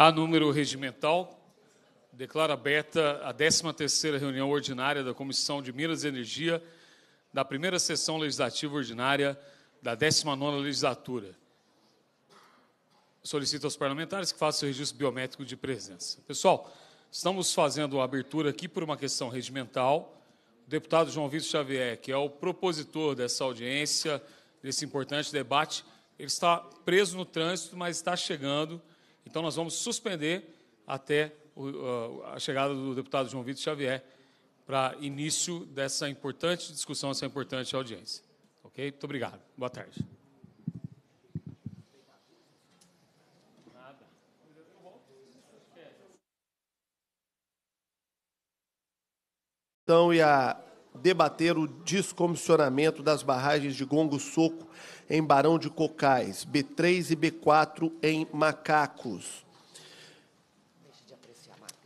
A número regimental, declara aberta a 13ª reunião ordinária da Comissão de Minas e Energia da primeira sessão legislativa ordinária da 19ª legislatura. Solicito aos parlamentares que façam o registro biométrico de presença. Pessoal, estamos fazendo a abertura aqui por uma questão regimental. O deputado João Vitor Xavier, que é o propositor dessa audiência, desse importante debate, ele está preso no trânsito, mas está chegando. Então, nós vamos suspender até uh, a chegada do deputado João Vitor Xavier para início dessa importante discussão, essa importante audiência. Ok? Muito obrigado. Boa tarde. Então, e a debater o descomissionamento das barragens de Gongo Soco em Barão de Cocais, B3 e B4 em Macacos.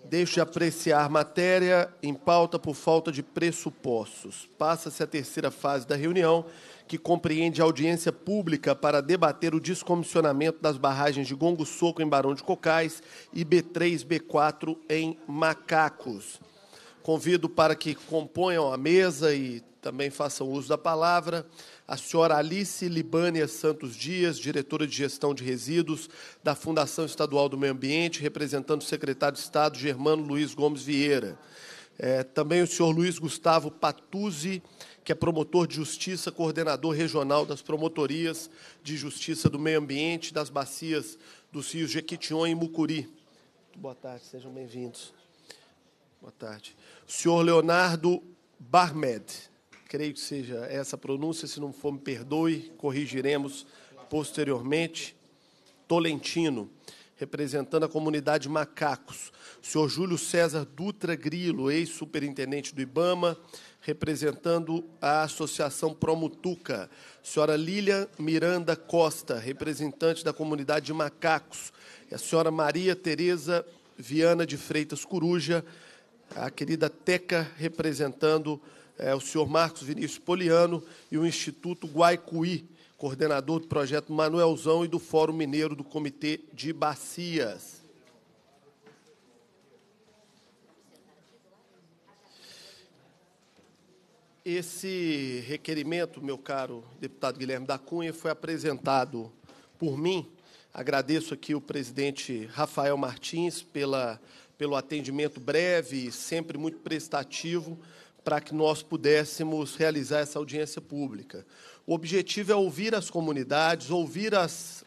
Deixe de apreciar matéria em pauta por falta de pressupostos. Passa-se a terceira fase da reunião, que compreende audiência pública para debater o descomissionamento das barragens de Gongo Soco em Barão de Cocais e B3, B4 em Macacos. Convido para que componham a mesa e também façam uso da palavra a senhora Alice Libânia Santos Dias, diretora de gestão de resíduos da Fundação Estadual do Meio Ambiente, representando o secretário de Estado Germano Luiz Gomes Vieira. É, também o senhor Luiz Gustavo Patuzzi, que é promotor de justiça, coordenador regional das promotorias de justiça do meio ambiente das bacias dos rios Jequitinhonha e Mucuri. boa tarde, sejam bem-vindos. Boa tarde. senhor Leonardo Barmed. Creio que seja essa a pronúncia, se não for, me perdoe, corrigiremos posteriormente. Tolentino, representando a comunidade Macacos. senhor Júlio César Dutra Grilo, ex-superintendente do IBAMA, representando a Associação Promutuca. Senhora Lília Miranda Costa, representante da comunidade Macacos. E a senhora Maria Tereza Viana de Freitas Coruja, a querida Teca representando é, o senhor Marcos Vinícius Poliano e o Instituto Guaicuí, coordenador do projeto Manuelzão e do Fórum Mineiro do Comitê de Bacias. Esse requerimento, meu caro deputado Guilherme da Cunha, foi apresentado por mim. Agradeço aqui o presidente Rafael Martins pela pelo atendimento breve e sempre muito prestativo para que nós pudéssemos realizar essa audiência pública. O objetivo é ouvir as comunidades, ouvir as,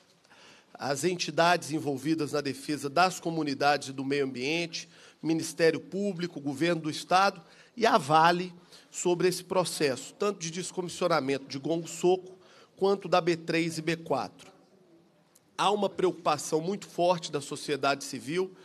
as entidades envolvidas na defesa das comunidades e do meio ambiente, Ministério Público, Governo do Estado e a Vale sobre esse processo, tanto de descomissionamento de Gongo Soco quanto da B3 e B4. Há uma preocupação muito forte da sociedade civil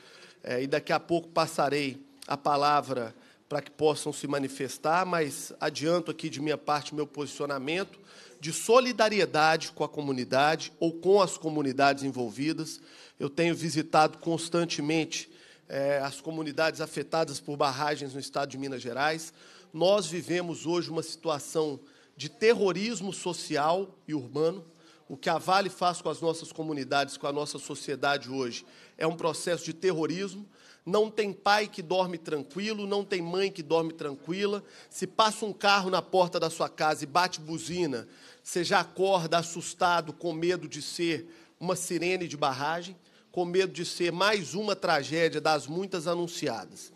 é, e daqui a pouco passarei a palavra para que possam se manifestar, mas adianto aqui de minha parte meu posicionamento de solidariedade com a comunidade ou com as comunidades envolvidas. Eu tenho visitado constantemente é, as comunidades afetadas por barragens no estado de Minas Gerais. Nós vivemos hoje uma situação de terrorismo social e urbano. O que a Vale faz com as nossas comunidades, com a nossa sociedade hoje, é um processo de terrorismo. Não tem pai que dorme tranquilo, não tem mãe que dorme tranquila. Se passa um carro na porta da sua casa e bate buzina, você já acorda assustado, com medo de ser uma sirene de barragem, com medo de ser mais uma tragédia das muitas anunciadas.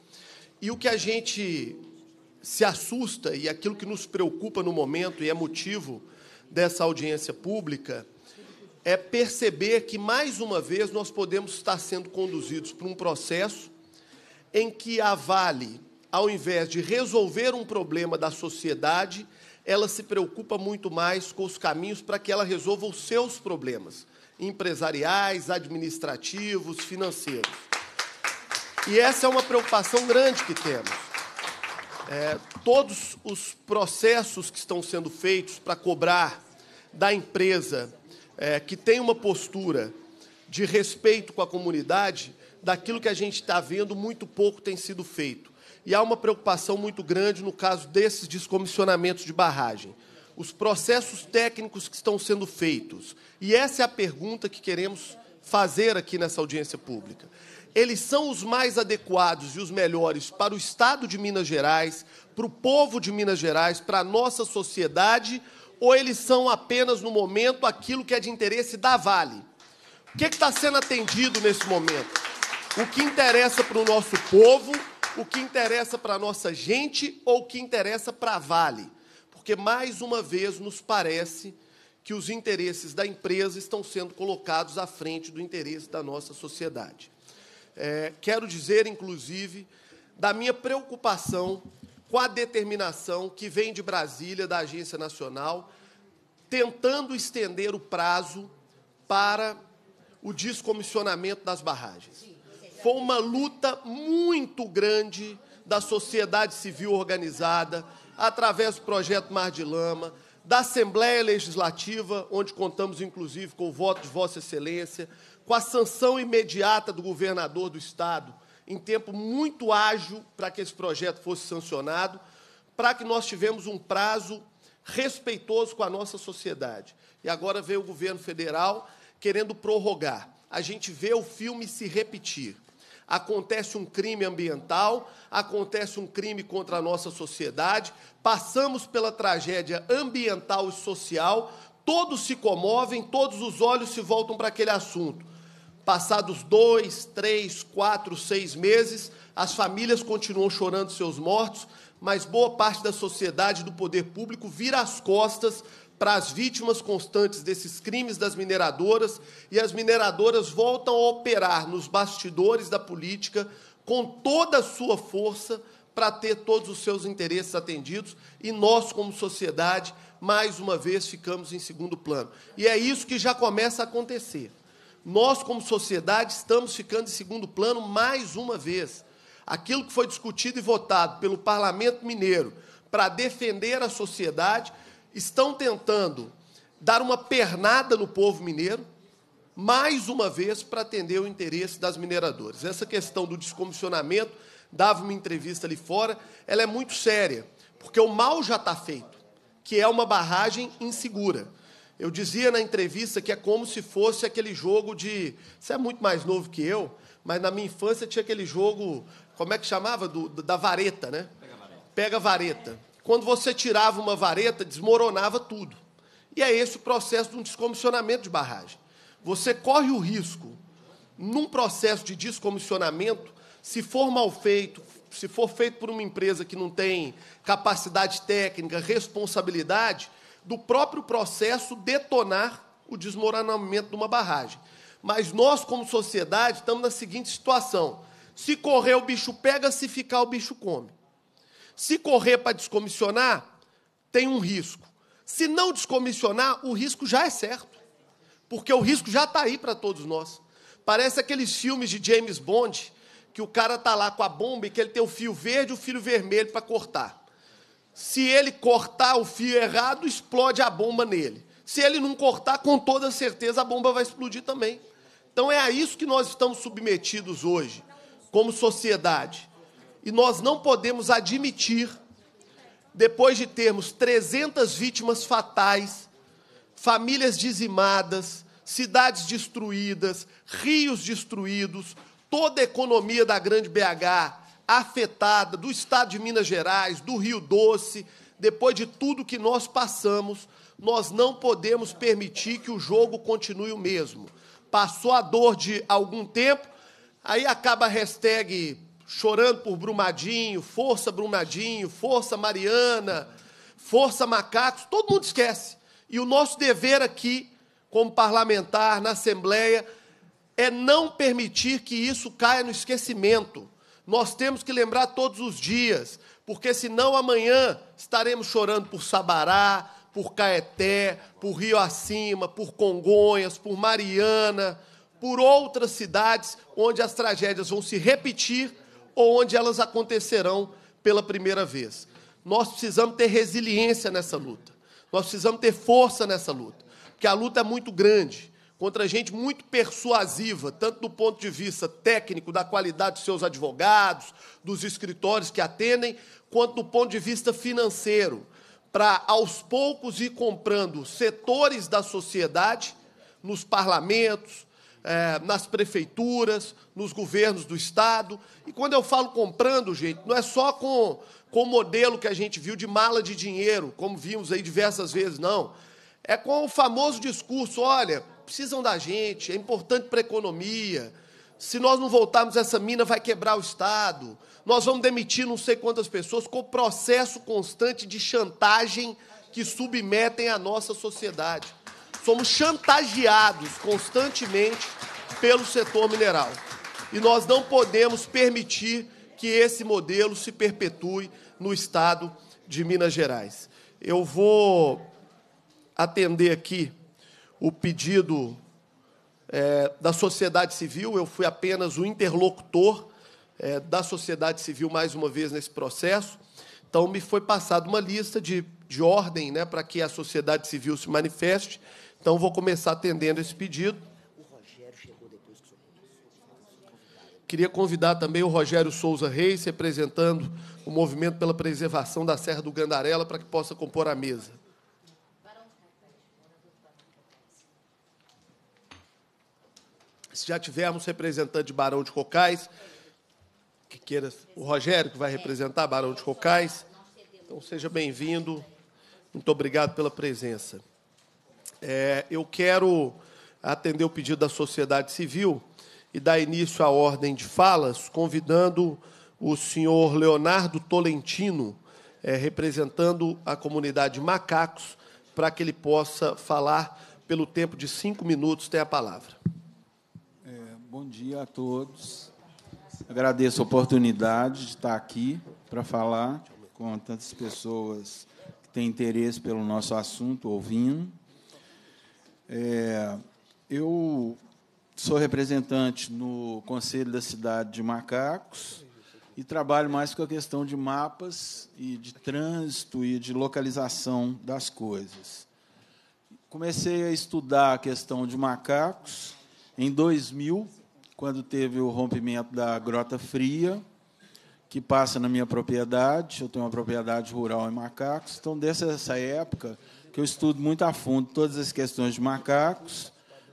E o que a gente se assusta e aquilo que nos preocupa no momento e é motivo dessa audiência pública é perceber que, mais uma vez, nós podemos estar sendo conduzidos por um processo em que a Vale, ao invés de resolver um problema da sociedade, ela se preocupa muito mais com os caminhos para que ela resolva os seus problemas empresariais, administrativos, financeiros. E essa é uma preocupação grande que temos. É, todos os processos que estão sendo feitos para cobrar da empresa é, que tem uma postura de respeito com a comunidade, daquilo que a gente está vendo, muito pouco tem sido feito. E há uma preocupação muito grande no caso desses descomissionamentos de barragem. Os processos técnicos que estão sendo feitos. E essa é a pergunta que queremos fazer aqui nessa audiência pública. Eles são os mais adequados e os melhores para o Estado de Minas Gerais, para o povo de Minas Gerais, para a nossa sociedade ou eles são apenas no momento aquilo que é de interesse da Vale? O que é está sendo atendido nesse momento? O que interessa para o nosso povo, o que interessa para a nossa gente ou o que interessa para a Vale? Porque, mais uma vez, nos parece que os interesses da empresa estão sendo colocados à frente do interesse da nossa sociedade. É, quero dizer, inclusive, da minha preocupação com a determinação que vem de Brasília, da Agência Nacional, tentando estender o prazo para o descomissionamento das barragens. Foi uma luta muito grande da sociedade civil organizada, através do projeto Mar de Lama, da Assembleia Legislativa, onde contamos inclusive com o voto de Vossa Excelência, com a sanção imediata do governador do Estado, em tempo muito ágil para que esse projeto fosse sancionado, para que nós tivemos um prazo respeitoso com a nossa sociedade. E agora veio o governo federal querendo prorrogar. A gente vê o filme se repetir. Acontece um crime ambiental, acontece um crime contra a nossa sociedade, passamos pela tragédia ambiental e social, todos se comovem, todos os olhos se voltam para aquele assunto. Passados dois, três, quatro, seis meses, as famílias continuam chorando seus mortos, mas boa parte da sociedade do poder público vira as costas para as vítimas constantes desses crimes das mineradoras e as mineradoras voltam a operar nos bastidores da política com toda a sua força para ter todos os seus interesses atendidos e nós, como sociedade, mais uma vez ficamos em segundo plano. E é isso que já começa a acontecer nós, como sociedade, estamos ficando em segundo plano mais uma vez. Aquilo que foi discutido e votado pelo Parlamento Mineiro para defender a sociedade, estão tentando dar uma pernada no povo mineiro, mais uma vez, para atender o interesse das mineradoras. Essa questão do descomissionamento, dava uma entrevista ali fora, ela é muito séria, porque o mal já está feito, que é uma barragem insegura. Eu dizia na entrevista que é como se fosse aquele jogo de. Você é muito mais novo que eu, mas na minha infância tinha aquele jogo, como é que chamava? Do, da vareta, né? Pega vareta. Pega vareta. Quando você tirava uma vareta, desmoronava tudo. E é esse o processo de um descomissionamento de barragem. Você corre o risco, num processo de descomissionamento, se for mal feito, se for feito por uma empresa que não tem capacidade técnica, responsabilidade, do próprio processo detonar o desmoronamento de uma barragem. Mas nós, como sociedade, estamos na seguinte situação: se correr, o bicho pega, se ficar, o bicho come. Se correr para descomissionar, tem um risco. Se não descomissionar, o risco já é certo. Porque o risco já está aí para todos nós. Parece aqueles filmes de James Bond, que o cara está lá com a bomba e que ele tem o fio verde e o fio vermelho para cortar. Se ele cortar o fio errado, explode a bomba nele. Se ele não cortar, com toda certeza a bomba vai explodir também. Então é a isso que nós estamos submetidos hoje, como sociedade. E nós não podemos admitir, depois de termos 300 vítimas fatais, famílias dizimadas, cidades destruídas, rios destruídos, toda a economia da grande BH afetada do estado de Minas Gerais, do Rio Doce, depois de tudo que nós passamos, nós não podemos permitir que o jogo continue o mesmo. Passou a dor de algum tempo, aí acaba a hashtag chorando por Brumadinho, força Brumadinho, força Mariana, força Macacos, todo mundo esquece. E o nosso dever aqui, como parlamentar, na Assembleia, é não permitir que isso caia no esquecimento nós temos que lembrar todos os dias, porque senão amanhã estaremos chorando por Sabará, por Caeté, por Rio Acima, por Congonhas, por Mariana, por outras cidades onde as tragédias vão se repetir ou onde elas acontecerão pela primeira vez. Nós precisamos ter resiliência nessa luta. Nós precisamos ter força nessa luta, porque a luta é muito grande contra gente muito persuasiva, tanto do ponto de vista técnico, da qualidade dos seus advogados, dos escritórios que atendem, quanto do ponto de vista financeiro, para aos poucos ir comprando setores da sociedade nos parlamentos, eh, nas prefeituras, nos governos do Estado. E quando eu falo comprando, gente, não é só com, com o modelo que a gente viu de mala de dinheiro, como vimos aí diversas vezes, não. É com o famoso discurso: olha, precisam da gente, é importante para a economia. Se nós não voltarmos, essa mina vai quebrar o Estado. Nós vamos demitir não sei quantas pessoas com o processo constante de chantagem que submetem a nossa sociedade. Somos chantageados constantemente pelo setor mineral. E nós não podemos permitir que esse modelo se perpetue no Estado de Minas Gerais. Eu vou atender aqui o pedido é, da sociedade civil, eu fui apenas o interlocutor é, da sociedade civil mais uma vez nesse processo. Então, me foi passada uma lista de, de ordem né, para que a sociedade civil se manifeste. Então, vou começar atendendo esse pedido. Queria convidar também o Rogério Souza Reis, representando o Movimento pela Preservação da Serra do Gandarela, para que possa compor a mesa. Se já tivermos representante de Barão de Cocais, que queira, o Rogério, que vai representar Barão de Cocais. Então, seja bem-vindo. Muito obrigado pela presença. É, eu quero atender o pedido da sociedade civil e dar início à ordem de falas, convidando o senhor Leonardo Tolentino, é, representando a comunidade Macacos, para que ele possa falar pelo tempo de cinco minutos. Tem a palavra. Bom dia a todos. Agradeço a oportunidade de estar aqui para falar com tantas pessoas que têm interesse pelo nosso assunto, ouvindo. É, eu sou representante no Conselho da Cidade de Macacos e trabalho mais com a questão de mapas e de trânsito e de localização das coisas. Comecei a estudar a questão de macacos em 2000 quando teve o rompimento da Grota Fria, que passa na minha propriedade, eu tenho uma propriedade rural em macacos, então desde essa época que eu estudo muito a fundo todas as questões de macacos.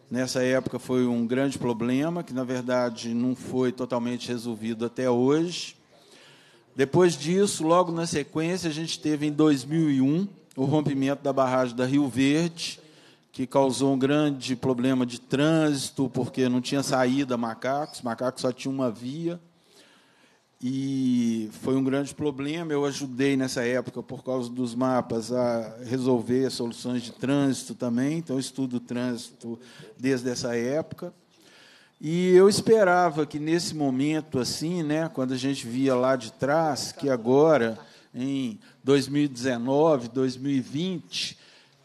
Nessa época foi um grande problema, que na verdade não foi totalmente resolvido até hoje. Depois disso, logo na sequência, a gente teve em 2001 o rompimento da barragem da Rio Verde, que causou um grande problema de trânsito, porque não tinha saída macacos, macacos só tinha uma via. E foi um grande problema. Eu ajudei nessa época, por causa dos mapas, a resolver soluções de trânsito também. Então, estudo trânsito desde essa época. E eu esperava que nesse momento, assim, né, quando a gente via lá de trás, que agora, em 2019, 2020,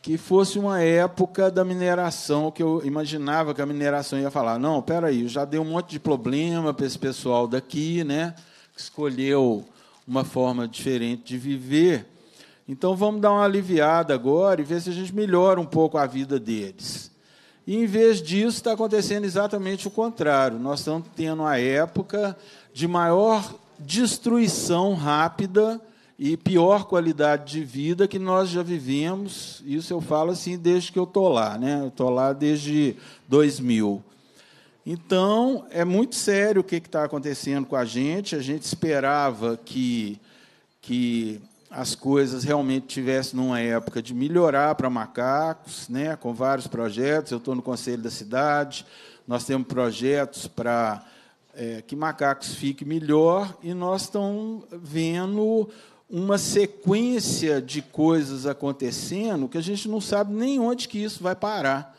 que fosse uma época da mineração, que eu imaginava que a mineração ia falar, não, espera aí, já deu um monte de problema para esse pessoal daqui, né, que escolheu uma forma diferente de viver, então vamos dar uma aliviada agora e ver se a gente melhora um pouco a vida deles. E, em vez disso, está acontecendo exatamente o contrário. Nós estamos tendo uma época de maior destruição rápida e pior qualidade de vida que nós já vivemos. Isso eu falo assim desde que eu estou lá, né? Eu estou lá desde 2000. Então, é muito sério o que está acontecendo com a gente. A gente esperava que, que as coisas realmente tivessem numa época de melhorar para macacos, né? com vários projetos. Eu estou no Conselho da Cidade, nós temos projetos para é, eh, que macacos fiquem melhor, e nós estamos vendo uma sequência de coisas acontecendo que a gente não sabe nem onde que isso vai parar.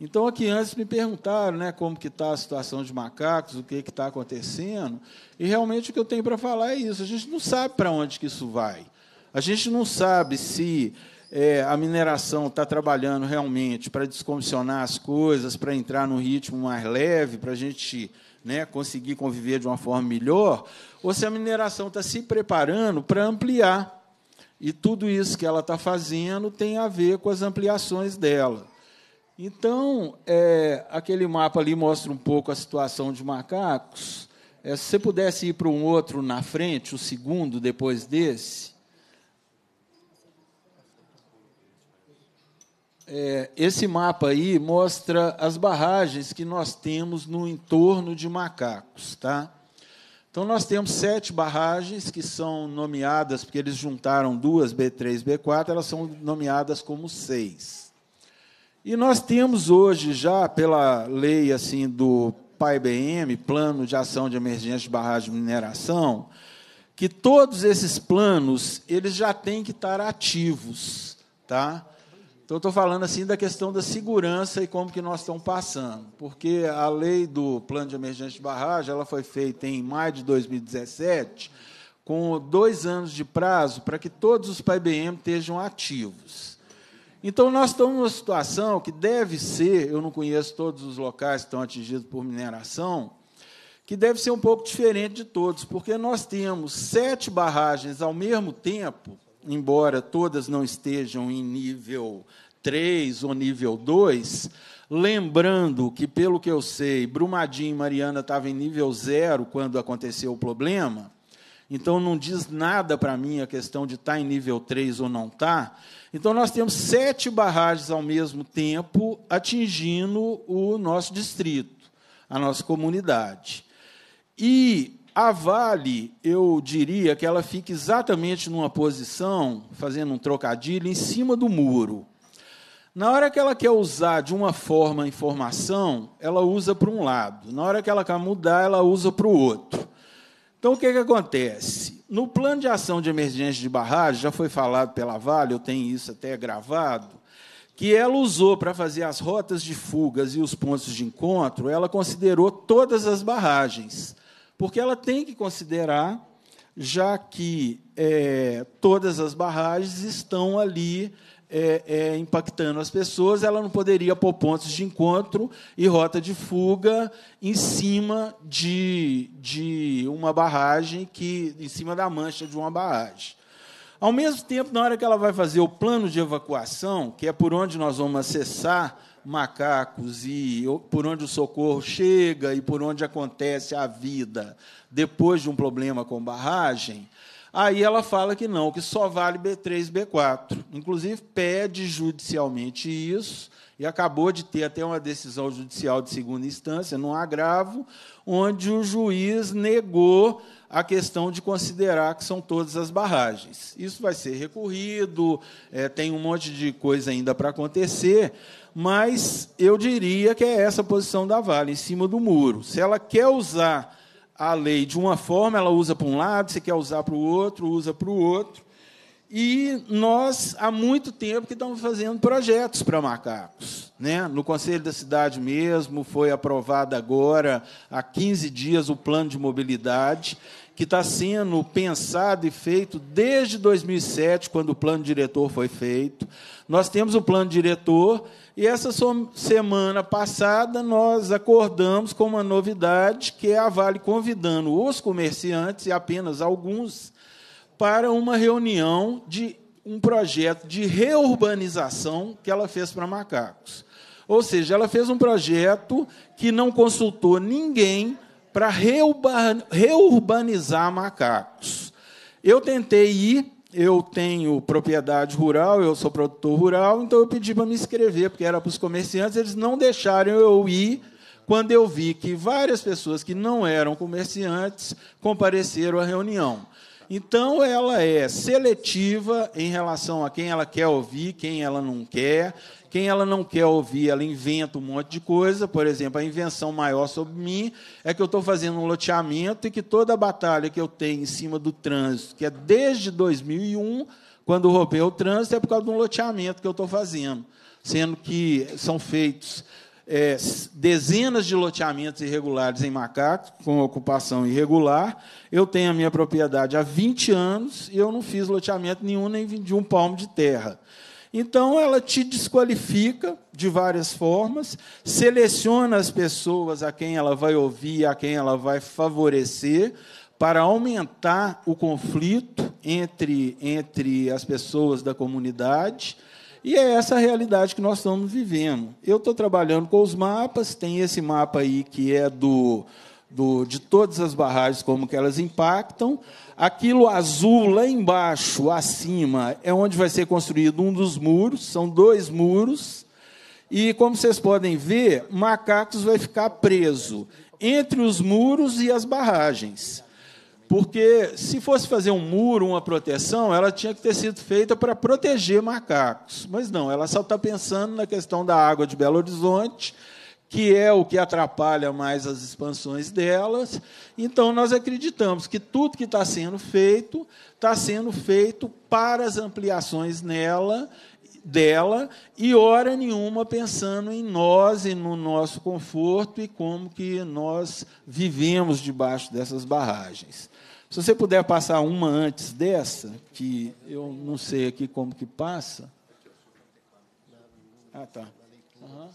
Então, aqui antes me perguntaram né, como que está a situação de macacos, o que está acontecendo, e realmente o que eu tenho para falar é isso. A gente não sabe para onde que isso vai. A gente não sabe se é, a mineração está trabalhando realmente para descomissionar as coisas, para entrar no ritmo mais leve, para a gente né, conseguir conviver de uma forma melhor, ou se a mineração está se preparando para ampliar. E tudo isso que ela está fazendo tem a ver com as ampliações dela. Então, é, aquele mapa ali mostra um pouco a situação de macacos. É, se você pudesse ir para um outro na frente, o segundo depois desse, é, esse mapa aí mostra as barragens que nós temos no entorno de Macacos, tá? Então nós temos sete barragens que são nomeadas porque eles juntaram duas B3, B4, elas são nomeadas como seis. E nós temos hoje já pela lei assim do PAIBM, Plano de Ação de Emergência de Barragem e Mineração, que todos esses planos eles já têm que estar ativos, tá? Então, estou falando assim da questão da segurança e como que nós estamos passando, porque a lei do plano de emergência de barragem ela foi feita em maio de 2017, com dois anos de prazo para que todos os PBM estejam ativos. Então, nós estamos numa situação que deve ser, eu não conheço todos os locais que estão atingidos por mineração, que deve ser um pouco diferente de todos, porque nós temos sete barragens ao mesmo tempo embora todas não estejam em nível 3 ou nível 2, lembrando que, pelo que eu sei, Brumadinho e Mariana estavam em nível 0 quando aconteceu o problema, então não diz nada para mim a questão de estar tá em nível 3 ou não estar. Tá. Então nós temos sete barragens ao mesmo tempo atingindo o nosso distrito, a nossa comunidade. E a Vale, eu diria que ela fica exatamente numa posição, fazendo um trocadilho, em cima do muro. Na hora que ela quer usar de uma forma a informação, ela usa para um lado. Na hora que ela quer mudar, ela usa para o outro. Então, o que, que acontece? No plano de ação de emergência de barragem, já foi falado pela Vale, eu tenho isso até gravado, que ela usou para fazer as rotas de fugas e os pontos de encontro, ela considerou todas as barragens porque ela tem que considerar, já que é, todas as barragens estão ali é, é, impactando as pessoas, ela não poderia pôr pontos de encontro e rota de fuga em cima de, de uma barragem, que em cima da mancha de uma barragem. Ao mesmo tempo, na hora que ela vai fazer o plano de evacuação, que é por onde nós vamos acessar macacos e por onde o socorro chega e por onde acontece a vida depois de um problema com barragem, aí ela fala que não, que só vale B3, B4. Inclusive, pede judicialmente isso, e acabou de ter até uma decisão judicial de segunda instância, num agravo, onde o juiz negou a questão de considerar que são todas as barragens. Isso vai ser recorrido, é, tem um monte de coisa ainda para acontecer, mas eu diria que é essa a posição da Vale, em cima do muro. Se ela quer usar a lei de uma forma, ela usa para um lado, se quer usar para o outro, usa para o outro. E nós, há muito tempo, que estamos fazendo projetos para macacos. Né? No Conselho da Cidade mesmo, foi aprovado agora, há 15 dias, o plano de mobilidade, que está sendo pensado e feito desde 2007, quando o plano diretor foi feito. Nós temos o plano diretor, e essa semana passada nós acordamos com uma novidade que é a Vale convidando os comerciantes e apenas alguns para uma reunião de um projeto de reurbanização que ela fez para macacos. Ou seja, ela fez um projeto que não consultou ninguém para reurbanizar macacos. Eu tentei ir, eu tenho propriedade rural, eu sou produtor rural, então eu pedi para me inscrever, porque era para os comerciantes, eles não deixaram eu ir. Quando eu vi que várias pessoas que não eram comerciantes compareceram à reunião. Então, ela é seletiva em relação a quem ela quer ouvir, quem ela não quer. Quem ela não quer ouvir, ela inventa um monte de coisa. Por exemplo, a invenção maior sobre mim é que eu estou fazendo um loteamento e que toda a batalha que eu tenho em cima do trânsito, que é desde 2001, quando rompeu o trânsito, é por causa de um loteamento que eu estou fazendo. Sendo que são feitos é, dezenas de loteamentos irregulares em Macaco, com ocupação irregular. Eu tenho a minha propriedade há 20 anos e eu não fiz loteamento nenhum, nem de um palmo de terra. Então, ela te desqualifica de várias formas, seleciona as pessoas a quem ela vai ouvir, a quem ela vai favorecer, para aumentar o conflito entre, entre as pessoas da comunidade e é essa a realidade que nós estamos vivendo. Eu estou trabalhando com os mapas, tem esse mapa aí que é do, do, de todas as barragens, como que elas impactam. Aquilo azul lá embaixo, acima, é onde vai ser construído um dos muros, são dois muros. E como vocês podem ver, Macacos vai ficar preso entre os muros e as barragens. Porque se fosse fazer um muro, uma proteção, ela tinha que ter sido feita para proteger macacos. Mas não, ela só está pensando na questão da água de Belo Horizonte, que é o que atrapalha mais as expansões delas. Então, nós acreditamos que tudo que está sendo feito, está sendo feito para as ampliações nela dela e hora nenhuma pensando em nós e no nosso conforto e como que nós vivemos debaixo dessas barragens. Se você puder passar uma antes dessa, que eu não sei aqui como que passa. Ah, tá. Uhum.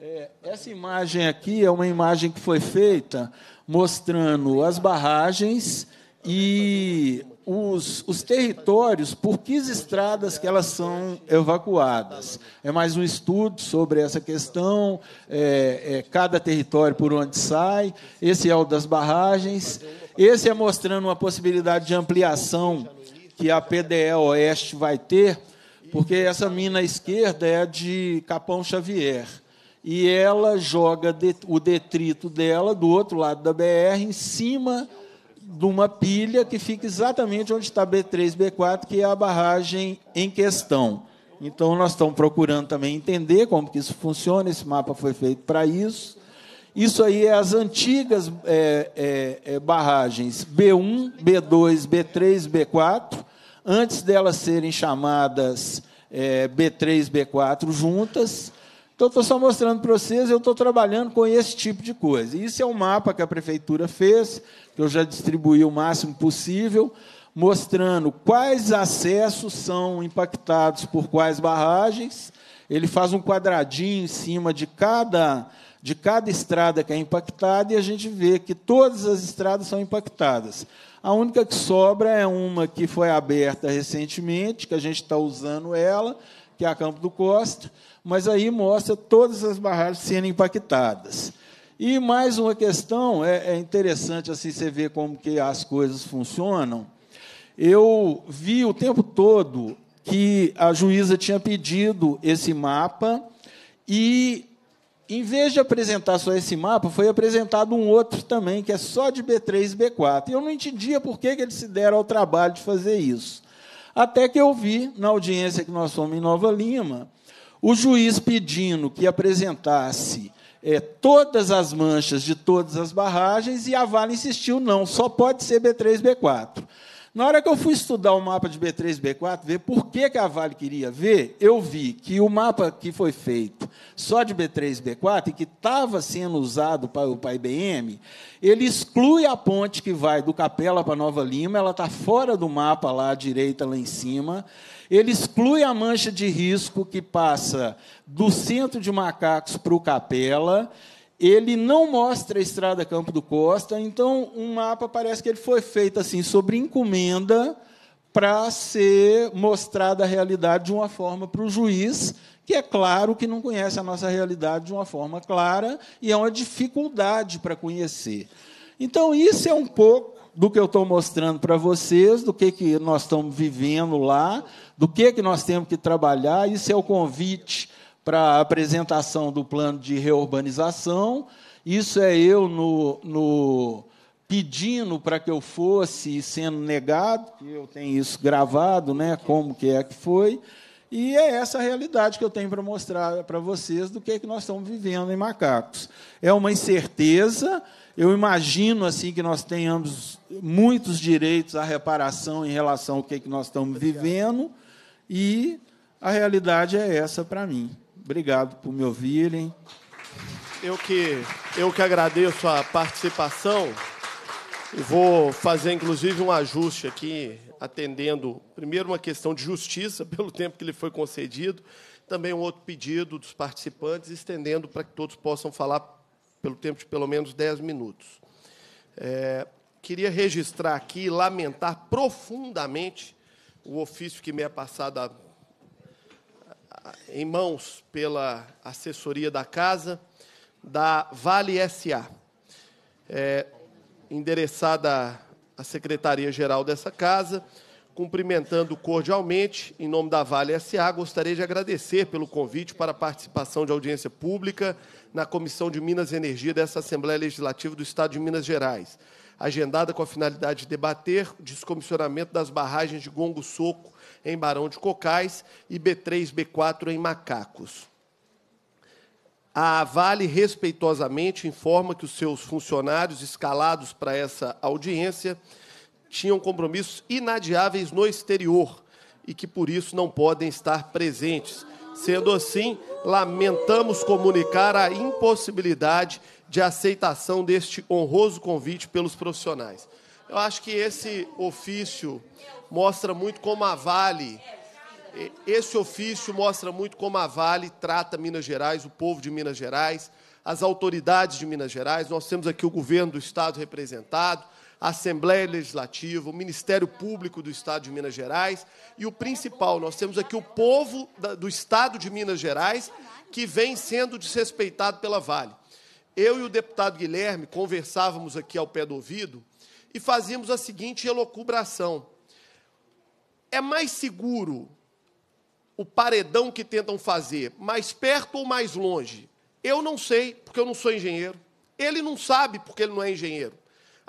É, essa imagem aqui é uma imagem que foi feita mostrando as barragens e os, os territórios, por que estradas que elas são evacuadas. É mais um estudo sobre essa questão, é, é, cada território por onde sai. Esse é o das barragens. Esse é mostrando uma possibilidade de ampliação que a PDE Oeste vai ter, porque essa mina esquerda é a de Capão Xavier e ela joga o detrito dela do outro lado da BR em cima de uma pilha que fica exatamente onde está B3, B4, que é a barragem em questão. Então, nós estamos procurando também entender como que isso funciona, esse mapa foi feito para isso. Isso aí é as antigas é, é, é, barragens B1, B2, B3, B4, antes delas serem chamadas B3, é, B4 juntas. Então, estou só mostrando para vocês, eu estou trabalhando com esse tipo de coisa. Isso é um mapa que a prefeitura fez, que eu já distribuí o máximo possível, mostrando quais acessos são impactados por quais barragens. Ele faz um quadradinho em cima de cada, de cada estrada que é impactada e a gente vê que todas as estradas são impactadas. A única que sobra é uma que foi aberta recentemente, que a gente está usando ela, que é a Campo do Costa mas aí mostra todas as barragens sendo impactadas. E mais uma questão, é, é interessante assim você ver como que as coisas funcionam. Eu vi o tempo todo que a juíza tinha pedido esse mapa e em vez de apresentar só esse mapa, foi apresentado um outro também, que é só de B3 e B4. E eu não entendia por que, que eles se deram ao trabalho de fazer isso. Até que eu vi, na audiência que nós fomos em Nova Lima, o juiz pedindo que apresentasse é, todas as manchas de todas as barragens e a Vale insistiu: não, só pode ser B3, B4. Na hora que eu fui estudar o mapa de B3, B4, ver por que, que a Vale queria ver, eu vi que o mapa que foi feito só de B3, B4 e que estava sendo usado para, o pai IBM, ele exclui a ponte que vai do Capela para Nova Lima, ela está fora do mapa lá à direita, lá em cima. Ele exclui a mancha de risco que passa do centro de Macacos para o Capela. Ele não mostra a estrada Campo do Costa, então um mapa parece que ele foi feito assim sobre encomenda para ser mostrada a realidade de uma forma para o juiz, que é claro que não conhece a nossa realidade de uma forma clara e é uma dificuldade para conhecer. Então, isso é um pouco do que eu estou mostrando para vocês, do que, que nós estamos vivendo lá, do que, que nós temos que trabalhar. Isso é o convite para a apresentação do plano de reurbanização. Isso é eu no, no pedindo para que eu fosse sendo negado, que eu tenho isso gravado, né? Como que é que foi? E é essa a realidade que eu tenho para mostrar para vocês do que que nós estamos vivendo em Macacos. É uma incerteza, eu imagino assim que nós tenhamos muitos direitos à reparação em relação ao que, é que nós estamos Obrigado. vivendo, e a realidade é essa para mim. Obrigado por me ouvirem. Eu que, eu que agradeço a participação. vou fazer, inclusive, um ajuste aqui, atendendo, primeiro, uma questão de justiça, pelo tempo que lhe foi concedido, também um outro pedido dos participantes, estendendo para que todos possam falar pelo tempo de pelo menos 10 minutos. É, queria registrar aqui e lamentar profundamente o ofício que me é passado a, a, em mãos pela assessoria da casa, da Vale SA, é, endereçada à Secretaria-Geral dessa casa, cumprimentando cordialmente, em nome da Vale SA, gostaria de agradecer pelo convite para a participação de audiência pública na Comissão de Minas e Energia dessa Assembleia Legislativa do Estado de Minas Gerais, agendada com a finalidade de debater o descomissionamento das barragens de Gongo Soco, em Barão de Cocais, e B3, B4, em Macacos. A Vale respeitosamente informa que os seus funcionários escalados para essa audiência tinham compromissos inadiáveis no exterior e que por isso não podem estar presentes. Sendo assim, lamentamos comunicar a impossibilidade de aceitação deste honroso convite pelos profissionais. Eu acho que esse ofício mostra muito como a Vale, esse ofício mostra muito como a Vale trata Minas Gerais, o povo de Minas Gerais, as autoridades de Minas Gerais. Nós temos aqui o governo do estado representado, a Assembleia Legislativa, o Ministério Público do Estado de Minas Gerais e o principal, nós temos aqui o povo do Estado de Minas Gerais que vem sendo desrespeitado pela Vale. Eu e o deputado Guilherme conversávamos aqui ao pé do ouvido e fazíamos a seguinte elocubração. É mais seguro o paredão que tentam fazer, mais perto ou mais longe? Eu não sei, porque eu não sou engenheiro. Ele não sabe, porque ele não é engenheiro.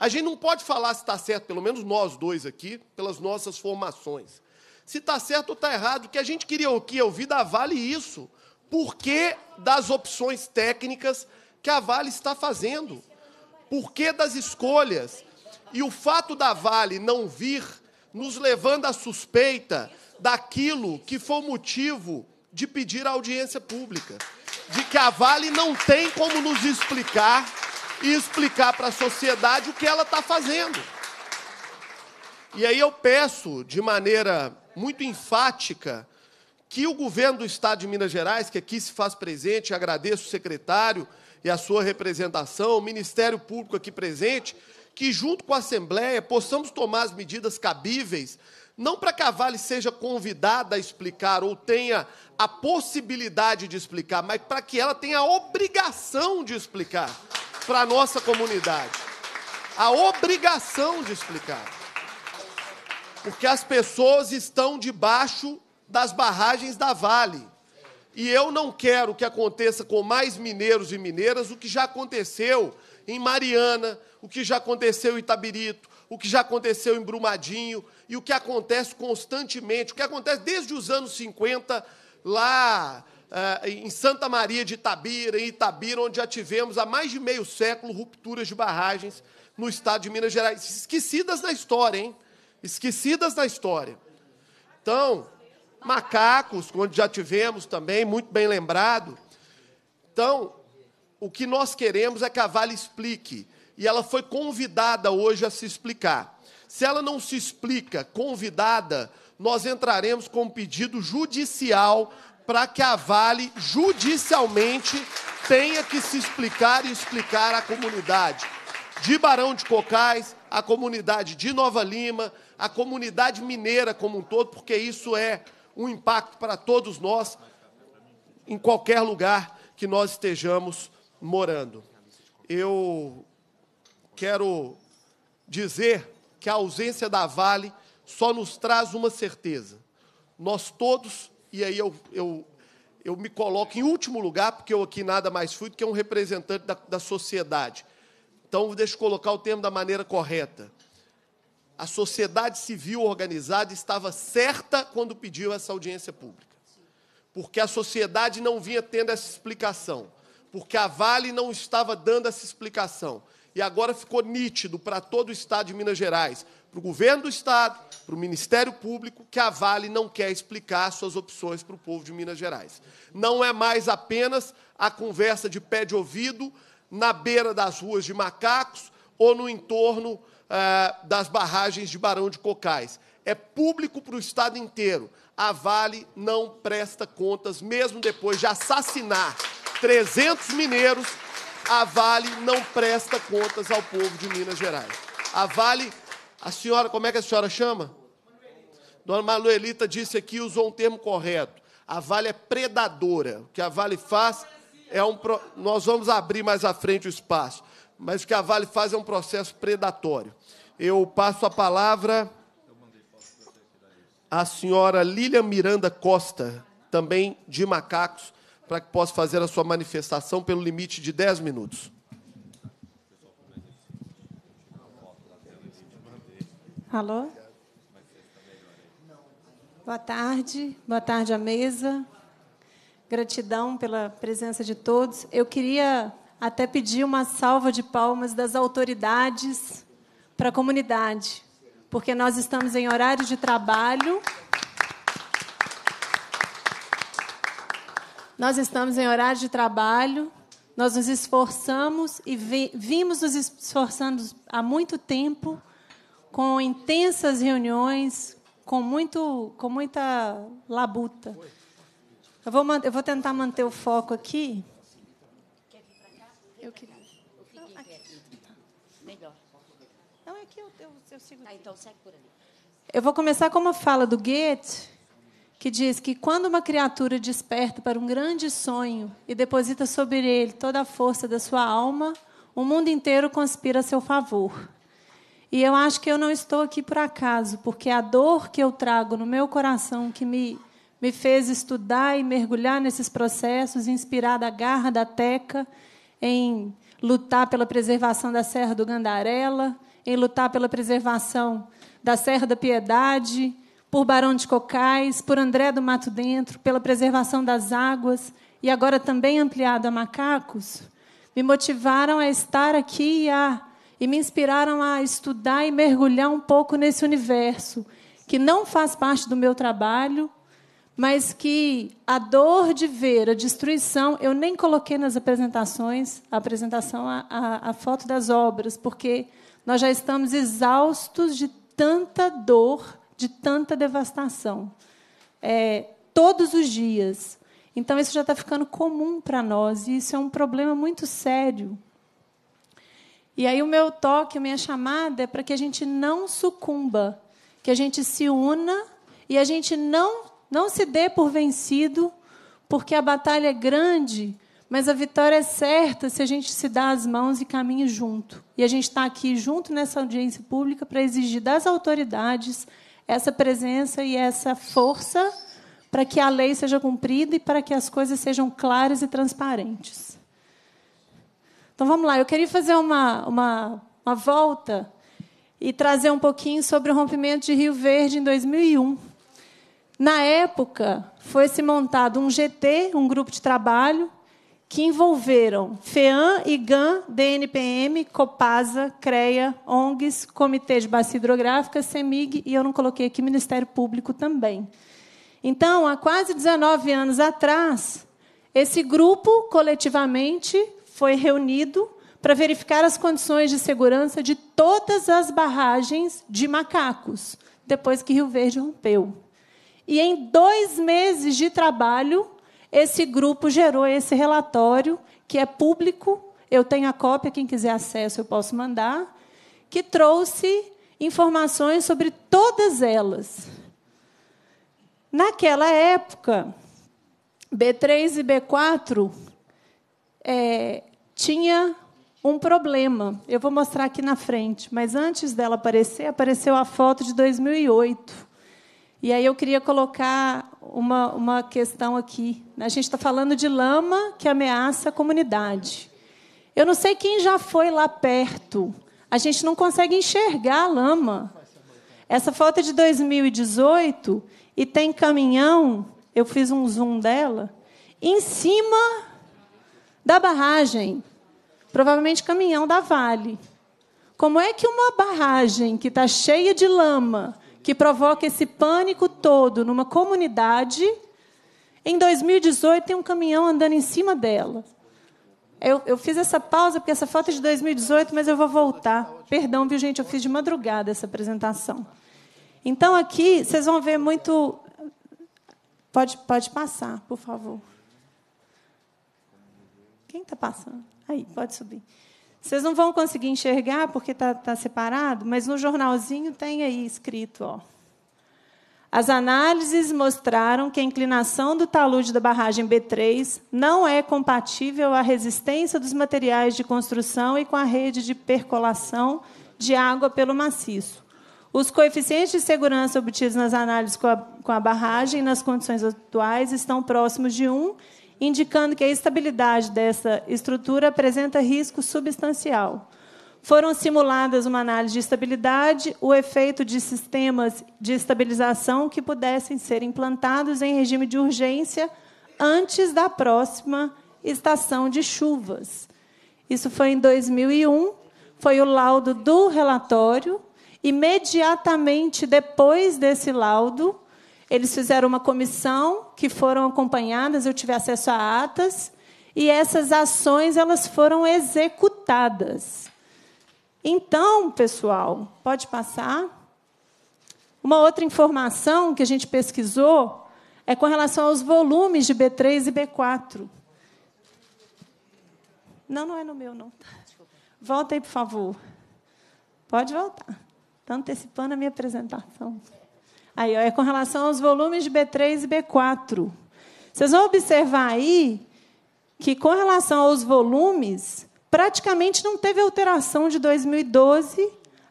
A gente não pode falar se está certo, pelo menos nós dois aqui, pelas nossas formações. Se está certo ou está errado, o que a gente queria ouvir da Vale isso. Por que das opções técnicas que a Vale está fazendo? Por que das escolhas? E o fato da Vale não vir nos levando à suspeita daquilo que foi o motivo de pedir a audiência pública. De que a Vale não tem como nos explicar e explicar para a sociedade o que ela está fazendo. E aí eu peço, de maneira muito enfática, que o governo do Estado de Minas Gerais, que aqui se faz presente, agradeço o secretário e a sua representação, o Ministério Público aqui presente, que junto com a Assembleia possamos tomar as medidas cabíveis, não para que a Vale seja convidada a explicar ou tenha a possibilidade de explicar, mas para que ela tenha a obrigação de explicar para a nossa comunidade. A obrigação de explicar. Porque as pessoas estão debaixo das barragens da Vale. E eu não quero que aconteça com mais mineiros e mineiras o que já aconteceu em Mariana, o que já aconteceu em Itabirito, o que já aconteceu em Brumadinho e o que acontece constantemente, o que acontece desde os anos 50 lá ah, em Santa Maria de Itabira, em Itabira, onde já tivemos há mais de meio século rupturas de barragens no estado de Minas Gerais. Esquecidas na história, hein? Esquecidas na história. Então, macacos, onde já tivemos também, muito bem lembrado. Então, o que nós queremos é que a Vale explique. E ela foi convidada hoje a se explicar. Se ela não se explica, convidada, nós entraremos com um pedido judicial para que a Vale judicialmente tenha que se explicar e explicar à comunidade de Barão de Cocais, à comunidade de Nova Lima, à comunidade mineira como um todo, porque isso é um impacto para todos nós, em qualquer lugar que nós estejamos morando. Eu quero dizer que a ausência da Vale só nos traz uma certeza: nós todos e aí eu, eu, eu me coloco em último lugar, porque eu aqui nada mais fui do que um representante da, da sociedade. Então, deixa eu colocar o termo da maneira correta. A sociedade civil organizada estava certa quando pediu essa audiência pública. Porque a sociedade não vinha tendo essa explicação. Porque a Vale não estava dando essa explicação. E agora ficou nítido para todo o Estado de Minas Gerais, para o governo do Estado, para o Ministério Público, que a Vale não quer explicar suas opções para o povo de Minas Gerais. Não é mais apenas a conversa de pé de ouvido na beira das ruas de macacos ou no entorno eh, das barragens de Barão de Cocais. É público para o Estado inteiro. A Vale não presta contas, mesmo depois de assassinar 300 mineiros a Vale não presta contas ao povo de Minas Gerais. A Vale, a senhora, como é que a senhora chama? Dona Manuelita disse aqui, usou um termo correto. A Vale é predadora. O que a Vale faz é um. Pro... Nós vamos abrir mais à frente o espaço. Mas o que a Vale faz é um processo predatório. Eu passo a palavra à senhora Lília Miranda Costa, também de Macacos, para que possa fazer a sua manifestação pelo limite de 10 minutos. Alô? Boa tarde, boa tarde à mesa. Gratidão pela presença de todos. Eu queria até pedir uma salva de palmas das autoridades para a comunidade, porque nós estamos em horário de trabalho. Nós estamos em horário de trabalho, nós nos esforçamos e vi, vimos nos esforçando há muito tempo, com intensas reuniões, com, muito, com muita labuta. Eu vou, eu vou tentar manter o foco aqui. Quer vir para cá? Eu queria. Melhor. Não, é que eu, eu, eu sigo. Ah, então segue por ali. Eu vou começar com uma fala do Goethe, que diz que quando uma criatura desperta para um grande sonho e deposita sobre ele toda a força da sua alma, o mundo inteiro conspira a seu favor. E eu acho que eu não estou aqui por acaso, porque a dor que eu trago no meu coração, que me, me fez estudar e mergulhar nesses processos, inspirada a garra da Teca, em lutar pela preservação da Serra do Gandarela, em lutar pela preservação da Serra da Piedade, por Barão de Cocais, por André do Mato Dentro, pela preservação das águas e agora também ampliado a macacos, me motivaram a estar aqui e, a, e me inspiraram a estudar e mergulhar um pouco nesse universo que não faz parte do meu trabalho, mas que a dor de ver a destruição, eu nem coloquei nas apresentações, a apresentação, a, a, a, foto das obras, porque nós já estamos exaustos de tanta dor de tanta devastação, é, todos os dias. Então, isso já está ficando comum para nós, e isso é um problema muito sério. E aí, o meu toque, a minha chamada é para que a gente não sucumba, que a gente se una e a gente não, não se dê por vencido, porque a batalha é grande, mas a vitória é certa se a gente se dá as mãos e caminha junto. E a gente está aqui junto nessa audiência pública para exigir das autoridades essa presença e essa força para que a lei seja cumprida e para que as coisas sejam claras e transparentes. Então vamos lá, eu queria fazer uma, uma, uma volta e trazer um pouquinho sobre o rompimento de Rio Verde em 2001. Na época, foi se montado um GT, um grupo de trabalho, que envolveram FEAM, Gan, DNPM, Copasa, CREA, ONGs, Comitê de Bacia Hidrográfica, CEMIG e eu não coloquei aqui Ministério Público também. Então, há quase 19 anos atrás, esse grupo coletivamente foi reunido para verificar as condições de segurança de todas as barragens de macacos, depois que Rio Verde rompeu. E em dois meses de trabalho, esse grupo gerou esse relatório, que é público, eu tenho a cópia, quem quiser acesso eu posso mandar, que trouxe informações sobre todas elas. Naquela época, B3 e B4 é, tinha um problema. Eu vou mostrar aqui na frente, mas antes dela aparecer, apareceu a foto de 2008. E aí eu queria colocar uma, uma questão aqui. Né? A gente está falando de lama que ameaça a comunidade. Eu não sei quem já foi lá perto. A gente não consegue enxergar a lama. Essa foto é de 2018 e tem caminhão, eu fiz um zoom dela, em cima da barragem. Provavelmente caminhão da Vale. Como é que uma barragem que está cheia de lama que provoca esse pânico todo numa comunidade. Em 2018, tem um caminhão andando em cima dela. Eu, eu fiz essa pausa porque essa foto é de 2018, mas eu vou voltar. Perdão, viu, gente? Eu fiz de madrugada essa apresentação. Então, aqui, vocês vão ver muito. Pode, pode passar, por favor. Quem está passando? Aí, pode subir. Vocês não vão conseguir enxergar porque está tá separado, mas no jornalzinho tem aí escrito, ó. As análises mostraram que a inclinação do talude da barragem B3 não é compatível à resistência dos materiais de construção e com a rede de percolação de água pelo maciço. Os coeficientes de segurança obtidos nas análises com a, com a barragem, nas condições atuais, estão próximos de 1 indicando que a estabilidade dessa estrutura apresenta risco substancial. Foram simuladas uma análise de estabilidade, o efeito de sistemas de estabilização que pudessem ser implantados em regime de urgência antes da próxima estação de chuvas. Isso foi em 2001, foi o laudo do relatório. Imediatamente depois desse laudo, eles fizeram uma comissão que foram acompanhadas, eu tive acesso a atas, e essas ações elas foram executadas. Então, pessoal, pode passar. Uma outra informação que a gente pesquisou é com relação aos volumes de B3 e B4. Não, não é no meu, não. Volta aí, por favor. Pode voltar. Está antecipando a minha apresentação. Aí, ó, é com relação aos volumes de B3 e B4. Vocês vão observar aí que, com relação aos volumes, praticamente não teve alteração de 2012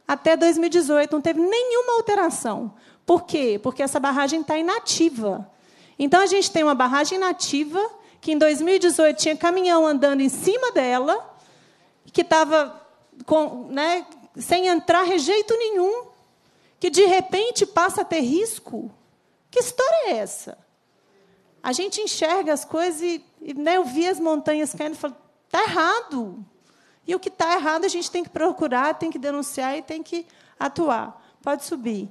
até 2018, não teve nenhuma alteração. Por quê? Porque essa barragem está inativa. Então, a gente tem uma barragem inativa, que em 2018 tinha caminhão andando em cima dela, que estava né, sem entrar rejeito nenhum que de repente passa a ter risco? Que história é essa? A gente enxerga as coisas e, e né, eu vi as montanhas caindo e falo, está errado. E o que está errado a gente tem que procurar, tem que denunciar e tem que atuar. Pode subir.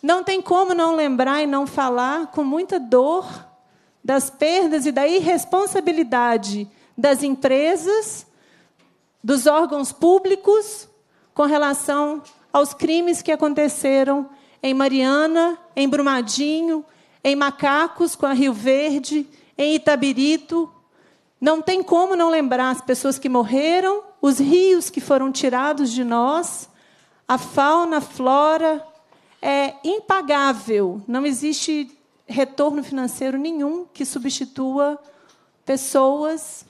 Não tem como não lembrar e não falar com muita dor das perdas e da irresponsabilidade das empresas, dos órgãos públicos com relação aos crimes que aconteceram em Mariana, em Brumadinho, em Macacos, com a Rio Verde, em Itabirito. Não tem como não lembrar as pessoas que morreram, os rios que foram tirados de nós, a fauna, a flora. É impagável, não existe retorno financeiro nenhum que substitua pessoas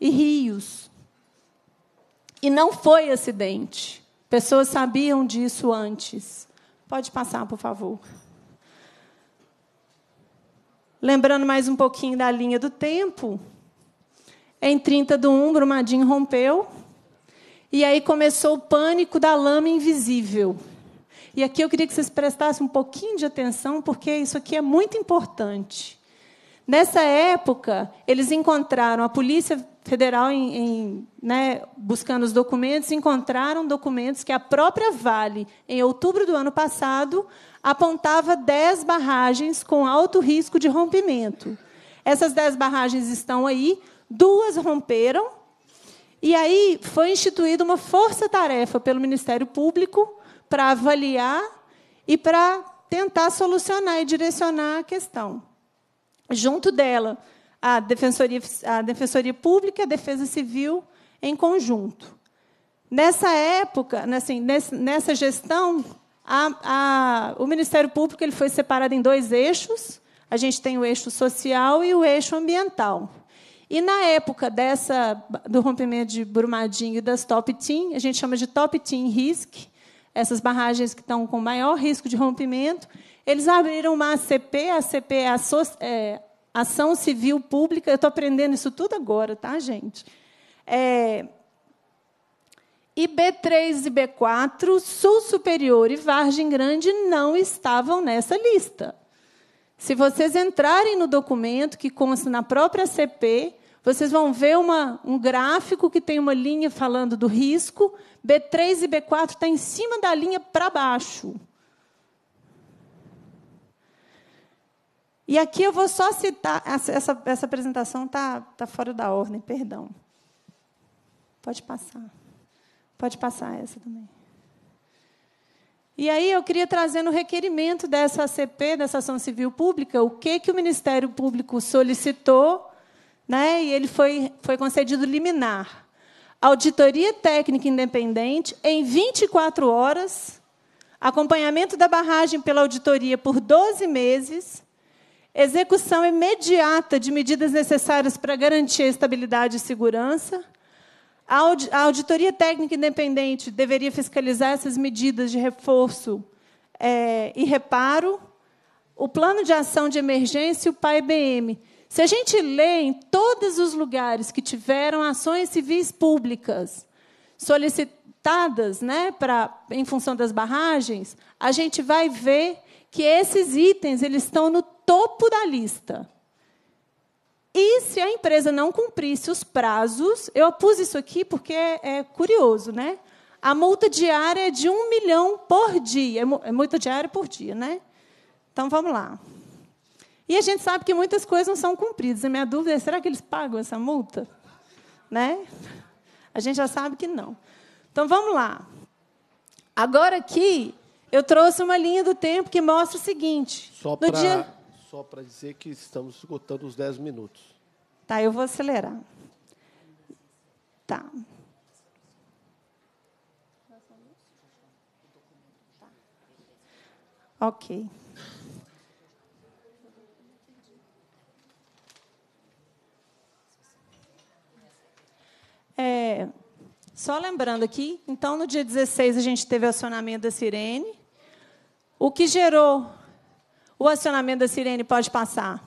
e rios. E não foi acidente. Pessoas sabiam disso antes. Pode passar, por favor. Lembrando mais um pouquinho da linha do tempo. Em 30 do 1, Brumadinho rompeu. E aí começou o pânico da lama invisível. E aqui eu queria que vocês prestassem um pouquinho de atenção, porque isso aqui é muito importante. Nessa época, eles encontraram, a polícia Federal, em, em, né, buscando os documentos, encontraram documentos que a própria Vale, em outubro do ano passado, apontava 10 barragens com alto risco de rompimento. Essas 10 barragens estão aí, duas romperam, e aí foi instituída uma força-tarefa pelo Ministério Público para avaliar e para tentar solucionar e direcionar a questão. Junto dela, a Defensoria, a Defensoria Pública e a Defesa Civil em conjunto. Nessa época, assim, nessa gestão, a, a, o Ministério Público ele foi separado em dois eixos. A gente tem o eixo social e o eixo ambiental. E na época dessa do rompimento de Brumadinho e das Top Team, a gente chama de Top Team Risk, essas barragens que estão com maior risco de rompimento, eles abriram uma ACP, a ACP é, é ação civil pública, eu estou aprendendo isso tudo agora, tá, gente? É, e B3 e B4, Sul Superior e Vargem Grande não estavam nessa lista. Se vocês entrarem no documento que consta na própria CP, vocês vão ver uma, um gráfico que tem uma linha falando do risco. B3 e B4 está em cima da linha para baixo. E aqui eu vou só citar. Essa, essa apresentação está tá fora da ordem, perdão. Pode passar. Pode passar essa também. E aí eu queria trazer no requerimento dessa ACP, dessa ação civil pública, o que, que o Ministério Público solicitou, né, e ele foi, foi concedido liminar. Auditoria técnica independente em 24 horas, acompanhamento da barragem pela auditoria por 12 meses, execução imediata de medidas necessárias para garantir a estabilidade e segurança. A auditoria técnica independente deveria fiscalizar essas medidas de reforço é, e reparo. O plano de ação de emergência e o PAIBM. Se a gente lê em todos os lugares que tiveram ações civis públicas solicitadas né, pra, em função das barragens, a gente vai ver que esses itens eles estão no topo da lista. E se a empresa não cumprisse os prazos, eu pus isso aqui porque é, é curioso, né? A multa diária é de um milhão por dia. É, é multa diária por dia, né? Então vamos lá. E a gente sabe que muitas coisas não são cumpridas. A minha dúvida é: será que eles pagam essa multa? Né? A gente já sabe que não. Então vamos lá. Agora aqui, eu trouxe uma linha do tempo que mostra o seguinte. Só para dia... dizer que estamos esgotando os 10 minutos. Tá, eu vou acelerar. Tá. tá. Ok. É, só lembrando aqui, então no dia 16 a gente teve o acionamento da sirene, o que gerou o acionamento da sirene pode passar?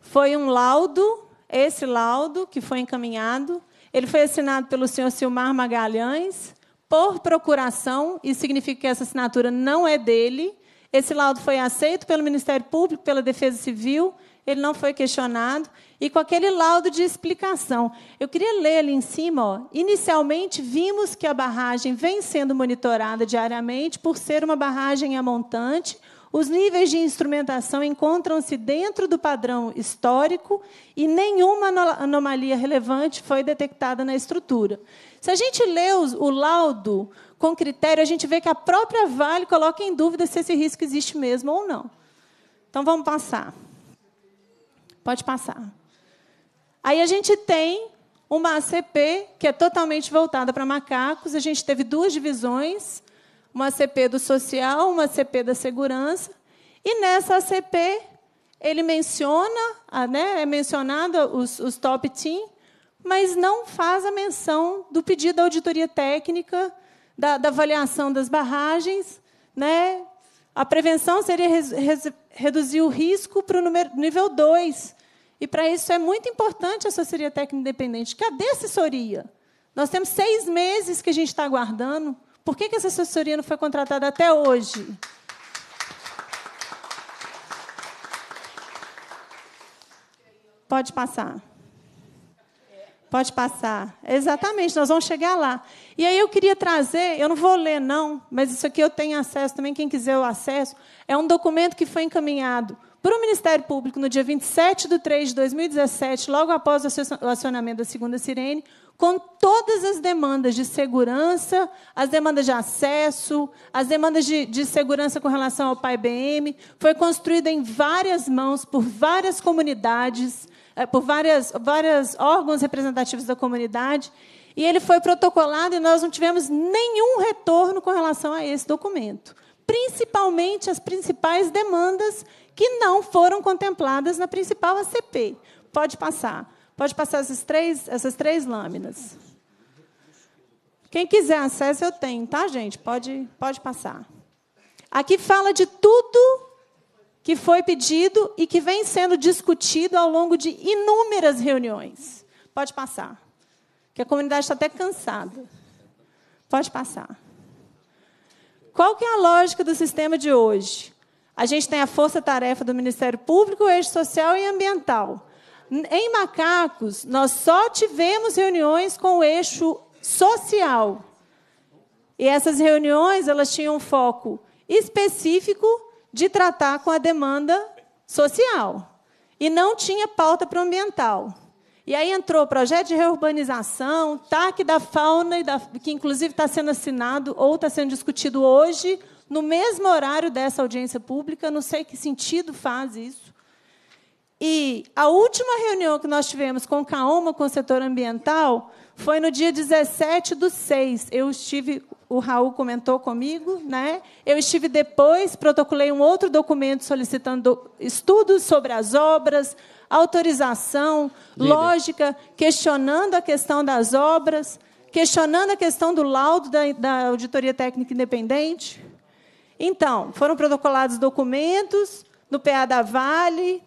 Foi um laudo, esse laudo que foi encaminhado, ele foi assinado pelo senhor Silmar Magalhães por procuração, e significa que essa assinatura não é dele. Esse laudo foi aceito pelo Ministério Público, pela Defesa Civil ele não foi questionado, e com aquele laudo de explicação. Eu queria ler ali em cima. Ó. Inicialmente, vimos que a barragem vem sendo monitorada diariamente por ser uma barragem amontante. Os níveis de instrumentação encontram-se dentro do padrão histórico e nenhuma anomalia relevante foi detectada na estrutura. Se a gente lê o laudo com critério, a gente vê que a própria Vale coloca em dúvida se esse risco existe mesmo ou não. Então, vamos passar. Pode passar. Aí a gente tem uma ACP que é totalmente voltada para macacos. A gente teve duas divisões, uma ACP do social, uma ACP da segurança. E nessa ACP ele menciona, né, é mencionado os, os top team, mas não faz a menção do pedido da auditoria técnica, da, da avaliação das barragens, né? A prevenção seria res, res, reduzir o risco para o número, nível 2, e para isso é muito importante a assessoria técnica independente. Cadê a assessoria? Nós temos seis meses que a gente está aguardando. Por que, que essa assessoria não foi contratada até hoje? Pode passar. Pode passar. Exatamente, nós vamos chegar lá. E aí eu queria trazer, eu não vou ler não, mas isso aqui eu tenho acesso também, quem quiser o acesso, é um documento que foi encaminhado para o Ministério Público no dia 27 de 3 de 2017, logo após o acionamento da segunda sirene, com todas as demandas de segurança, as demandas de acesso, as demandas de, de segurança com relação ao Pai BM, foi construída em várias mãos, por várias comunidades, eh, por várias, vários órgãos representativos da comunidade, e ele foi protocolado e nós não tivemos nenhum retorno com relação a esse documento, principalmente as principais demandas que não foram contempladas na principal ACP. Pode passar. Pode passar essas três, essas três lâminas. Quem quiser acesso, eu tenho, tá, gente? Pode, pode passar. Aqui fala de tudo que foi pedido e que vem sendo discutido ao longo de inúmeras reuniões. Pode passar. Que a comunidade está até cansada. Pode passar. Qual que é a lógica do sistema de hoje? A gente tem a força-tarefa do Ministério Público, o eixo social e ambiental. Em Macacos, nós só tivemos reuniões com o eixo social. E essas reuniões elas tinham um foco específico de tratar com a demanda social. E não tinha pauta para o ambiental. E aí entrou o projeto de reurbanização, TAC da fauna, que inclusive está sendo assinado ou está sendo discutido hoje, no mesmo horário dessa audiência pública, não sei que sentido faz isso. E a última reunião que nós tivemos com Caoma, com o setor ambiental, foi no dia 17 do 6. Eu estive, o Raul comentou comigo, né? Eu estive depois, protocolei um outro documento solicitando estudos sobre as obras, autorização, Líder. lógica, questionando a questão das obras, questionando a questão do laudo da, da Auditoria Técnica Independente. Então, foram protocolados documentos no PA da Vale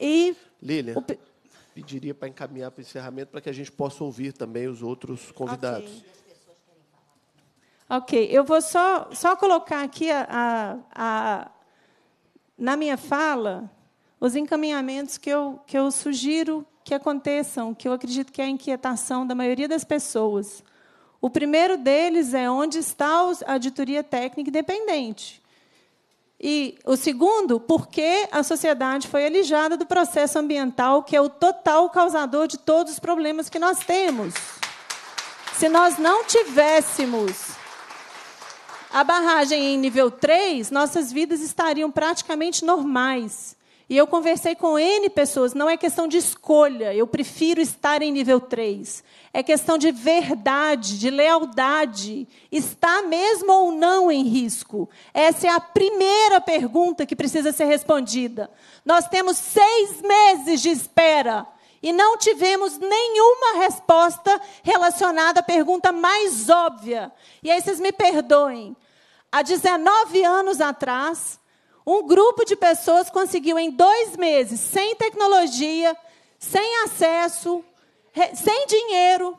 e. Lília, o... pediria para encaminhar para o encerramento para que a gente possa ouvir também os outros convidados. Okay. Ok, eu vou só, só colocar aqui a, a, a, na minha fala os encaminhamentos que eu, que eu sugiro que aconteçam, que eu acredito que é a inquietação da maioria das pessoas. O primeiro deles é onde está a auditoria técnica independente. E o segundo, por que a sociedade foi alijada do processo ambiental, que é o total causador de todos os problemas que nós temos. Se nós não tivéssemos a barragem em nível 3, nossas vidas estariam praticamente normais. E eu conversei com N pessoas, não é questão de escolha, eu prefiro estar em nível 3. É questão de verdade, de lealdade. Está mesmo ou não em risco? Essa é a primeira pergunta que precisa ser respondida. Nós temos seis meses de espera e não tivemos nenhuma resposta relacionada à pergunta mais óbvia. E aí vocês me perdoem. Há 19 anos atrás, um grupo de pessoas conseguiu em dois meses, sem tecnologia, sem acesso, sem dinheiro,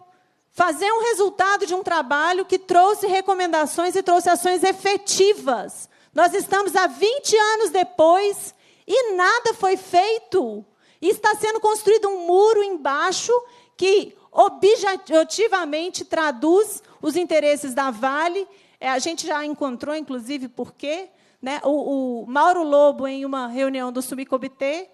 fazer um resultado de um trabalho que trouxe recomendações e trouxe ações efetivas. Nós estamos há 20 anos depois e nada foi feito. E está sendo construído um muro embaixo que objetivamente traduz os interesses da Vale. É, a gente já encontrou, inclusive, por quê? Né? O, o Mauro Lobo, em uma reunião do subcomitê,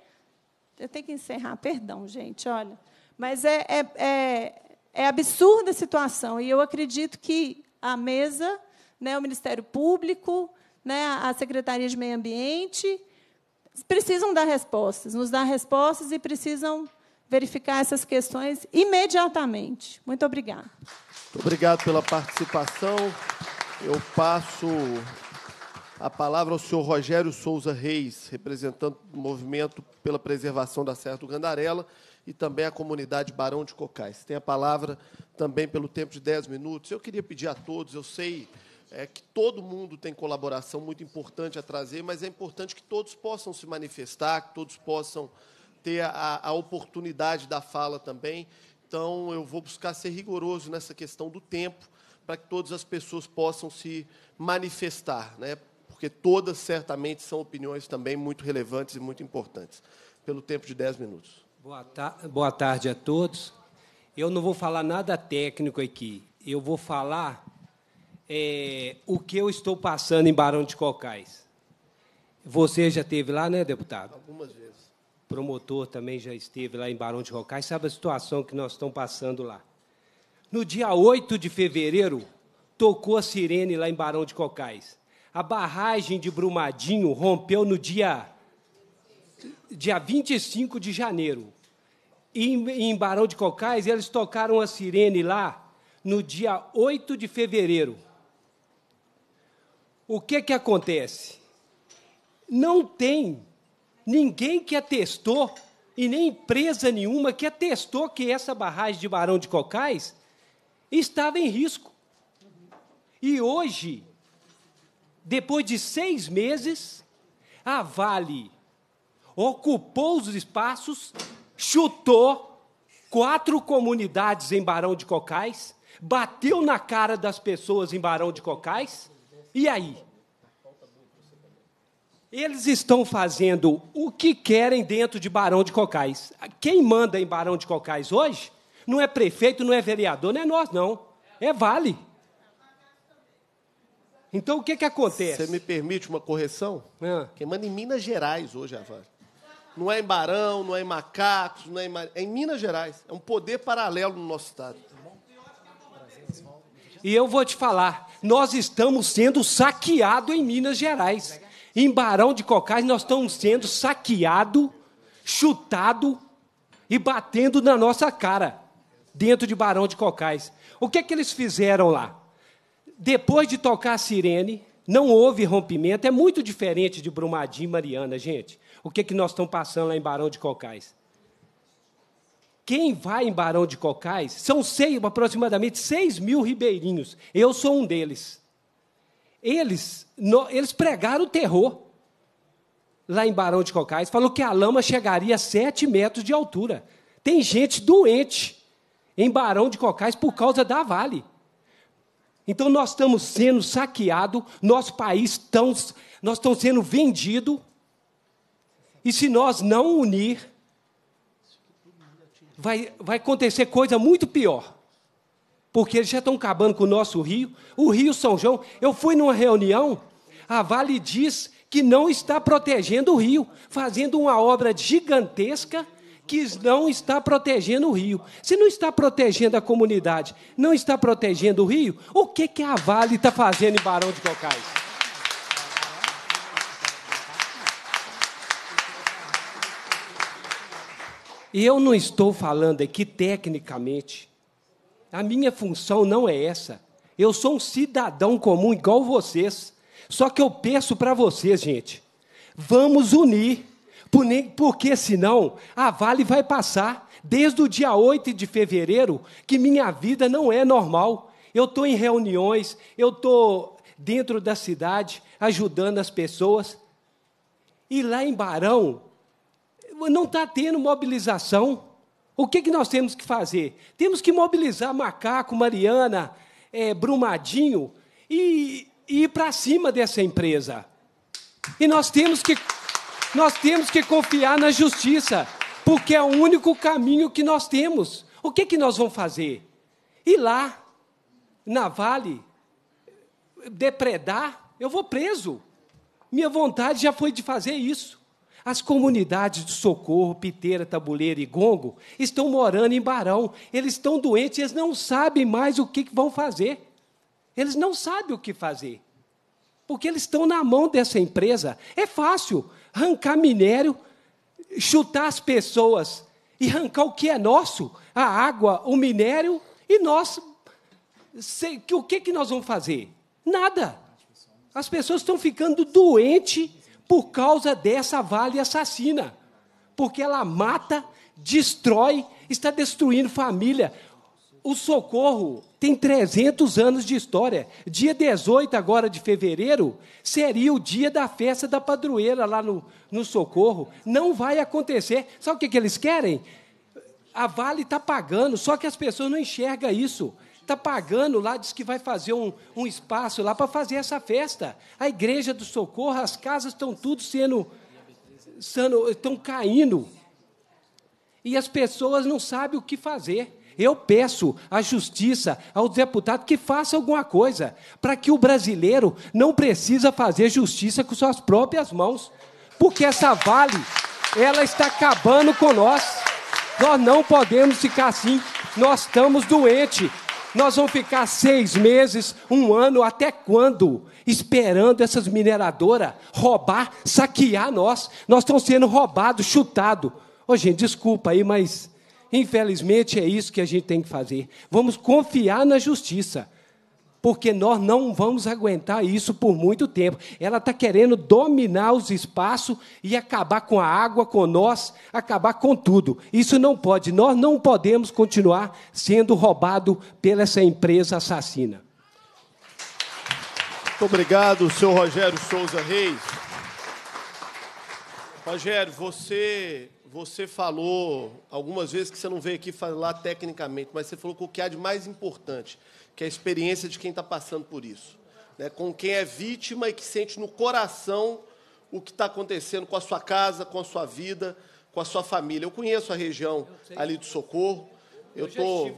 eu tenho que encerrar, perdão, gente, olha. Mas é, é, é, é absurda a situação, e eu acredito que a mesa, né, o Ministério Público, né, a Secretaria de Meio Ambiente, precisam dar respostas, nos dar respostas e precisam verificar essas questões imediatamente. Muito obrigada. Muito obrigado pela participação. Eu passo a palavra ao senhor Rogério Souza Reis, representante do Movimento pela Preservação da Serra do Gandarela e também a comunidade Barão de Cocais. Tem a palavra também pelo tempo de 10 minutos. Eu queria pedir a todos, eu sei é, que todo mundo tem colaboração muito importante a trazer, mas é importante que todos possam se manifestar, que todos possam ter a, a oportunidade da fala também. Então, eu vou buscar ser rigoroso nessa questão do tempo, para que todas as pessoas possam se manifestar. Né? porque todas certamente são opiniões também muito relevantes e muito importantes. Pelo tempo de 10 minutos. Boa, ta boa tarde a todos. Eu não vou falar nada técnico aqui. Eu vou falar é, o que eu estou passando em Barão de Cocais. Você já esteve lá, né, deputado? Algumas vezes. Promotor também já esteve lá em Barão de Cocais. Sabe a situação que nós estamos passando lá? No dia 8 de fevereiro, tocou a sirene lá em Barão de Cocais. A barragem de Brumadinho rompeu no dia, dia 25 de janeiro. E em Barão de Cocais, eles tocaram a sirene lá no dia 8 de fevereiro. O que, que acontece? Não tem ninguém que atestou e nem empresa nenhuma que atestou que essa barragem de Barão de Cocais estava em risco. E hoje depois de seis meses, a Vale ocupou os espaços, chutou quatro comunidades em Barão de Cocais, bateu na cara das pessoas em Barão de Cocais, e aí? Eles estão fazendo o que querem dentro de Barão de Cocais. Quem manda em Barão de Cocais hoje não é prefeito, não é vereador, não é nós, não. É Vale. Então o que, que acontece? Você me permite uma correção? É. Quem manda em Minas Gerais hoje Avan. Não é em Barão, não é em Macacos, não é em, Mar... é em Minas Gerais. É um poder paralelo no nosso estado. E eu vou te falar, nós estamos sendo saqueados em Minas Gerais. Em Barão de Cocais nós estamos sendo saqueado, chutado e batendo na nossa cara dentro de Barão de Cocais. O que é que eles fizeram lá? depois de tocar a sirene, não houve rompimento. É muito diferente de Brumadinho e Mariana, gente. O que, é que nós estamos passando lá em Barão de Cocais? Quem vai em Barão de Cocais são seis, aproximadamente 6 mil ribeirinhos. Eu sou um deles. Eles, no, eles pregaram o terror lá em Barão de Cocais. Falou que a lama chegaria a 7 metros de altura. Tem gente doente em Barão de Cocais por causa da Vale. Então nós estamos sendo saqueado, nosso país tão, nós estamos sendo vendido. E se nós não unir, vai, vai acontecer coisa muito pior. Porque eles já estão acabando com o nosso rio. O Rio São João, eu fui numa reunião, a Vale diz que não está protegendo o rio, fazendo uma obra gigantesca que não está protegendo o rio. Se não está protegendo a comunidade, não está protegendo o rio, o que, que a Vale está fazendo em Barão de Cocais? E eu não estou falando aqui tecnicamente. A minha função não é essa. Eu sou um cidadão comum igual vocês. Só que eu peço para vocês, gente, vamos unir porque senão a Vale vai passar desde o dia 8 de fevereiro que minha vida não é normal. Eu estou em reuniões, eu estou dentro da cidade ajudando as pessoas. E lá em Barão, não está tendo mobilização. O que, que nós temos que fazer? Temos que mobilizar Macaco, Mariana, é, Brumadinho e, e ir para cima dessa empresa. E nós temos que nós temos que confiar na justiça, porque é o único caminho que nós temos. O que, que nós vamos fazer? Ir lá, na Vale, depredar? Eu vou preso. Minha vontade já foi de fazer isso. As comunidades de Socorro, Piteira, Tabuleiro e Gongo estão morando em Barão. Eles estão doentes, eles não sabem mais o que vão fazer. Eles não sabem o que fazer. Porque eles estão na mão dessa empresa. É fácil arrancar minério, chutar as pessoas e arrancar o que é nosso, a água, o minério, e nós. Sei, que, o que, que nós vamos fazer? Nada. As pessoas estão ficando doentes por causa dessa vale assassina, porque ela mata, destrói, está destruindo família, o socorro tem 300 anos de história. Dia 18 agora de fevereiro seria o dia da festa da padroeira lá no, no socorro. Não vai acontecer. Sabe o que, que eles querem? A Vale está pagando, só que as pessoas não enxergam isso. Está pagando lá, diz que vai fazer um, um espaço lá para fazer essa festa. A igreja do socorro, as casas estão tudo sendo. estão caindo. E as pessoas não sabem o que fazer. Eu peço à justiça, aos deputados que façam alguma coisa para que o brasileiro não precisa fazer justiça com suas próprias mãos, porque essa Vale, ela está acabando com nós. Nós não podemos ficar assim. Nós estamos doentes. Nós vamos ficar seis meses, um ano, até quando? Esperando essas mineradoras roubar, saquear nós. Nós estamos sendo roubados, chutados. Ô, gente, desculpa aí, mas Infelizmente é isso que a gente tem que fazer. Vamos confiar na justiça, porque nós não vamos aguentar isso por muito tempo. Ela está querendo dominar os espaços e acabar com a água, com nós, acabar com tudo. Isso não pode. Nós não podemos continuar sendo roubado pela essa empresa assassina. Muito obrigado, senhor Rogério Souza Reis. Rogério, você você falou algumas vezes que você não veio aqui falar tecnicamente, mas você falou que o que há de mais importante, que é a experiência de quem está passando por isso, né? com quem é vítima e que sente no coração o que está acontecendo com a sua casa, com a sua vida, com a sua família. Eu conheço a região ali do Socorro. Eu, tô,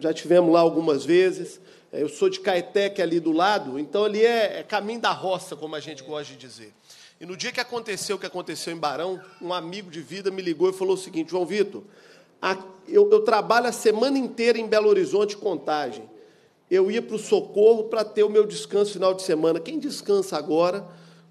já tivemos lá algumas vezes. É, eu sou de Caeté, que é ali do lado, então ali é, é caminho da roça, como a gente é. gosta de dizer. E no dia que aconteceu o que aconteceu em Barão, um amigo de vida me ligou e falou o seguinte: João Vitor, eu, eu trabalho a semana inteira em Belo Horizonte, contagem. Eu ia para o socorro para ter o meu descanso final de semana. Quem descansa agora,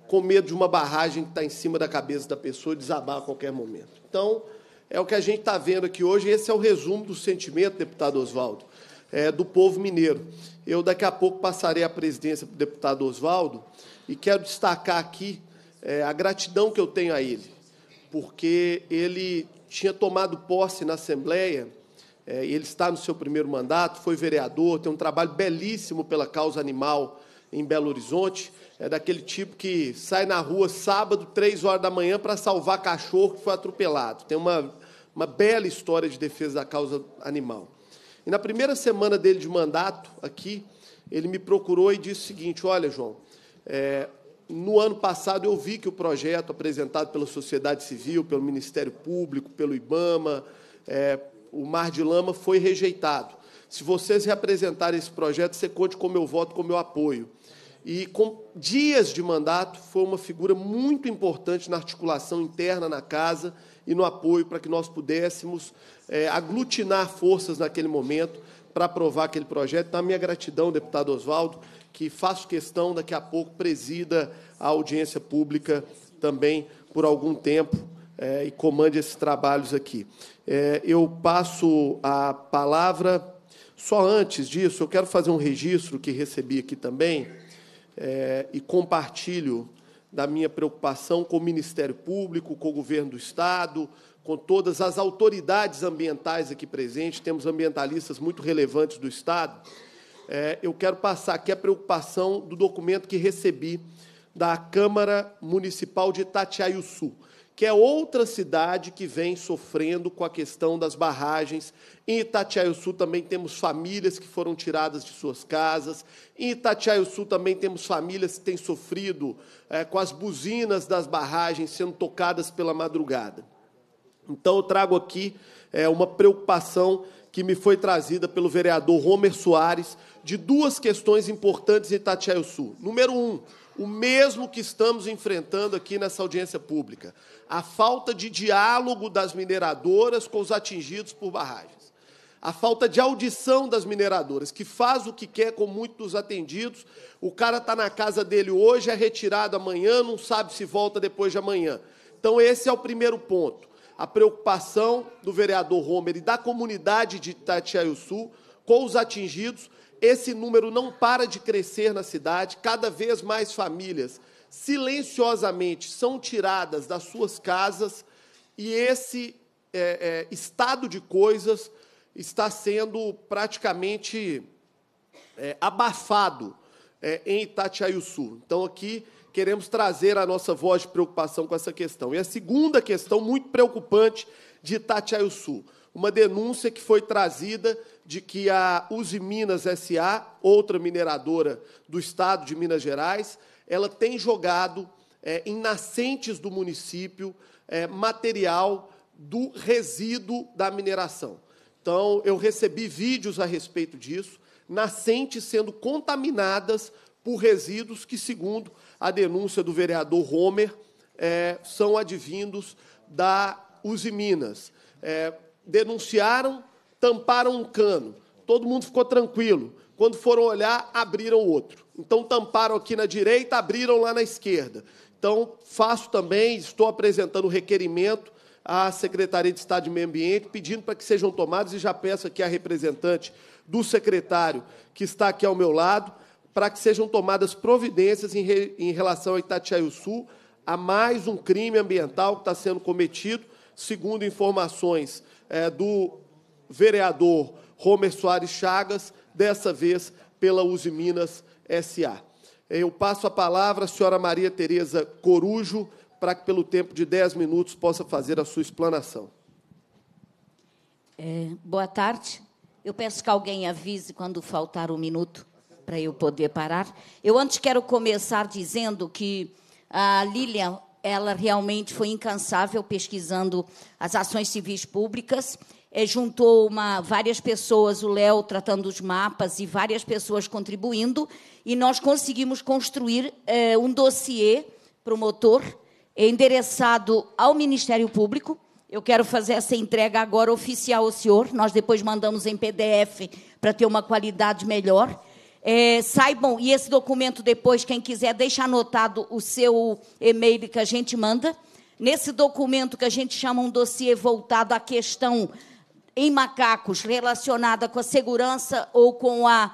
com medo de uma barragem que está em cima da cabeça da pessoa desabar a qualquer momento? Então, é o que a gente está vendo aqui hoje. Esse é o resumo do sentimento, deputado Oswaldo, é, do povo mineiro. Eu, daqui a pouco, passarei a presidência para o deputado Oswaldo e quero destacar aqui é, a gratidão que eu tenho a ele, porque ele tinha tomado posse na Assembleia, é, ele está no seu primeiro mandato, foi vereador, tem um trabalho belíssimo pela causa animal em Belo Horizonte, é daquele tipo que sai na rua sábado, três horas da manhã, para salvar cachorro que foi atropelado. Tem uma, uma bela história de defesa da causa animal. E na primeira semana dele de mandato aqui, ele me procurou e disse o seguinte: Olha, João, é, no ano passado, eu vi que o projeto apresentado pela sociedade civil, pelo Ministério Público, pelo IBAMA, é, o Mar de Lama, foi rejeitado. Se vocês reapresentarem esse projeto, você conte com o meu voto, com o meu apoio. E com dias de mandato, foi uma figura muito importante na articulação interna na casa e no apoio para que nós pudéssemos é, aglutinar forças naquele momento para aprovar aquele projeto. Então, a minha gratidão, deputado Oswaldo, que faço questão daqui a pouco presida a audiência pública também por algum tempo é, e comande esses trabalhos aqui. É, eu passo a palavra. Só antes disso, eu quero fazer um registro que recebi aqui também é, e compartilho da minha preocupação com o Ministério Público, com o Governo do Estado, com todas as autoridades ambientais aqui presentes. Temos ambientalistas muito relevantes do Estado é, eu quero passar aqui a preocupação do documento que recebi da Câmara Municipal de Itatiaiuçu, que é outra cidade que vem sofrendo com a questão das barragens. Em Itatiaiuçu também temos famílias que foram tiradas de suas casas. Em Itatiaiuçu também temos famílias que têm sofrido é, com as buzinas das barragens sendo tocadas pela madrugada. Então, eu trago aqui é, uma preocupação que me foi trazida pelo vereador Romer Soares, de duas questões importantes em Sul. Número um, o mesmo que estamos enfrentando aqui nessa audiência pública, a falta de diálogo das mineradoras com os atingidos por barragens. A falta de audição das mineradoras, que faz o que quer com muitos dos atendidos. O cara está na casa dele hoje, é retirado amanhã, não sabe se volta depois de amanhã. Então, esse é o primeiro ponto. A preocupação do vereador Homer e da comunidade de Itatiaio Sul com os atingidos esse número não para de crescer na cidade, cada vez mais famílias silenciosamente são tiradas das suas casas e esse é, é, estado de coisas está sendo praticamente é, abafado é, em Itatiaiuçu. Então, aqui queremos trazer a nossa voz de preocupação com essa questão. E a segunda questão muito preocupante de Itatiaiuçu, uma denúncia que foi trazida de que a Uzi Minas SA, outra mineradora do estado de Minas Gerais, ela tem jogado é, em nascentes do município é, material do resíduo da mineração. Então, eu recebi vídeos a respeito disso, nascentes sendo contaminadas por resíduos que, segundo a denúncia do vereador Homer, é, são advindos da Uzi Minas. É, denunciaram tamparam um cano, todo mundo ficou tranquilo. Quando foram olhar, abriram outro. Então tamparam aqui na direita, abriram lá na esquerda. Então faço também, estou apresentando o requerimento à Secretaria de Estado de Meio Ambiente, pedindo para que sejam tomados, e já peço aqui a representante do secretário que está aqui ao meu lado, para que sejam tomadas providências em, re, em relação a Itatiaio Sul, a mais um crime ambiental que está sendo cometido, segundo informações é, do vereador Romer Soares Chagas, dessa vez pela Uzi Minas SA. Eu passo a palavra à senhora Maria Tereza Corujo, para que, pelo tempo de 10 minutos, possa fazer a sua explanação. É, boa tarde. Eu peço que alguém avise quando faltar um minuto para eu poder parar. Eu antes quero começar dizendo que a Lilian, ela realmente foi incansável pesquisando as ações civis públicas é, juntou uma, várias pessoas, o Léo tratando os mapas e várias pessoas contribuindo, e nós conseguimos construir é, um dossiê promotor é endereçado ao Ministério Público. Eu quero fazer essa entrega agora oficial ao senhor. Nós depois mandamos em PDF para ter uma qualidade melhor. É, saibam, e esse documento depois, quem quiser, deixa anotado o seu e-mail que a gente manda. Nesse documento que a gente chama um dossiê voltado à questão em macacos relacionada com a segurança ou com a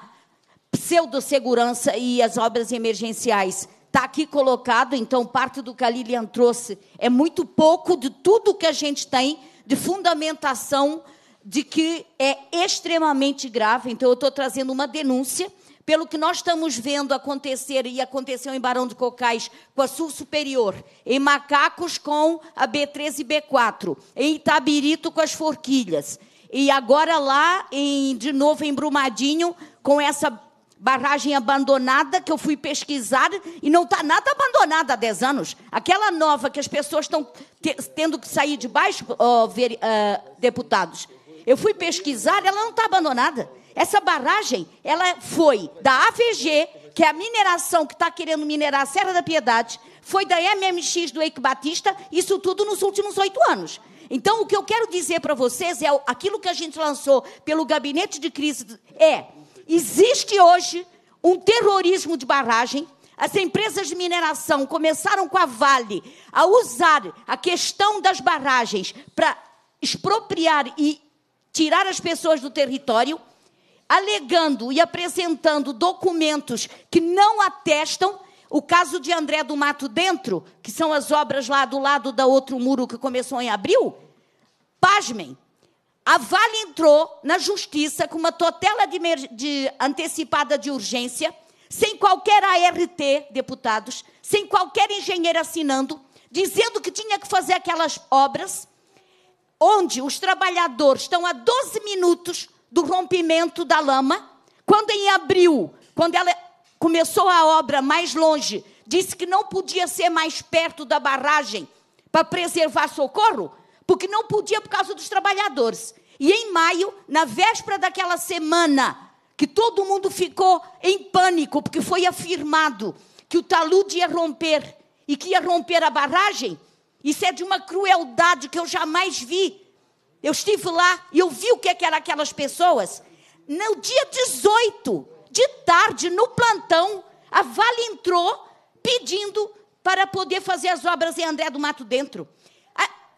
pseudo-segurança e as obras emergenciais. Está aqui colocado, então, parte do que a Lilian trouxe. É muito pouco de tudo que a gente tem de fundamentação de que é extremamente grave. Então, eu estou trazendo uma denúncia pelo que nós estamos vendo acontecer e aconteceu em Barão de Cocais com a Sul Superior, em Macacos com a B13 e B4, em Itabirito com as Forquilhas, e agora lá, em, de novo em Brumadinho, com essa barragem abandonada que eu fui pesquisar e não está nada abandonada há 10 anos. Aquela nova que as pessoas estão te, tendo que sair de baixo, oh, ver, uh, ah, deputados. Eu fui pesquisar, ela não está abandonada. Essa barragem, ela foi da AVG, que é a mineração que está querendo minerar a Serra da Piedade, foi da MMX do Eike Batista, isso tudo nos últimos oito anos. Então, o que eu quero dizer para vocês é aquilo que a gente lançou pelo gabinete de crise é: existe hoje um terrorismo de barragem. As empresas de mineração começaram com a Vale a usar a questão das barragens para expropriar e tirar as pessoas do território, alegando e apresentando documentos que não atestam o caso de André do Mato Dentro, que são as obras lá do lado da outro muro que começou em abril, pasmem, a Vale entrou na justiça com uma totela de, de antecipada de urgência, sem qualquer ART, deputados, sem qualquer engenheiro assinando, dizendo que tinha que fazer aquelas obras, onde os trabalhadores estão a 12 minutos do rompimento da lama, quando em abril, quando ela começou a obra mais longe, disse que não podia ser mais perto da barragem para preservar socorro, porque não podia por causa dos trabalhadores. E em maio, na véspera daquela semana, que todo mundo ficou em pânico, porque foi afirmado que o talude ia romper e que ia romper a barragem, isso é de uma crueldade que eu jamais vi. Eu estive lá e eu vi o que, é que eram aquelas pessoas. No dia 18, de tarde, no plantão, a Vale entrou pedindo para poder fazer as obras em André do Mato Dentro.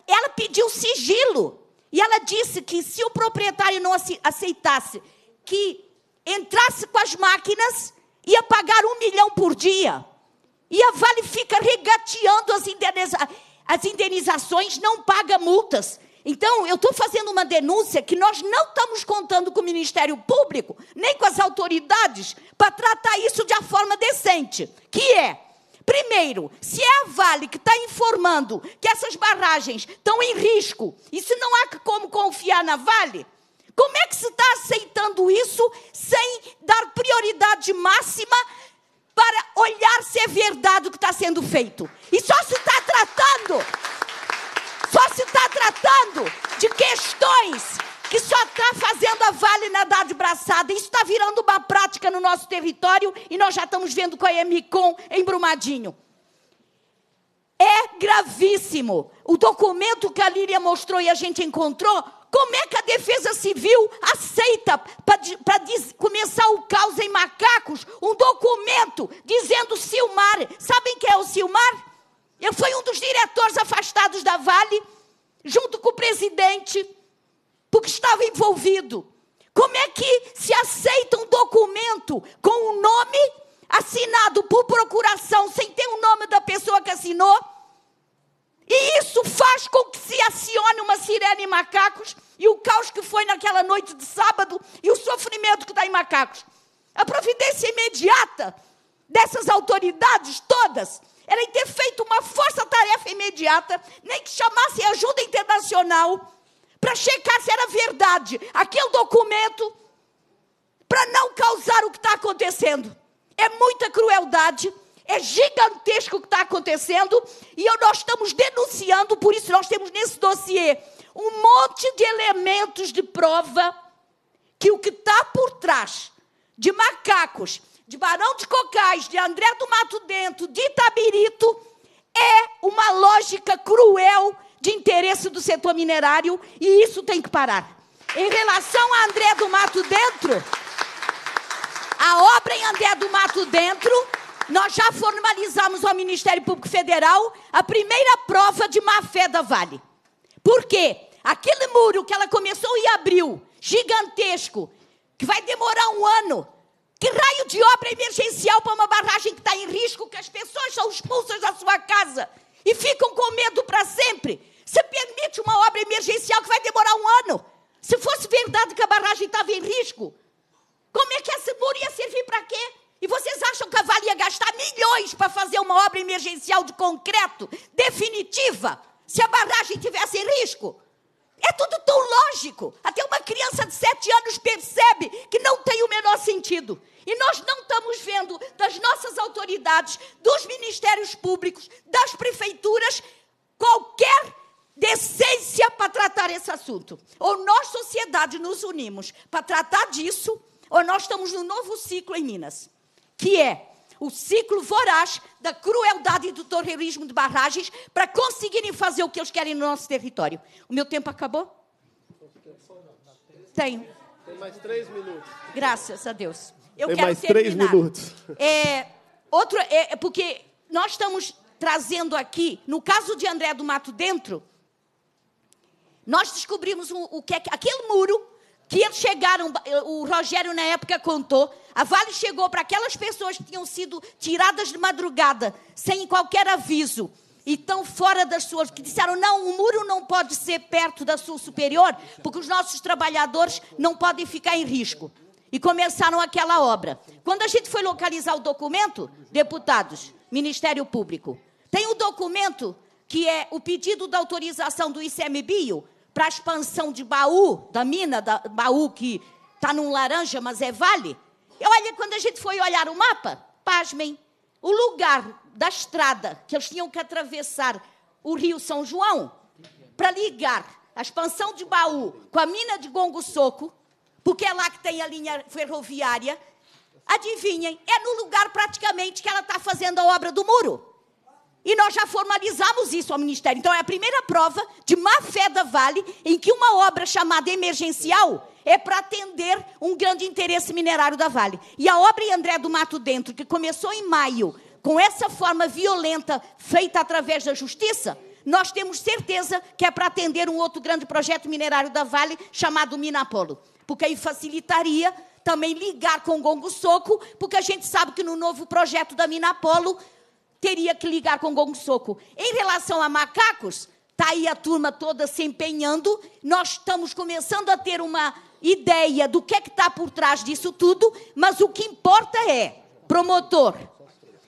Ela pediu sigilo. E ela disse que se o proprietário não aceitasse que entrasse com as máquinas, ia pagar um milhão por dia. E a Vale fica regateando as, as indenizações, não paga multas. Então, eu estou fazendo uma denúncia que nós não estamos contando com o Ministério Público, nem com as autoridades, para tratar isso de uma forma decente. Que é, primeiro, se é a Vale que está informando que essas barragens estão em risco, e se não há como confiar na Vale, como é que se está aceitando isso sem dar prioridade máxima para olhar se é verdade o que está sendo feito? E só se está tratando só se está tratando de questões que só está fazendo a vale nadar de braçada. Isso está virando uma prática no nosso território e nós já estamos vendo com a EMICOM em Brumadinho. É gravíssimo. O documento que a Líria mostrou e a gente encontrou, como é que a Defesa Civil aceita para começar o caos em macacos um documento dizendo Silmar? Sabem quem é o Silmar? Eu fui um dos diretores afastados da Vale, junto com o presidente, porque estava envolvido. Como é que se aceita um documento com o um nome assinado por procuração sem ter o nome da pessoa que assinou? E isso faz com que se acione uma sirene em macacos e o caos que foi naquela noite de sábado e o sofrimento que está em macacos. A providência imediata dessas autoridades todas era ter feito uma força-tarefa imediata, nem que chamasse ajuda internacional, para checar se era verdade aquele documento, para não causar o que está acontecendo. É muita crueldade, é gigantesco o que está acontecendo, e nós estamos denunciando, por isso nós temos nesse dossiê um monte de elementos de prova que o que está por trás de macacos de Barão de Cocais, de André do Mato Dentro, de Itabirito, é uma lógica cruel de interesse do setor minerário e isso tem que parar. Em relação a André do Mato Dentro, a obra em André do Mato Dentro, nós já formalizamos ao Ministério Público Federal a primeira prova de má-fé da Vale. Por quê? Aquele muro que ela começou e abriu, gigantesco, que vai demorar um ano que raio de obra emergencial para uma barragem que está em risco, que as pessoas são expulsas da sua casa e ficam com medo para sempre? Você permite uma obra emergencial que vai demorar um ano? Se fosse verdade que a barragem estava em risco, como é que esse muro ia servir para quê? E vocês acham que a Vale ia gastar milhões para fazer uma obra emergencial de concreto, definitiva, se a barragem tivesse em risco? É tudo tão lógico. Até uma criança de sete anos percebe que não tem o menor sentido. E nós não estamos vendo das nossas autoridades, dos ministérios públicos, das prefeituras, qualquer decência para tratar esse assunto. Ou nós, sociedade, nos unimos para tratar disso, ou nós estamos no novo ciclo em Minas, que é o ciclo voraz da crueldade e do terrorismo de barragens para conseguirem fazer o que eles querem no nosso território. O meu tempo acabou? Tenho. Tem mais três minutos. Graças a Deus. Eu Tem quero mais três minutos. É, outro, é, é, porque nós estamos trazendo aqui, no caso de André do Mato Dentro, nós descobrimos o, o que é aquele muro que eles chegaram, o Rogério na época contou, a Vale chegou para aquelas pessoas que tinham sido tiradas de madrugada, sem qualquer aviso, e tão fora das suas, que disseram, não, o muro não pode ser perto da sua superior, porque os nossos trabalhadores não podem ficar em risco e começaram aquela obra. Quando a gente foi localizar o documento, deputados, Ministério Público, tem o um documento que é o pedido da autorização do ICMBio para a expansão de baú, da mina da baú que está num laranja, mas é vale. E olha, quando a gente foi olhar o mapa, pasmem, o lugar da estrada que eles tinham que atravessar o rio São João para ligar a expansão de baú com a mina de Gongo Soco, porque é lá que tem a linha ferroviária. Adivinhem, é no lugar praticamente que ela está fazendo a obra do muro. E nós já formalizamos isso ao Ministério. Então, é a primeira prova de má fé da Vale em que uma obra chamada emergencial é para atender um grande interesse minerário da Vale. E a obra em André do Mato Dentro, que começou em maio, com essa forma violenta feita através da justiça, nós temos certeza que é para atender um outro grande projeto minerário da Vale chamado Minapolo porque aí facilitaria também ligar com o gongo soco, porque a gente sabe que no novo projeto da Minapolo teria que ligar com o gongo soco. Em relação a macacos, está aí a turma toda se empenhando, nós estamos começando a ter uma ideia do que é que está por trás disso tudo, mas o que importa é, promotor,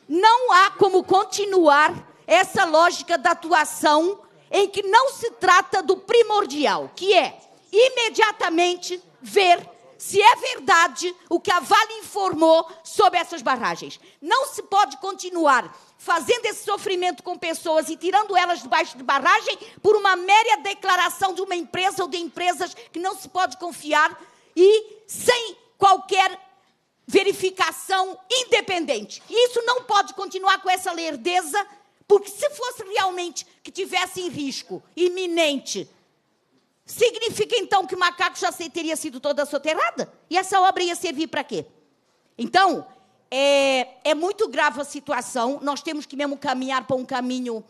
não há como continuar essa lógica da atuação em que não se trata do primordial, que é imediatamente ver se é verdade o que a Vale informou sobre essas barragens. Não se pode continuar fazendo esse sofrimento com pessoas e tirando elas debaixo de barragem por uma mera declaração de uma empresa ou de empresas que não se pode confiar e sem qualquer verificação independente. Isso não pode continuar com essa lerdeza, porque se fosse realmente que tivesse em risco iminente Significa então que o macaco já teria sido toda soterrada? E essa obra ia servir para quê? Então, é, é, muito grave a situação, nós temos que mesmo caminhar para um caminho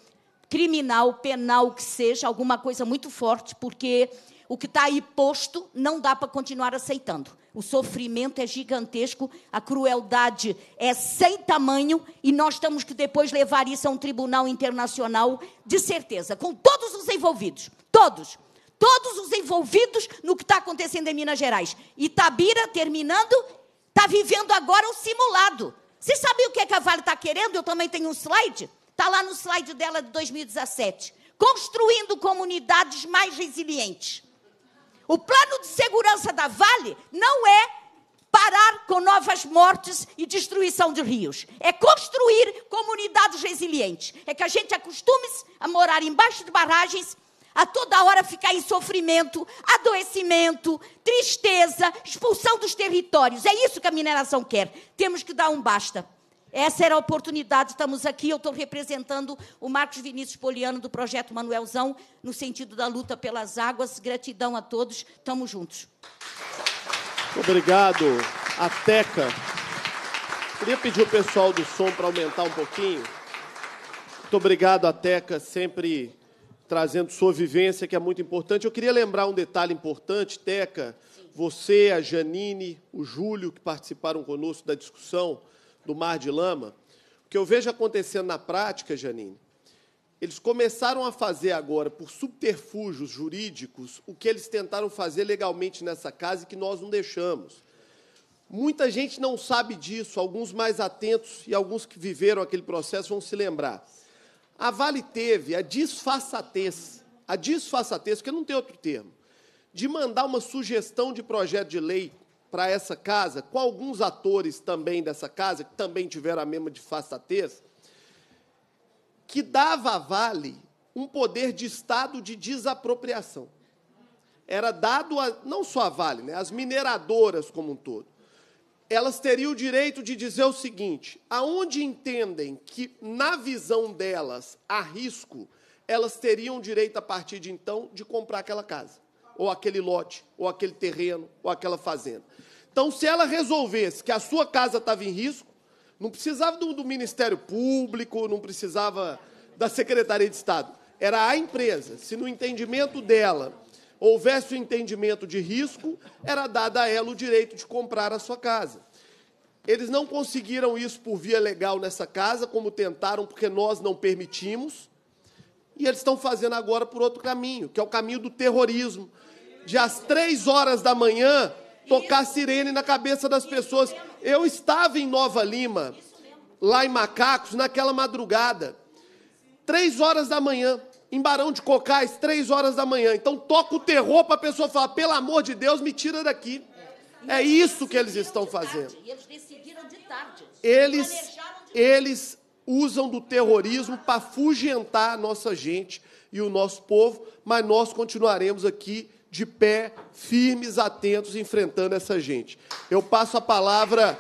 criminal, penal, que seja, alguma coisa muito forte, porque o que está aí posto não dá para continuar aceitando. O sofrimento é gigantesco, a crueldade é sem tamanho e nós temos que depois levar isso a um tribunal internacional, de certeza, com todos os envolvidos, todos todos os envolvidos no que está acontecendo em Minas Gerais. Itabira, terminando, está vivendo agora um simulado. Você sabe o que, é que a Vale está querendo? Eu também tenho um slide. Está lá no slide dela de 2017. Construindo comunidades mais resilientes. O plano de segurança da Vale não é parar com novas mortes e destruição de rios. É construir comunidades resilientes. É que a gente acostume-se a morar embaixo de barragens a toda hora ficar em sofrimento, adoecimento, tristeza, expulsão dos territórios. É isso que a mineração quer. Temos que dar um basta. Essa era a oportunidade, estamos aqui, eu estou representando o Marcos Vinícius Poliano do Projeto Manuelzão, no sentido da luta pelas águas. Gratidão a todos, estamos juntos. Obrigado, Ateca. Queria pedir o pessoal do som para aumentar um pouquinho. Muito obrigado, Ateca, sempre trazendo sua vivência, que é muito importante. Eu queria lembrar um detalhe importante, Teca, você, a Janine, o Júlio, que participaram conosco da discussão do Mar de Lama. O que eu vejo acontecendo na prática, Janine, eles começaram a fazer agora, por subterfúgios jurídicos, o que eles tentaram fazer legalmente nessa casa e que nós não deixamos. Muita gente não sabe disso, alguns mais atentos e alguns que viveram aquele processo vão se lembrar. A Vale teve a disfarçatez, a disfarçatez, porque não tem outro termo, de mandar uma sugestão de projeto de lei para essa casa, com alguns atores também dessa casa, que também tiveram a mesma disfarçatez, que dava à Vale um poder de Estado de desapropriação. Era dado a, não só à Vale, né, às mineradoras como um todo elas teriam o direito de dizer o seguinte: aonde entendem que, na visão delas, há risco, elas teriam direito, a partir de então, de comprar aquela casa, ou aquele lote, ou aquele terreno, ou aquela fazenda. Então, se ela resolvesse que a sua casa estava em risco, não precisava do, do Ministério Público, não precisava da Secretaria de Estado. Era a empresa. Se no entendimento dela houvesse o entendimento de risco, era dado a ela o direito de comprar a sua casa. Eles não conseguiram isso por via legal nessa casa, como tentaram, porque nós não permitimos. E eles estão fazendo agora por outro caminho, que é o caminho do terrorismo. De às três horas da manhã, tocar sirene na cabeça das pessoas. Eu estava em Nova Lima, lá em Macacos, naquela madrugada. Três horas da manhã, em Barão de Cocais, três horas da manhã. Então toca o terror para a pessoa falar, pelo amor de Deus, me tira daqui. É isso que eles estão fazendo. Eles decidiram de tarde. Eles, eles usam do terrorismo para fugentar a nossa gente e o nosso povo, mas nós continuaremos aqui de pé, firmes, atentos, enfrentando essa gente. Eu passo a palavra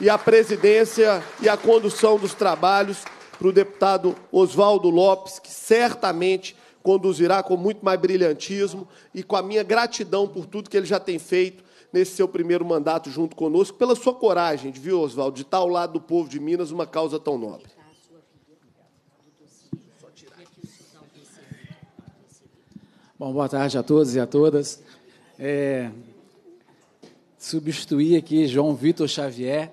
e a presidência e a condução dos trabalhos para o deputado Oswaldo Lopes, que certamente conduzirá com muito mais brilhantismo e com a minha gratidão por tudo que ele já tem feito nesse seu primeiro mandato junto conosco, pela sua coragem, viu, Oswaldo, de estar ao lado do povo de Minas uma causa tão nobre. Bom, boa tarde a todos e a todas. É, substituir aqui João Vitor Xavier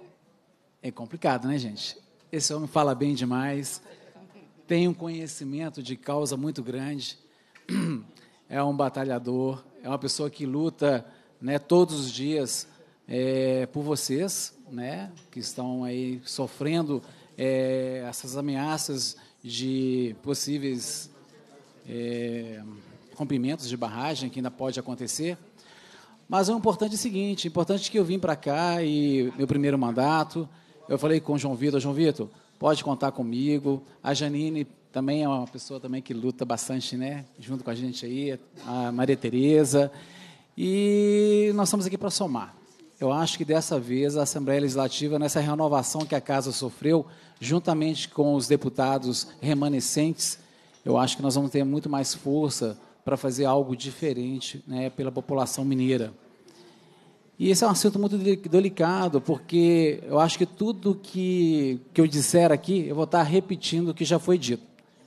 é complicado, né, gente? Esse homem fala bem demais, tem um conhecimento de causa muito grande, é um batalhador, é uma pessoa que luta né, todos os dias é, por vocês, né, que estão aí sofrendo é, essas ameaças de possíveis é, rompimentos de barragem que ainda pode acontecer. Mas o importante é o seguinte, é importante que eu vim para cá e meu primeiro mandato, eu falei com o João Vitor, João Vitor, pode contar comigo. A Janine também é uma pessoa também que luta bastante, né? Junto com a gente aí, a Maria Tereza. E nós estamos aqui para somar. Eu acho que dessa vez a Assembleia Legislativa, nessa renovação que a Casa sofreu, juntamente com os deputados remanescentes, eu acho que nós vamos ter muito mais força para fazer algo diferente né, pela população mineira. E esse é um assunto muito delicado, porque eu acho que tudo que, que eu disser aqui, eu vou estar repetindo o que já foi dito.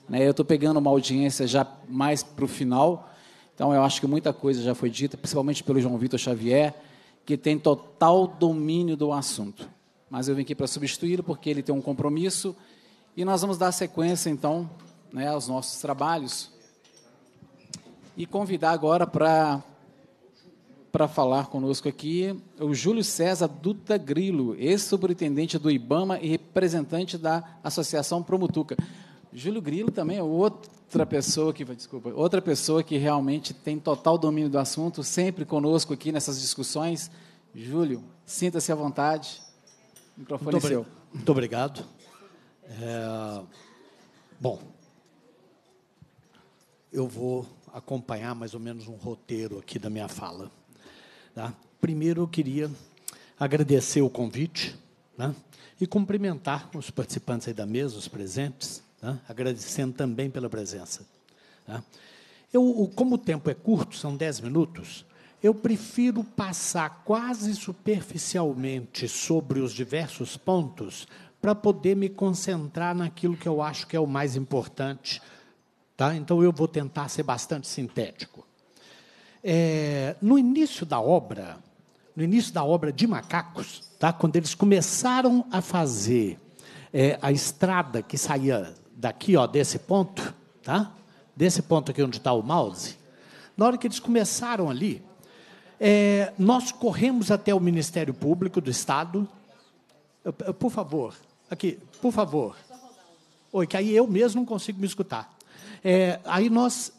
Né? Eu estou pegando uma audiência já mais para o final, então eu acho que muita coisa já foi dita, principalmente pelo João Vitor Xavier, que tem total domínio do assunto. Mas eu vim aqui para substituí-lo, porque ele tem um compromisso, e nós vamos dar sequência, então, né, aos nossos trabalhos. E convidar agora para para falar conosco aqui é o Júlio César Duta Grilo, ex-superintendente do IBAMA e representante da Associação Promutuca. Júlio Grilo também é outra pessoa que, desculpa, outra pessoa que realmente tem total domínio do assunto, sempre conosco aqui nessas discussões. Júlio, sinta-se à vontade. O microfone muito é seu. Muito obrigado. É, bom, eu vou acompanhar mais ou menos um roteiro aqui da minha fala. Tá? Primeiro, eu queria agradecer o convite né? e cumprimentar os participantes aí da mesa, os presentes, né? agradecendo também pela presença. Tá? Eu, como o tempo é curto, são dez minutos, eu prefiro passar quase superficialmente sobre os diversos pontos para poder me concentrar naquilo que eu acho que é o mais importante. Tá? Então, eu vou tentar ser bastante sintético. É, no início da obra, no início da obra de Macacos, tá? quando eles começaram a fazer é, a estrada que saía daqui, ó, desse ponto, tá? desse ponto aqui onde está o mouse, na hora que eles começaram ali, é, nós corremos até o Ministério Público do Estado. Por favor, aqui, por favor. Oi, que aí eu mesmo não consigo me escutar. É, aí nós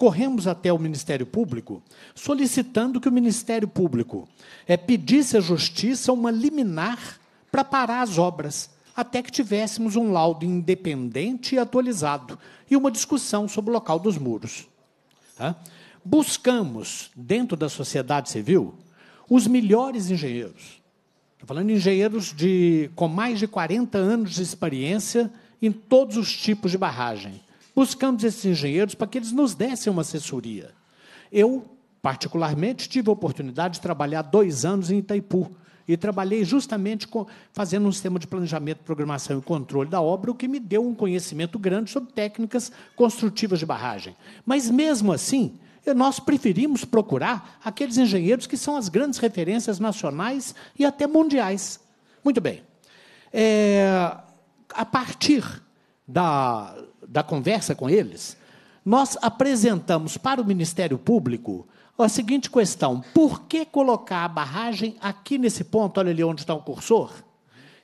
corremos até o Ministério Público solicitando que o Ministério Público é, pedisse à Justiça uma liminar para parar as obras, até que tivéssemos um laudo independente e atualizado e uma discussão sobre o local dos muros. Tá? Buscamos, dentro da sociedade civil, os melhores engenheiros. Estou falando de engenheiros de, com mais de 40 anos de experiência em todos os tipos de barragem Buscamos esses engenheiros para que eles nos dessem uma assessoria. Eu, particularmente, tive a oportunidade de trabalhar dois anos em Itaipu. E trabalhei justamente com, fazendo um sistema de planejamento, programação e controle da obra, o que me deu um conhecimento grande sobre técnicas construtivas de barragem. Mas, mesmo assim, nós preferimos procurar aqueles engenheiros que são as grandes referências nacionais e até mundiais. Muito bem. É, a partir da, da conversa com eles, nós apresentamos para o Ministério Público a seguinte questão: por que colocar a barragem aqui nesse ponto, olha ali onde está o cursor?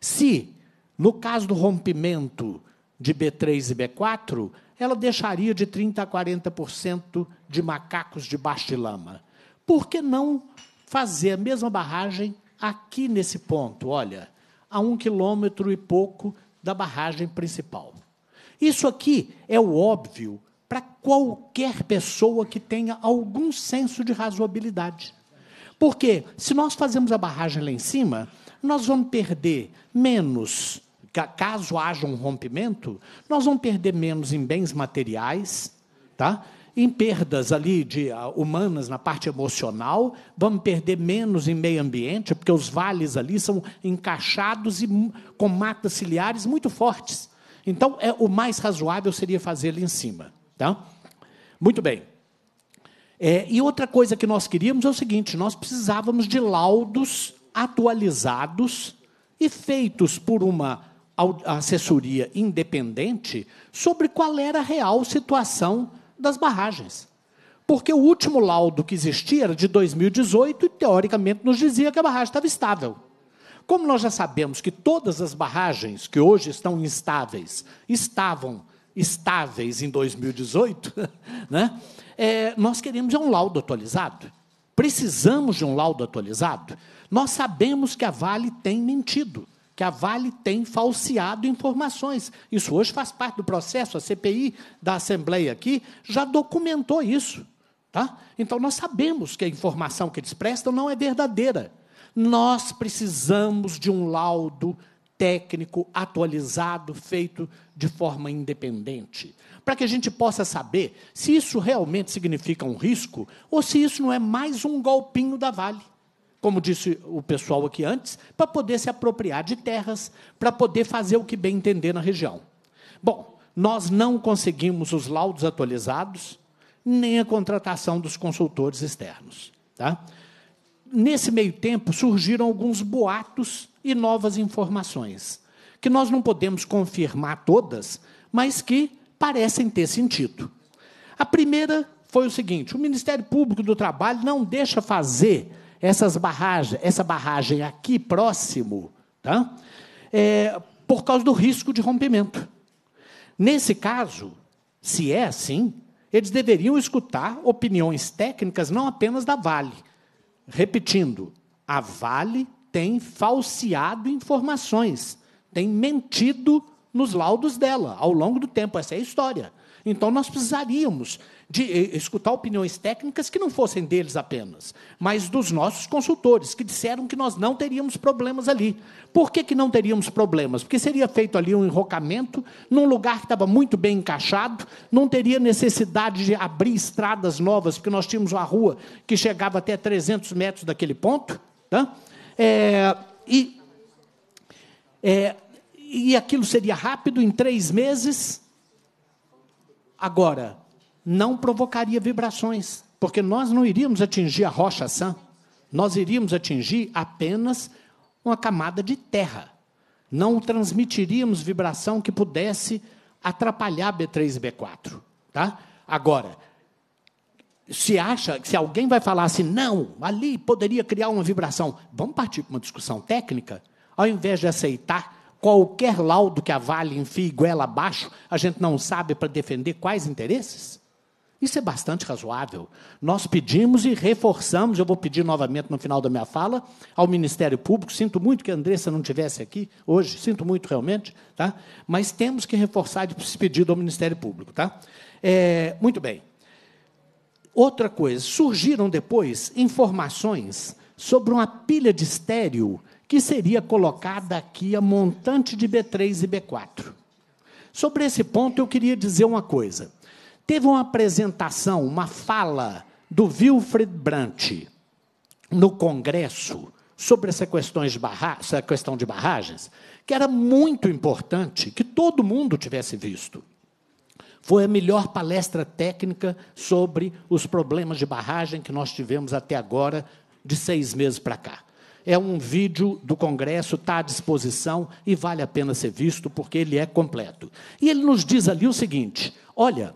Se, no caso do rompimento de B3 e B4, ela deixaria de 30% a 40% de macacos debaixo de lama. Por que não fazer a mesma barragem aqui nesse ponto, olha, a um quilômetro e pouco da barragem principal? Isso aqui é o óbvio para qualquer pessoa que tenha algum senso de razoabilidade. Porque se nós fazemos a barragem lá em cima, nós vamos perder menos, caso haja um rompimento, nós vamos perder menos em bens materiais, tá? em perdas ali de uh, humanas na parte emocional, vamos perder menos em meio ambiente, porque os vales ali são encaixados e hum, com matas ciliares muito fortes. Então, é, o mais razoável seria fazer ali em cima. Tá? Muito bem. É, e outra coisa que nós queríamos é o seguinte: nós precisávamos de laudos atualizados e feitos por uma assessoria independente sobre qual era a real situação das barragens. Porque o último laudo que existia era de 2018 e, teoricamente, nos dizia que a barragem estava estável. Como nós já sabemos que todas as barragens que hoje estão instáveis estavam estáveis em 2018, né? É, nós queremos um laudo atualizado. Precisamos de um laudo atualizado. Nós sabemos que a Vale tem mentido, que a Vale tem falseado informações. Isso hoje faz parte do processo. A CPI da Assembleia aqui já documentou isso. Tá? Então, nós sabemos que a informação que eles prestam não é verdadeira. Nós precisamos de um laudo técnico atualizado, feito de forma independente, para que a gente possa saber se isso realmente significa um risco ou se isso não é mais um golpinho da Vale. Como disse o pessoal aqui antes, para poder se apropriar de terras, para poder fazer o que bem entender na região. Bom, nós não conseguimos os laudos atualizados, nem a contratação dos consultores externos. Tá? nesse meio tempo surgiram alguns boatos e novas informações, que nós não podemos confirmar todas, mas que parecem ter sentido. A primeira foi o seguinte: o Ministério Público do Trabalho não deixa fazer essas barragens, essa barragem aqui próximo, tá? É, por causa do risco de rompimento. Nesse caso, se é assim, eles deveriam escutar opiniões técnicas não apenas da Vale, Repetindo, a Vale tem falseado informações, tem mentido nos laudos dela ao longo do tempo. Essa é a história. Então, nós precisaríamos de eh, escutar opiniões técnicas que não fossem deles apenas, mas dos nossos consultores, que disseram que nós não teríamos problemas ali. Por que, que não teríamos problemas? Porque seria feito ali um enrocamento num lugar que estava muito bem encaixado, não teria necessidade de abrir estradas novas, porque nós tínhamos uma rua que chegava até 300 metros daquele ponto. Tá? É, e, é, e aquilo seria rápido, em três meses. Agora, não provocaria vibrações, porque nós não iríamos atingir a rocha sã, nós iríamos atingir apenas uma camada de terra. Não transmitiríamos vibração que pudesse atrapalhar B3 e B4, tá? Agora, se acha se alguém vai falar assim, não, ali poderia criar uma vibração, vamos partir para uma discussão técnica, ao invés de aceitar qualquer laudo que avale em fio e goela abaixo, a gente não sabe para defender quais interesses? Isso é bastante razoável. Nós pedimos e reforçamos, eu vou pedir novamente no final da minha fala, ao Ministério Público, sinto muito que a Andressa não estivesse aqui hoje, sinto muito realmente, tá? mas temos que reforçar esse pedido ao Ministério Público. Tá? É, muito bem. Outra coisa, surgiram depois informações sobre uma pilha de estéreo que seria colocada aqui a montante de B3 e B4. Sobre esse ponto, eu queria dizer uma coisa. Teve uma apresentação, uma fala do Wilfred Brandt no Congresso sobre essa, essa questão de barragens, que era muito importante que todo mundo tivesse visto. Foi a melhor palestra técnica sobre os problemas de barragem que nós tivemos até agora, de seis meses para cá. É um vídeo do Congresso, está à disposição e vale a pena ser visto, porque ele é completo. E ele nos diz ali o seguinte: olha,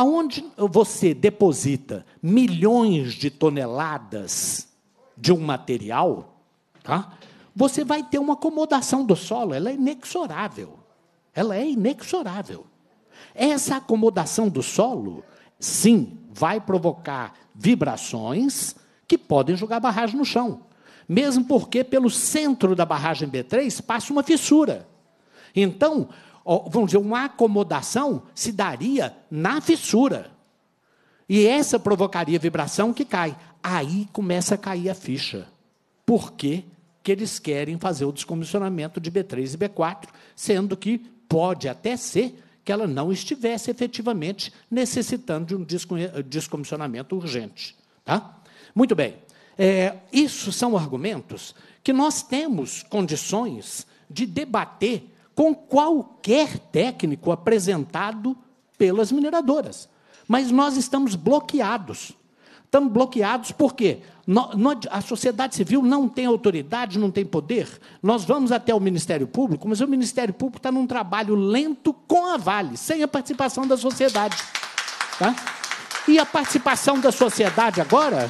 Aonde você deposita milhões de toneladas de um material, tá? você vai ter uma acomodação do solo, ela é inexorável. Ela é inexorável. Essa acomodação do solo, sim, vai provocar vibrações que podem jogar barragem no chão. Mesmo porque pelo centro da barragem B3 passa uma fissura. Então, vamos dizer, uma acomodação se daria na fissura. E essa provocaria vibração que cai. Aí começa a cair a ficha. Por quê? que eles querem fazer o descomissionamento de B3 e B4, sendo que pode até ser que ela não estivesse efetivamente necessitando de um descomissionamento urgente. Tá? Muito bem. É, isso são argumentos que nós temos condições de debater com qualquer técnico apresentado pelas mineradoras. Mas nós estamos bloqueados. Estamos bloqueados porque a sociedade civil não tem autoridade, não tem poder. Nós vamos até o Ministério Público, mas o Ministério Público está num trabalho lento com a Vale, sem a participação da sociedade. Tá? E a participação da sociedade agora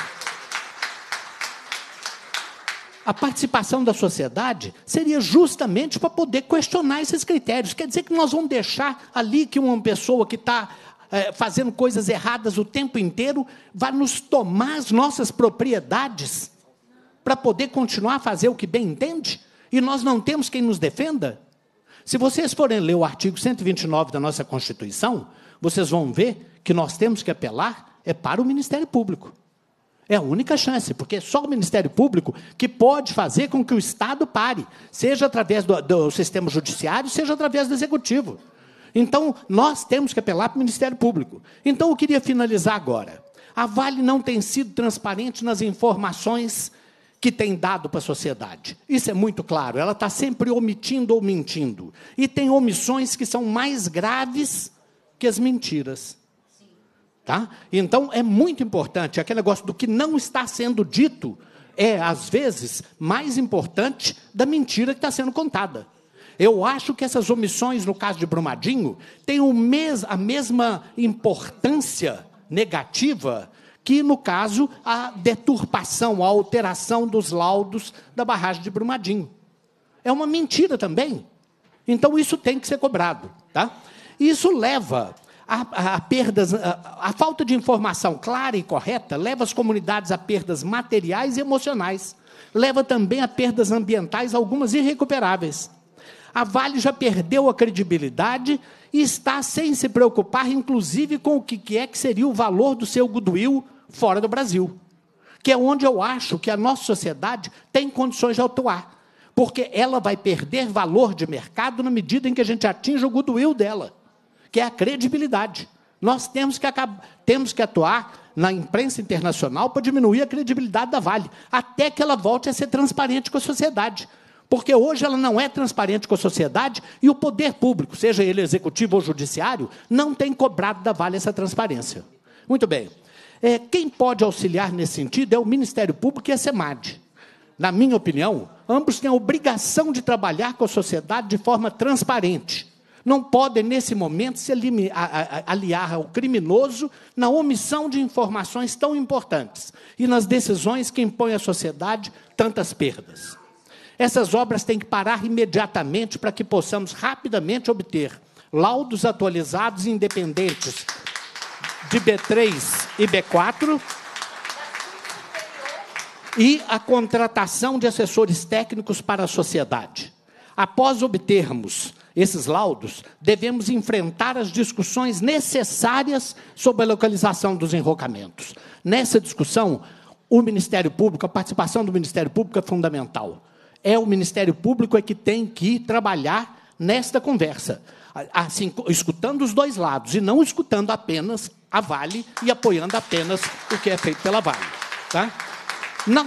a participação da sociedade seria justamente para poder questionar esses critérios. Quer dizer que nós vamos deixar ali que uma pessoa que está é, fazendo coisas erradas o tempo inteiro vai nos tomar as nossas propriedades para poder continuar a fazer o que bem entende? E nós não temos quem nos defenda? Se vocês forem ler o artigo 129 da nossa Constituição, vocês vão ver que nós temos que apelar é para o Ministério Público. É a única chance, porque é só o Ministério Público que pode fazer com que o Estado pare, seja através do, do sistema judiciário, seja através do executivo. Então, nós temos que apelar para o Ministério Público. Então, eu queria finalizar agora. A Vale não tem sido transparente nas informações que tem dado para a sociedade. Isso é muito claro. Ela está sempre omitindo ou mentindo. E tem omissões que são mais graves que as mentiras. Tá? Então é muito importante é aquele negócio do que não está sendo dito é às vezes mais importante da mentira que está sendo contada. Eu acho que essas omissões no caso de Brumadinho têm mes a mesma importância negativa que no caso a deturpação, a alteração dos laudos da barragem de Brumadinho. É uma mentira também. Então isso tem que ser cobrado, tá? Isso leva a, a perdas, a, a falta de informação clara e correta leva as comunidades a perdas materiais e emocionais. Leva também a perdas ambientais, algumas irrecuperáveis. A Vale já perdeu a credibilidade e está sem se preocupar, inclusive, com o que é que seria o valor do seu goodwill fora do Brasil. Que é onde eu acho que a nossa sociedade tem condições de atuar. Porque ela vai perder valor de mercado na medida em que a gente atinge o goodwill dela que é a credibilidade. Nós temos que, temos que atuar na imprensa internacional para diminuir a credibilidade da Vale, até que ela volte a ser transparente com a sociedade. Porque hoje ela não é transparente com a sociedade e o poder público, seja ele executivo ou judiciário, não tem cobrado da Vale essa transparência. Muito bem. É, quem pode auxiliar nesse sentido é o Ministério Público e a SEMAD. Na minha opinião, ambos têm a obrigação de trabalhar com a sociedade de forma transparente não podem, nesse momento, se aliar ao criminoso na omissão de informações tão importantes e nas decisões que impõem à sociedade tantas perdas. Essas obras têm que parar imediatamente para que possamos rapidamente obter laudos atualizados e independentes de B3 e B4 e a contratação de assessores técnicos para a sociedade Após obtermos esses laudos, devemos enfrentar as discussões necessárias sobre a localização dos enrocamentos. Nessa discussão, o Ministério Público, a participação do Ministério Público é fundamental. É o Ministério Público é que tem que trabalhar nesta conversa, assim, escutando os dois lados e não escutando apenas a Vale e apoiando apenas o que é feito pela Vale, tá? Não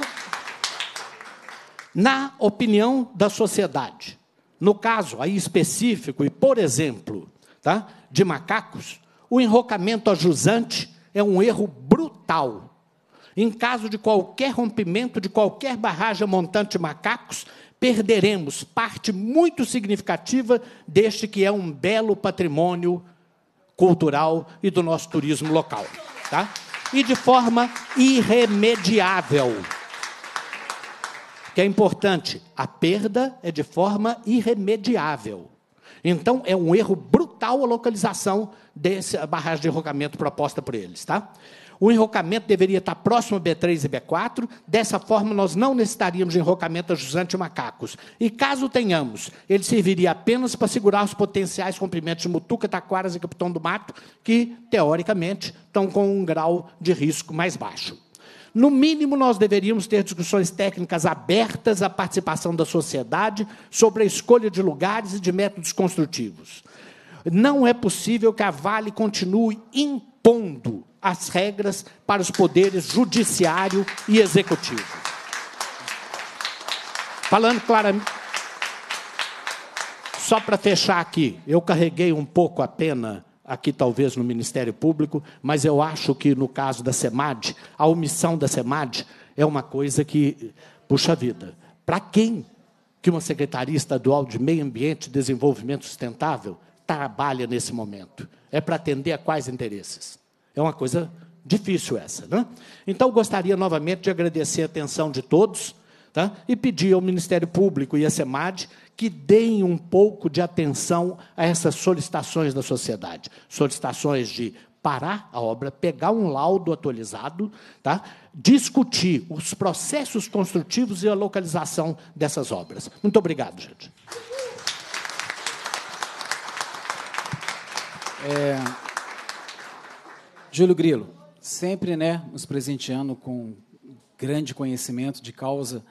na opinião da sociedade. No caso aí específico, e por exemplo, tá, de macacos, o enrocamento a jusante é um erro brutal. Em caso de qualquer rompimento de qualquer barragem montante de macacos, perderemos parte muito significativa deste que é um belo patrimônio cultural e do nosso turismo local. Tá? E de forma irremediável que é importante. A perda é de forma irremediável. Então, é um erro brutal a localização dessa barragem de enrocamento proposta por eles. Tá? O enrocamento deveria estar próximo a B3 e B4. Dessa forma, nós não necessitaríamos de enrocamento ajusante macacos. E caso tenhamos, ele serviria apenas para segurar os potenciais comprimentos de Mutuca, Taquaras e Capitão do Mato, que, teoricamente, estão com um grau de risco mais baixo. No mínimo, nós deveríamos ter discussões técnicas abertas à participação da sociedade sobre a escolha de lugares e de métodos construtivos. Não é possível que a Vale continue impondo as regras para os poderes judiciário e executivo. Falando claramente. Só para fechar aqui, eu carreguei um pouco a pena aqui talvez no Ministério Público, mas eu acho que no caso da SEMAD, a omissão da SEMAD é uma coisa que, puxa vida, para quem que uma Secretaria Estadual de Meio Ambiente e Desenvolvimento Sustentável trabalha nesse momento? É para atender a quais interesses? É uma coisa difícil essa, né? Então, gostaria novamente de agradecer a atenção de todos tá? e pedir ao Ministério Público e à SEMAD que deem um pouco de atenção a essas solicitações da sociedade solicitações de parar a obra, pegar um laudo atualizado, tá? discutir os processos construtivos e a localização dessas obras. Muito obrigado, gente. É... Júlio Grilo, sempre né, nos presenteando com grande conhecimento de causa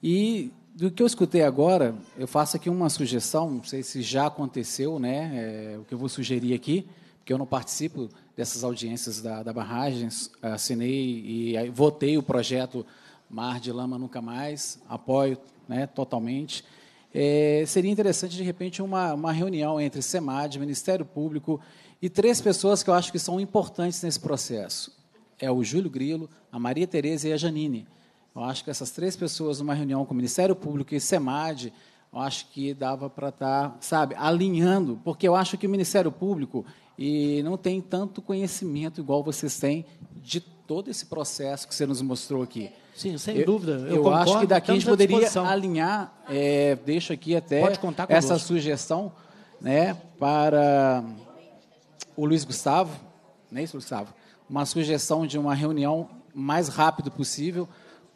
e do que eu escutei agora, eu faço aqui uma sugestão, não sei se já aconteceu, né? É, o que eu vou sugerir aqui, porque eu não participo dessas audiências da, da assinei e votei o projeto Mar de Lama Nunca Mais, apoio né, totalmente. É, seria interessante, de repente, uma, uma reunião entre SEMAD, Ministério Público e três pessoas que eu acho que são importantes nesse processo. É o Júlio Grilo, a Maria Tereza e a Janine eu acho que essas três pessoas numa reunião com o Ministério Público e SEMAD, eu acho que dava para estar, tá, sabe, alinhando, porque eu acho que o Ministério Público e não tem tanto conhecimento igual vocês têm de todo esse processo que você nos mostrou aqui. Sim, sem eu, dúvida. Eu, eu acho que daqui a gente poderia alinhar, é, deixo aqui até essa gosto. sugestão né, para o Luiz Gustavo, não é Luiz Gustavo? Uma sugestão de uma reunião mais rápido possível,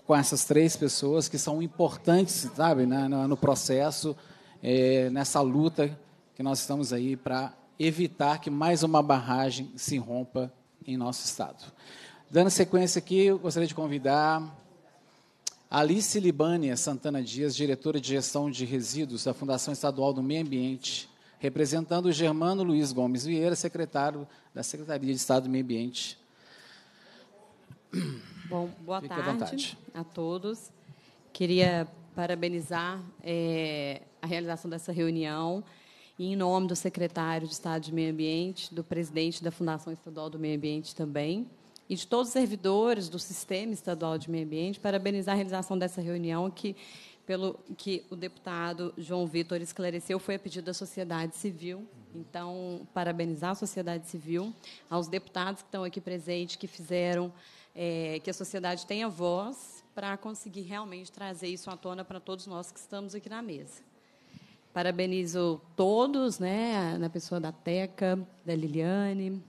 com essas três pessoas que são importantes, sabe, né, no processo, é, nessa luta que nós estamos aí para evitar que mais uma barragem se rompa em nosso estado. Dando sequência aqui, eu gostaria de convidar Alice Libânia Santana Dias, diretora de gestão de resíduos da Fundação Estadual do Meio Ambiente, representando o Germano Luiz Gomes Vieira, secretário da Secretaria de Estado do Meio Ambiente. Bom, boa Fique tarde a todos. Queria parabenizar é, a realização dessa reunião e, em nome do secretário de Estado de Meio Ambiente, do presidente da Fundação Estadual do Meio Ambiente também, e de todos os servidores do Sistema Estadual de Meio Ambiente, parabenizar a realização dessa reunião que, pelo que o deputado João Vitor esclareceu, foi a pedido da sociedade civil. Então, parabenizar a sociedade civil, aos deputados que estão aqui presentes, que fizeram é, que a sociedade tenha voz para conseguir realmente trazer isso à tona para todos nós que estamos aqui na mesa. Parabenizo todos, né, na pessoa da Teca, da Liliane,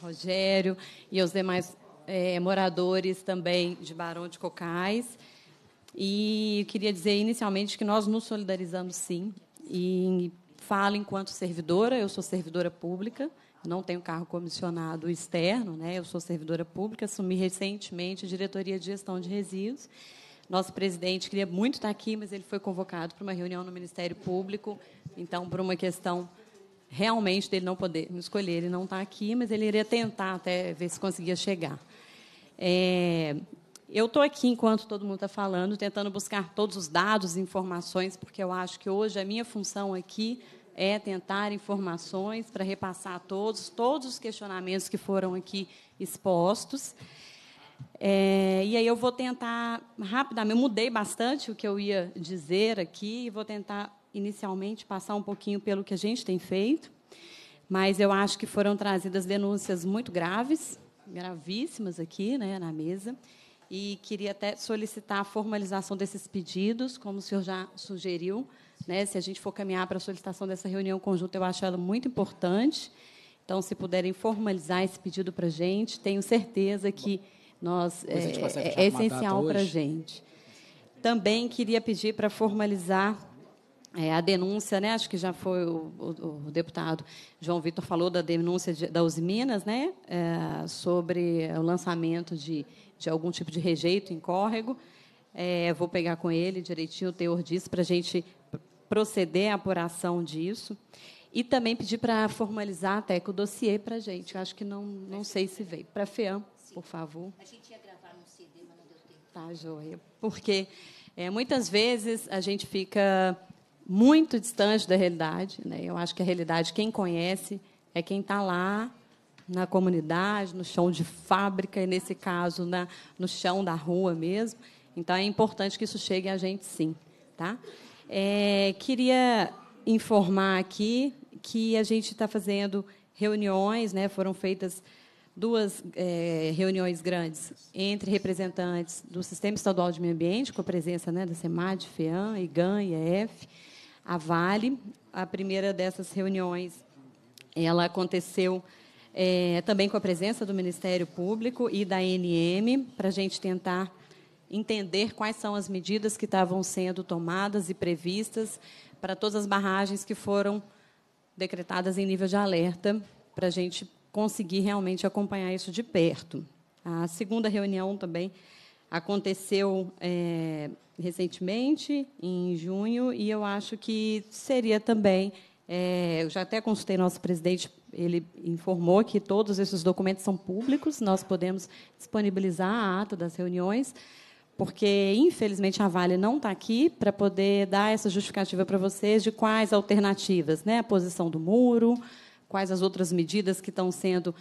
Rogério e os demais é, moradores também de Barão de Cocais. E queria dizer inicialmente que nós nos solidarizamos sim e falo enquanto servidora, eu sou servidora pública, não tenho carro comissionado externo, né? eu sou servidora pública, assumi recentemente a diretoria de gestão de resíduos. Nosso presidente queria muito estar aqui, mas ele foi convocado para uma reunião no Ministério Público, então, por uma questão realmente dele não poder escolher, ele não está aqui, mas ele iria tentar até ver se conseguia chegar. É, eu estou aqui enquanto todo mundo está falando, tentando buscar todos os dados, informações, porque eu acho que hoje a minha função aqui é tentar informações para repassar a todos, todos os questionamentos que foram aqui expostos. É, e aí eu vou tentar rapidamente, eu mudei bastante o que eu ia dizer aqui e vou tentar inicialmente passar um pouquinho pelo que a gente tem feito, mas eu acho que foram trazidas denúncias muito graves, gravíssimas aqui, né, na mesa, e queria até solicitar a formalização desses pedidos, como o senhor já sugeriu, né? Se a gente for caminhar para a solicitação dessa reunião conjunta, eu acho ela muito importante. Então, se puderem formalizar esse pedido para a gente, tenho certeza que nós é, é, é essencial para a gente. Também queria pedir para formalizar é, a denúncia, né? Acho que já foi o, o, o deputado João Vitor falou da denúncia de, da Uzi Minas, né? É, sobre o lançamento de, de algum tipo de rejeito em córrego. É, vou pegar com ele direitinho o teor disso para a gente proceder à apuração disso e também pedir para formalizar até que o dossiê para a gente. Eu acho que não, não sei se veio. Para a FEAM, por favor. A gente ia gravar no CD, mas não deu tempo. Tá, joia. Porque é, muitas vezes a gente fica muito distante da realidade. Né? Eu acho que a realidade, quem conhece, é quem está lá na comunidade, no chão de fábrica, e, nesse caso, na, no chão da rua mesmo. Então, é importante que isso chegue a gente, sim. Tá? É, queria informar aqui que a gente está fazendo reuniões, né, foram feitas duas é, reuniões grandes entre representantes do Sistema Estadual de Meio Ambiente, com a presença né, da SEMAD, FEAM, IGAN, IEF, a Vale. A primeira dessas reuniões ela aconteceu é, também com a presença do Ministério Público e da ANM, para a gente tentar entender quais são as medidas que estavam sendo tomadas e previstas para todas as barragens que foram decretadas em nível de alerta, para a gente conseguir realmente acompanhar isso de perto. A segunda reunião também aconteceu é, recentemente, em junho, e eu acho que seria também. É, eu já até consultei nosso presidente, ele informou que todos esses documentos são públicos, nós podemos disponibilizar a ata das reuniões porque infelizmente a Vale não está aqui para poder dar essa justificativa para vocês de quais alternativas, né? A posição do muro, quais as outras medidas que estão sendo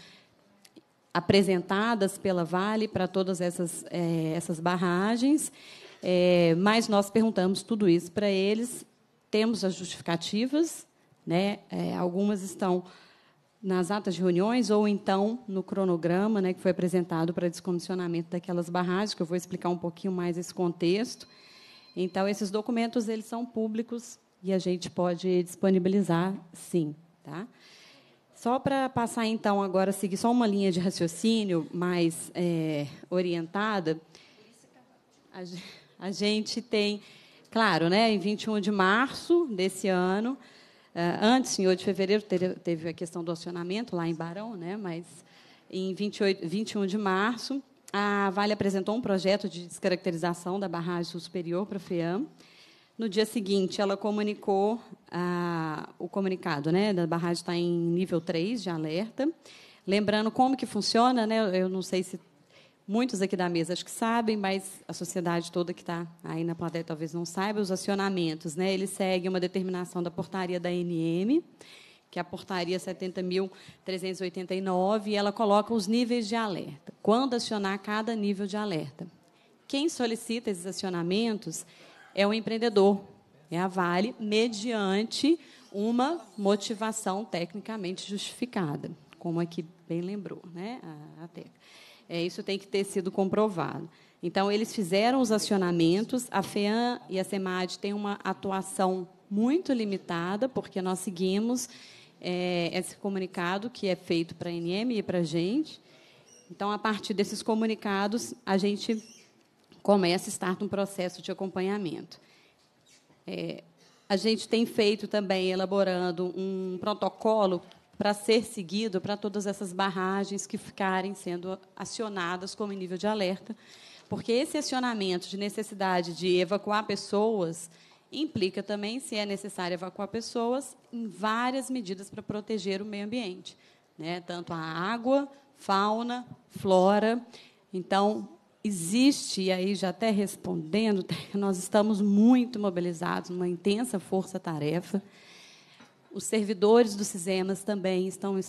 apresentadas pela Vale para todas essas, é, essas barragens. É, mas nós perguntamos tudo isso para eles, temos as justificativas, né? É, algumas estão nas atas de reuniões ou então no cronograma né, que foi apresentado para descomissionamento daquelas barragens, que eu vou explicar um pouquinho mais esse contexto. Então, esses documentos eles são públicos e a gente pode disponibilizar, sim. Tá? Só para passar, então, agora, seguir só uma linha de raciocínio mais é, orientada, a gente tem, claro, né, em 21 de março desse ano, eh, antes, em 8 de fevereiro, teve a questão do acionamento lá em Barão, né? mas em 28, 21 de março, a Vale apresentou um projeto de descaracterização da barragem superior para a FEAM. No dia seguinte, ela comunicou ah, o comunicado, né? Da barragem está em nível 3 de alerta. Lembrando como que funciona, né? Eu não sei se muitos aqui da mesa acho que sabem, mas a sociedade toda que está aí na plateia talvez não saiba, os acionamentos, né? Eles seguem uma determinação da portaria da NM, que é a portaria 70.389, e ela coloca os níveis de alerta, quando acionar cada nível de alerta. Quem solicita esses acionamentos é o empreendedor, é a Vale, mediante uma motivação tecnicamente justificada, como aqui bem lembrou né, a, a é, isso tem que ter sido comprovado. Então, eles fizeram os acionamentos. A FEAM e a SEMAD têm uma atuação muito limitada, porque nós seguimos é, esse comunicado que é feito para a NM e para a gente. Então, a partir desses comunicados, a gente começa a estar num processo de acompanhamento. É, a gente tem feito também, elaborando um protocolo para ser seguido para todas essas barragens que ficarem sendo acionadas como nível de alerta, porque esse acionamento de necessidade de evacuar pessoas implica também, se é necessário evacuar pessoas, em várias medidas para proteger o meio ambiente, né? tanto a água, fauna, flora. Então, existe, e aí já até respondendo, nós estamos muito mobilizados, uma intensa força-tarefa os servidores do Cisemas também estão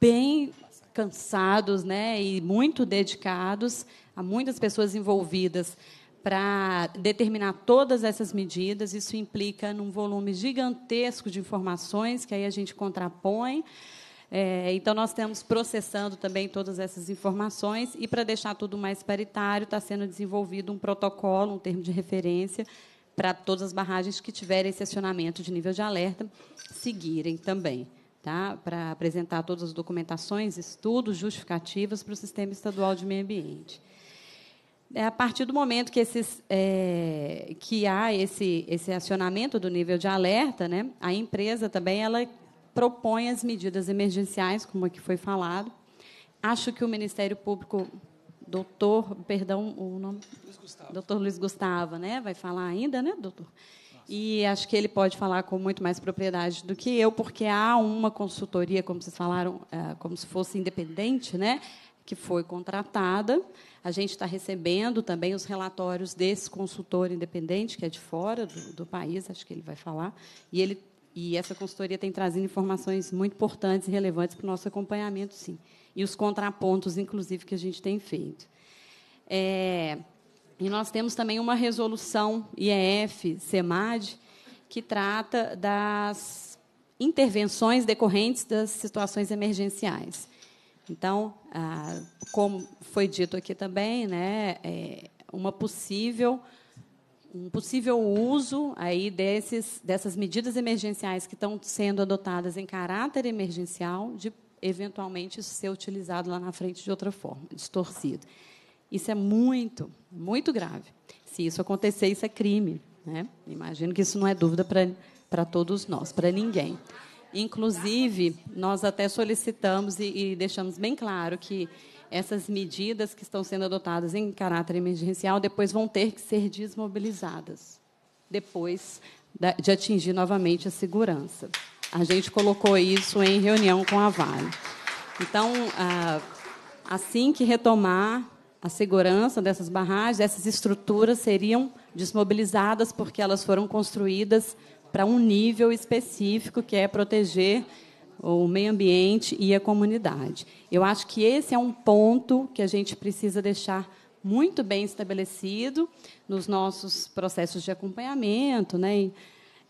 bem cansados, né, e muito dedicados, há muitas pessoas envolvidas para determinar todas essas medidas. Isso implica num volume gigantesco de informações que aí a gente contrapõe. É, então, nós estamos processando também todas essas informações e, para deixar tudo mais paritário, está sendo desenvolvido um protocolo, um termo de referência, para todas as barragens que tiverem acionamento de nível de alerta seguirem também. Tá? Para apresentar todas as documentações, estudos, justificativas para o Sistema Estadual de Meio Ambiente. É a partir do momento que, esses, é, que há esse, esse acionamento do nível de alerta, né, a empresa também ela propõe as medidas emergenciais, como aqui é foi falado. Acho que o Ministério Público doutor, perdão, o nome? Luiz Gustavo. Doutor Luiz Gustavo, né? Vai falar ainda, né, doutor? E acho que ele pode falar com muito mais propriedade do que eu, porque há uma consultoria, como vocês falaram, é, como se fosse independente, né? que foi contratada. A gente está recebendo também os relatórios desse consultor independente, que é de fora do, do país, acho que ele vai falar. E ele e essa consultoria tem trazido informações muito importantes e relevantes para o nosso acompanhamento, sim e os contrapontos, inclusive, que a gente tem feito. É, e nós temos também uma resolução IEF-SEMAD que trata das intervenções decorrentes das situações emergenciais. Então, como foi dito aqui também, né, é, uma possível um possível uso aí desses, dessas medidas emergenciais que estão sendo adotadas em caráter emergencial de eventualmente isso ser utilizado lá na frente de outra forma, distorcido. Isso é muito, muito grave. Se isso acontecer, isso é crime. Né? Imagino que isso não é dúvida para todos nós, para ninguém. Inclusive, nós até solicitamos e, e deixamos bem claro que essas medidas que estão sendo adotadas em caráter emergencial depois vão ter que ser desmobilizadas, depois de atingir novamente a segurança. A gente colocou isso em reunião com a Vale. Então, ah, assim que retomar a segurança dessas barragens, essas estruturas seriam desmobilizadas porque elas foram construídas para um nível específico que é proteger o meio ambiente e a comunidade. Eu acho que esse é um ponto que a gente precisa deixar muito bem estabelecido nos nossos processos de acompanhamento, né?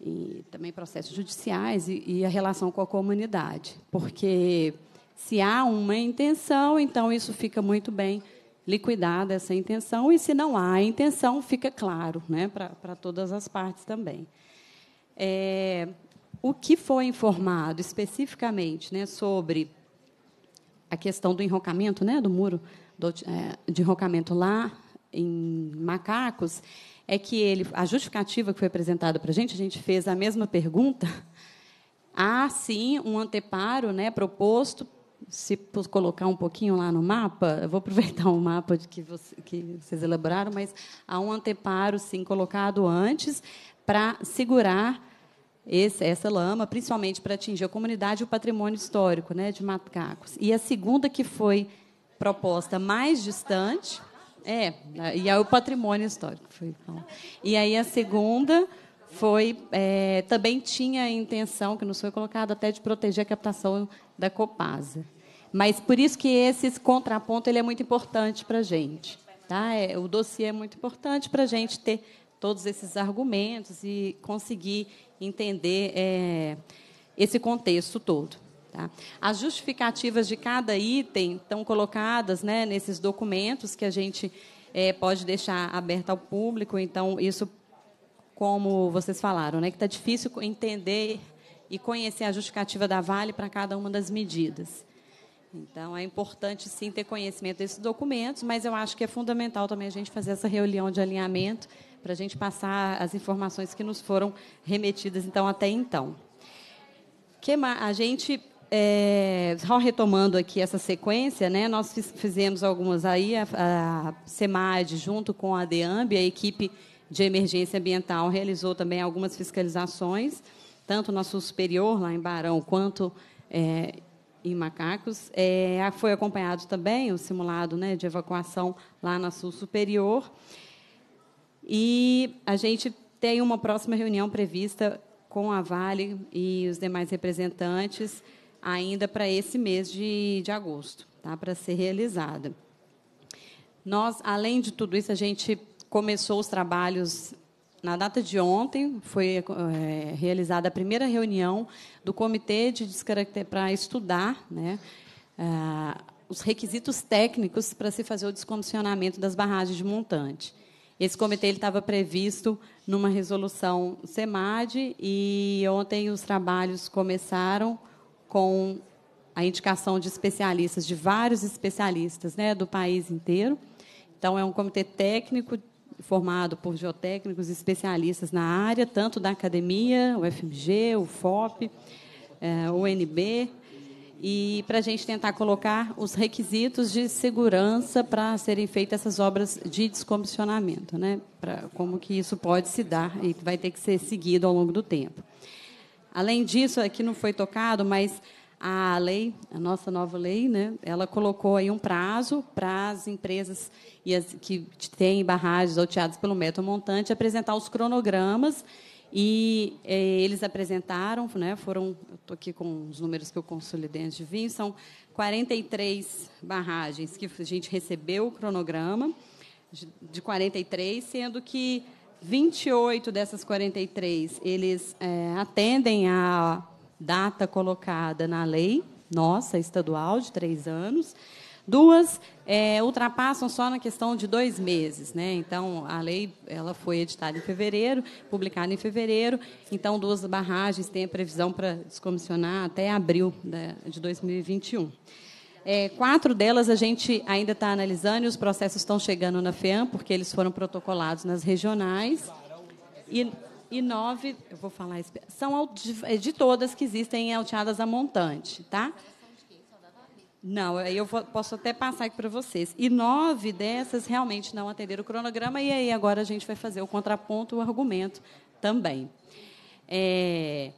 e também processos judiciais e, e a relação com a comunidade. Porque se há uma intenção, então isso fica muito bem liquidado essa intenção, e se não há intenção, fica claro né, para todas as partes também. É, o que foi informado especificamente né, sobre a questão do enrocamento, né, do muro do, é, de enrocamento lá em Macacos, é que ele, a justificativa que foi apresentada para a gente, a gente fez a mesma pergunta. Há sim um anteparo né, proposto. Se colocar um pouquinho lá no mapa, eu vou aproveitar o um mapa que, você, que vocês elaboraram, mas há um anteparo sim colocado antes para segurar esse, essa lama, principalmente para atingir a comunidade e o patrimônio histórico né, de macacos. E a segunda, que foi proposta mais distante, é, e aí o patrimônio histórico. Foi, bom. Então. E aí a segunda foi é, também tinha a intenção, que nos foi colocado, até de proteger a captação da Copasa. Mas por isso que esse contraponto ele é muito importante para a gente. Tá? É, o dossiê é muito importante para a gente ter todos esses argumentos e conseguir entender é, esse contexto todo. Tá? As justificativas de cada item estão colocadas né, nesses documentos que a gente é, pode deixar aberto ao público. Então, isso, como vocês falaram, né, que está difícil entender e conhecer a justificativa da Vale para cada uma das medidas. Então, é importante, sim, ter conhecimento desses documentos, mas eu acho que é fundamental também a gente fazer essa reunião de alinhamento para a gente passar as informações que nos foram remetidas, então, até então. Que a gente é, só retomando aqui essa sequência, né, nós fizemos algumas aí, a, a SEMAD, junto com a DEAMB, a equipe de emergência ambiental realizou também algumas fiscalizações, tanto na Sul Superior, lá em Barão, quanto é, em Macacos. É, foi acompanhado também o simulado né, de evacuação lá na Sul Superior. E a gente tem uma próxima reunião prevista com a Vale e os demais representantes ainda para esse mês de, de agosto, tá? para ser realizada. Nós, além de tudo isso, a gente começou os trabalhos na data de ontem, foi é, realizada a primeira reunião do Comitê de Descaracter... para estudar né, ah, os requisitos técnicos para se fazer o descondicionamento das barragens de montante. Esse comitê ele estava previsto numa resolução SEMAD e ontem os trabalhos começaram com a indicação de especialistas, de vários especialistas né, do país inteiro. Então, é um comitê técnico formado por geotécnicos especialistas na área, tanto da academia, o FMG, o FOP, é, o UNB, e para a gente tentar colocar os requisitos de segurança para serem feitas essas obras de descomissionamento, né? Pra, como que isso pode se dar e vai ter que ser seguido ao longo do tempo. Além disso, aqui não foi tocado, mas a lei, a nossa nova lei, né, ela colocou aí um prazo para as empresas e as, que têm barragens alteadas pelo método montante apresentar os cronogramas e é, eles apresentaram, né, foram, eu estou aqui com os números que eu consolidei antes de vir, são 43 barragens que a gente recebeu o cronograma de, de 43, sendo que 28 dessas 43, eles é, atendem à data colocada na lei nossa, estadual, de três anos. Duas é, ultrapassam só na questão de dois meses. Né? Então, a lei ela foi editada em fevereiro, publicada em fevereiro. Então, duas barragens têm a previsão para descomissionar até abril né, de 2021. É, quatro delas a gente ainda está analisando e os processos estão chegando na FEAM, porque eles foram protocolados nas regionais. E, e nove, eu vou falar, são é de todas que existem alteadas a montante, tá? Não, aí eu vou, posso até passar aqui para vocês. E nove dessas realmente não atenderam o cronograma, e aí agora a gente vai fazer o contraponto, o argumento também. É,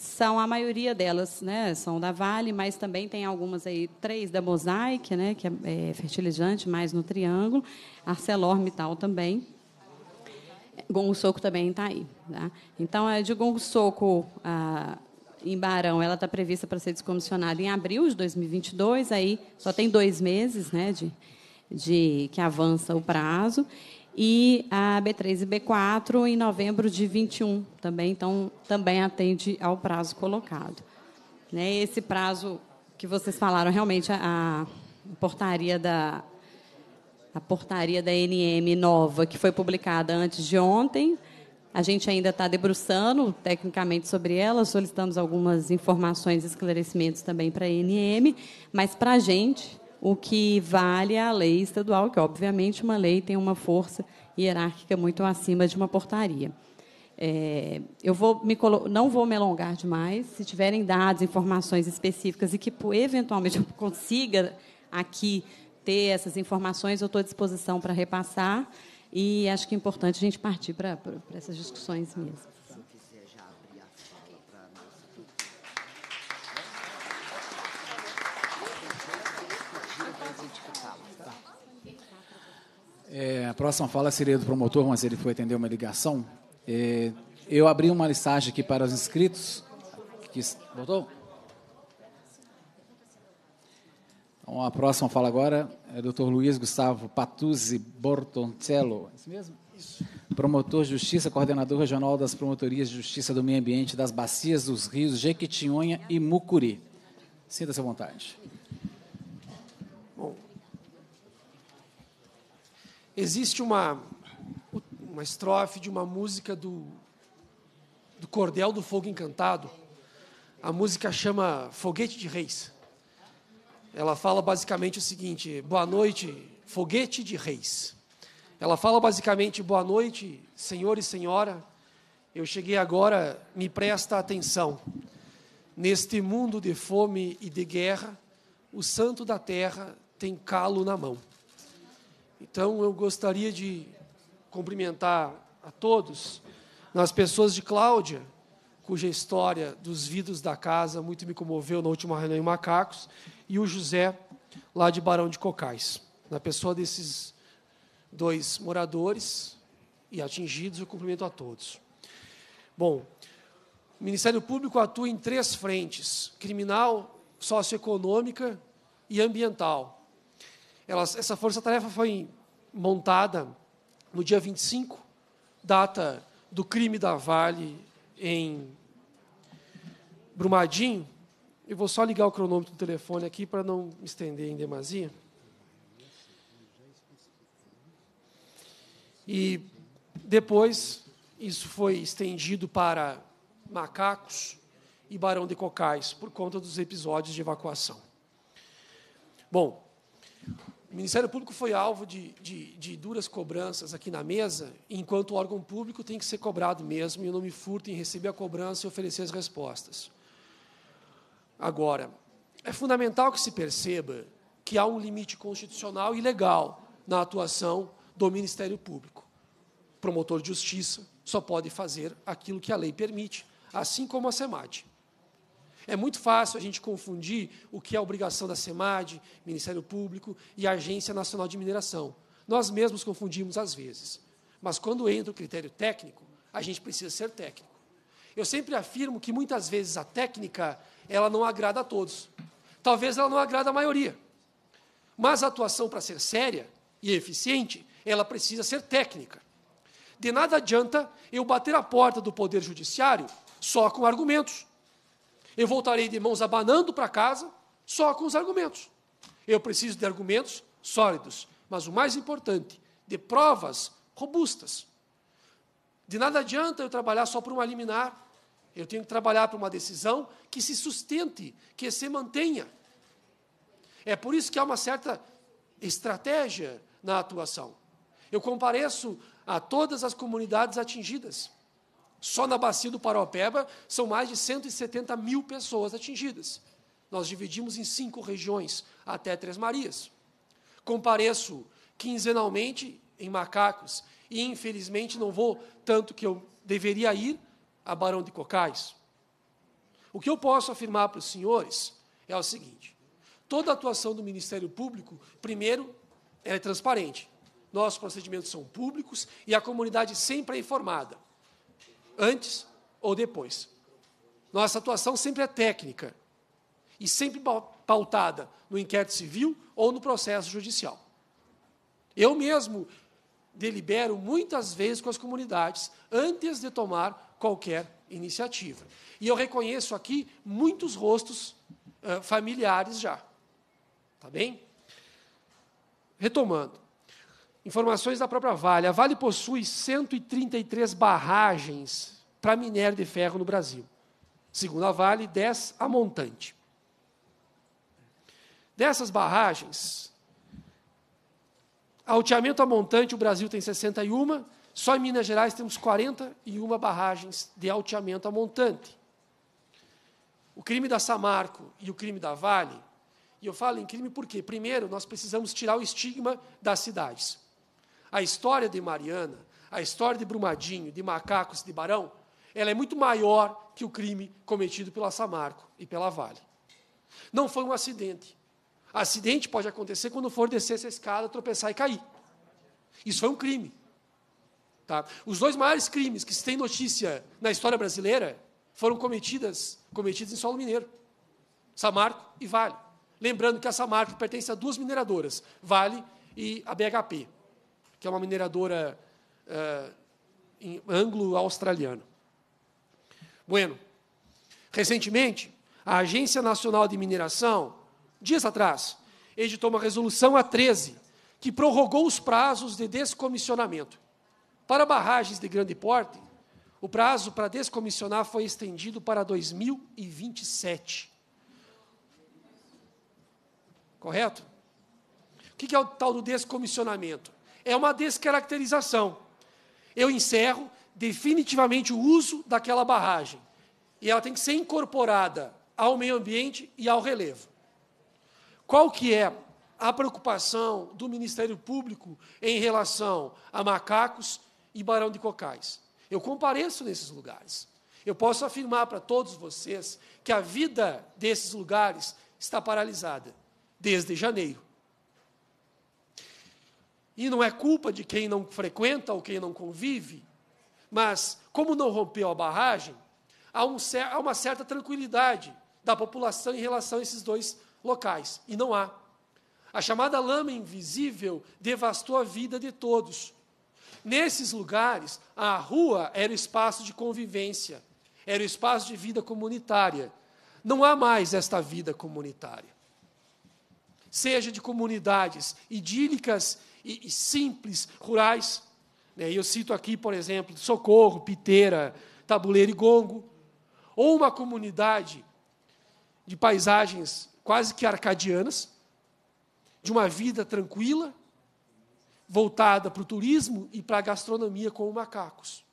são a maioria delas, né, são da Vale, mas também tem algumas aí, três da Mosaic, né, que é, é fertilizante, mais no Triângulo, ArcelorMittal também, Gongosoco também está aí. Tá? Então, a de Gongosoco em Barão, ela está prevista para ser descomissionada em abril de 2022, aí só tem dois meses né, de, de que avança o prazo e a B3 e B4 em novembro de 21 também, então também atende ao prazo colocado. Né, esse prazo que vocês falaram, realmente a, a portaria da a portaria da NM nova que foi publicada antes de ontem, a gente ainda está debruçando tecnicamente sobre ela, solicitamos algumas informações, esclarecimentos também para a NM, mas para a gente, o que vale é a lei estadual, que obviamente uma lei tem uma força hierárquica muito acima de uma portaria. É, eu vou me, não vou me alongar demais. Se tiverem dados, informações específicas e que eventualmente eu consiga aqui ter essas informações, eu estou à disposição para repassar. E acho que é importante a gente partir para essas discussões mesmo. É, a próxima fala seria do promotor, mas ele foi atender uma ligação. É, eu abri uma listagem aqui para os inscritos. Que, voltou? Então, a próxima fala agora é o Dr. Luiz Gustavo Patuzzi Bortoncello. É isso mesmo? Isso. Promotor de Justiça, coordenador regional das Promotorias de Justiça do Meio Ambiente das Bacias dos Rios Jequitinhonha e Mucuri. Sinta-se à vontade. Bom, Existe uma, uma estrofe de uma música do, do Cordel do Fogo Encantado. A música chama Foguete de Reis. Ela fala basicamente o seguinte: Boa noite, foguete de reis. Ela fala basicamente: Boa noite, senhor e senhora. Eu cheguei agora, me presta atenção. Neste mundo de fome e de guerra, o santo da terra tem calo na mão. Então eu gostaria de cumprimentar a todos, nas pessoas de Cláudia, cuja história dos vidros da casa muito me comoveu na última reunião em Macacos, e o José, lá de Barão de Cocais. Na pessoa desses dois moradores e atingidos, eu cumprimento a todos. Bom, o Ministério Público atua em três frentes: criminal, socioeconômica e ambiental. Elas, essa força-tarefa foi montada no dia 25, data do crime da Vale em Brumadinho. Eu vou só ligar o cronômetro do telefone aqui para não me estender em demasia. E depois isso foi estendido para Macacos e Barão de Cocais, por conta dos episódios de evacuação. Bom, o Ministério Público foi alvo de, de, de, duras cobranças aqui na mesa, enquanto o órgão público tem que ser cobrado mesmo, e eu não me furto em receber a cobrança e oferecer as respostas. Agora, é fundamental que se perceba que há um limite constitucional e legal na atuação do Ministério Público. O promotor de justiça só pode fazer aquilo que a lei permite, assim como a SEMAD. É muito fácil a gente confundir o que é obrigação da SEMAD, Ministério Público e Agência Nacional de Mineração. Nós mesmos confundimos às vezes. Mas quando entra o critério técnico, a gente precisa ser técnico. Eu sempre afirmo que muitas vezes a técnica, ela não agrada a todos. Talvez ela não agrada a maioria. Mas a atuação para ser séria e eficiente, ela precisa ser técnica. De nada adianta eu bater a porta do poder judiciário só com argumentos eu voltarei de mãos abanando para casa, só com os argumentos. Eu preciso de argumentos sólidos, mas o mais importante, de provas robustas. De nada adianta eu trabalhar só por uma liminar. Eu tenho que trabalhar por uma decisão que se sustente, que se mantenha. É por isso que há uma certa estratégia na atuação. Eu compareço a todas as comunidades atingidas. Só na bacia do Paraopeba são mais de 170 mil pessoas atingidas. Nós dividimos em cinco regiões, até Três Marias. Compareço quinzenalmente em Macacos e, infelizmente, não vou tanto que eu deveria ir a Barão de Cocais. O que eu posso afirmar para os senhores é o seguinte: toda a atuação do Ministério Público, primeiro, é transparente. Nossos procedimentos são públicos e a comunidade sempre é informada antes ou depois. Nossa atuação sempre é técnica e sempre pautada no inquérito civil ou no processo judicial. Eu mesmo delibero muitas vezes com as comunidades antes de tomar qualquer iniciativa. E eu reconheço aqui muitos rostos uh, familiares já. Tá bem? Retomando. Informações da própria Vale. A Vale possui 133 barragens para minério de ferro no Brasil. Segundo a Vale, 10 a montante. Dessas barragens, alteamento a montante, o Brasil tem 61, só em Minas Gerais temos 41 barragens de alteamento a montante. O crime da Samarco e o crime da Vale, e eu falo em crime porque, primeiro, nós precisamos tirar o estigma das cidades. A história de Mariana, a história de Brumadinho, de Macacos, de Barão, ela é muito maior que o crime cometido pela Samarco e pela Vale. Não foi um acidente. Acidente pode acontecer quando for descer essa escada, tropeçar e cair. Isso foi um crime. Tá? Os dois maiores crimes que se tem notícia na história brasileira foram cometidas, cometidos em solo mineiro. Samarco e Vale. Lembrando que a Samarco pertence a duas mineradoras, Vale e a BHP que é uma mineradora uh, eh, anglo-australiana. Bueno, recentemente, a Agência Nacional de Mineração, dias atrás, editou uma resolução A13, que prorrogou os prazos de descomissionamento. Para barragens de grande porte, o prazo para descomissionar foi estendido para 2027. Correto? O que é o tal do descomissionamento? é uma descaracterização. Eu encerro definitivamente o uso daquela barragem. E ela tem que ser incorporada ao meio ambiente e ao relevo. Qual que é a preocupação do Ministério Público em relação a macacos e barão de cocais? Eu compareço nesses lugares. Eu posso afirmar para todos vocês que a vida desses lugares está paralisada desde janeiro. E não é culpa de quem não frequenta ou quem não convive, mas como não rompeu a barragem, há, um, há uma certa tranquilidade da população em relação a esses dois locais. E não há. A chamada lama invisível devastou a vida de todos. Nesses lugares, a rua era o espaço de convivência, era o espaço de vida comunitária. Não há mais esta vida comunitária. Seja de comunidades idílicas e, e simples, rurais. Né? E eu cito aqui, por exemplo, Socorro, Piteira, Tabuleiro e Gongo. Ou uma comunidade de paisagens quase que arcadianas, de uma vida tranquila, voltada para o turismo e para a gastronomia com macacos.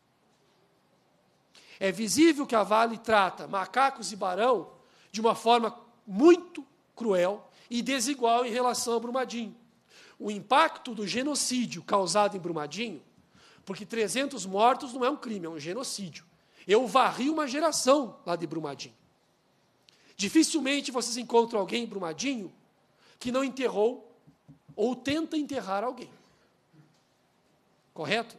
É visível que a Vale trata macacos e barão de uma forma muito cruel e desigual em relação a Brumadinho o impacto do genocídio causado em Brumadinho, porque 300 mortos não é um crime, é um genocídio. Eu varri uma geração lá de Brumadinho. Dificilmente vocês encontram alguém em Brumadinho que não enterrou ou tenta enterrar alguém. Correto?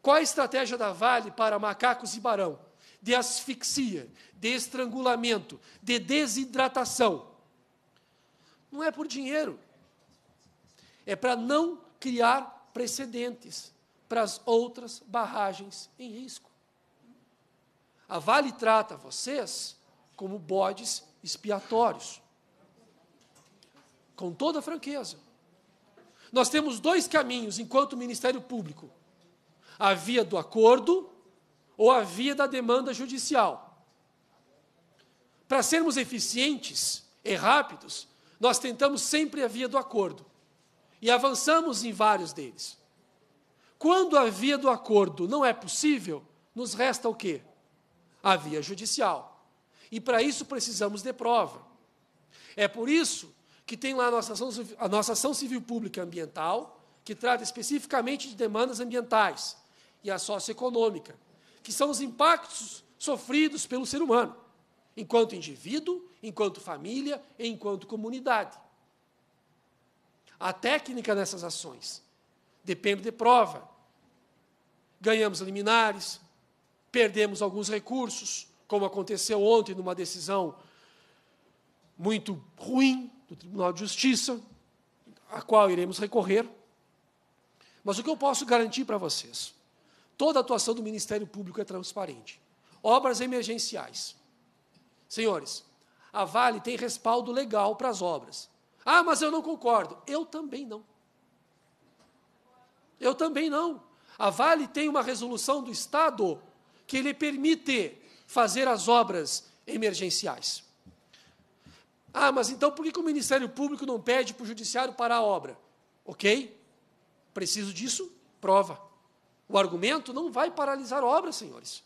Qual a estratégia da Vale para macacos e barão? De asfixia, de estrangulamento, de desidratação. Não é por dinheiro. É para não criar precedentes para as outras barragens em risco. A Vale trata vocês como bodes expiatórios. Com toda franqueza. Nós temos dois caminhos enquanto Ministério Público: a via do acordo ou a via da demanda judicial. Para sermos eficientes e rápidos, nós tentamos sempre a via do acordo. E avançamos em vários deles. Quando a via do acordo não é possível, nos resta o quê? A via judicial. E para isso precisamos de prova. É por isso que tem lá a nossa, ação, a nossa ação civil pública ambiental, que trata especificamente de demandas ambientais, e a socioeconômica, que são os impactos sofridos pelo ser humano, enquanto indivíduo, enquanto família e enquanto comunidade. A técnica nessas ações. Depende de prova. Ganhamos liminares, perdemos alguns recursos, como aconteceu ontem numa decisão muito ruim do Tribunal de Justiça, a qual iremos recorrer. Mas o que eu posso garantir para vocês? Toda a atuação do Ministério Público é transparente. Obras emergenciais. Senhores, a Vale tem respaldo legal para as obras. Ah, mas eu não concordo. Eu também não. Eu também não. A Vale tem uma resolução do Estado que lhe permite fazer as obras emergenciais. Ah, mas então por que o Ministério Público não pede para o Judiciário parar a obra? Ok, preciso disso? Prova. O argumento não vai paralisar a obra, senhores.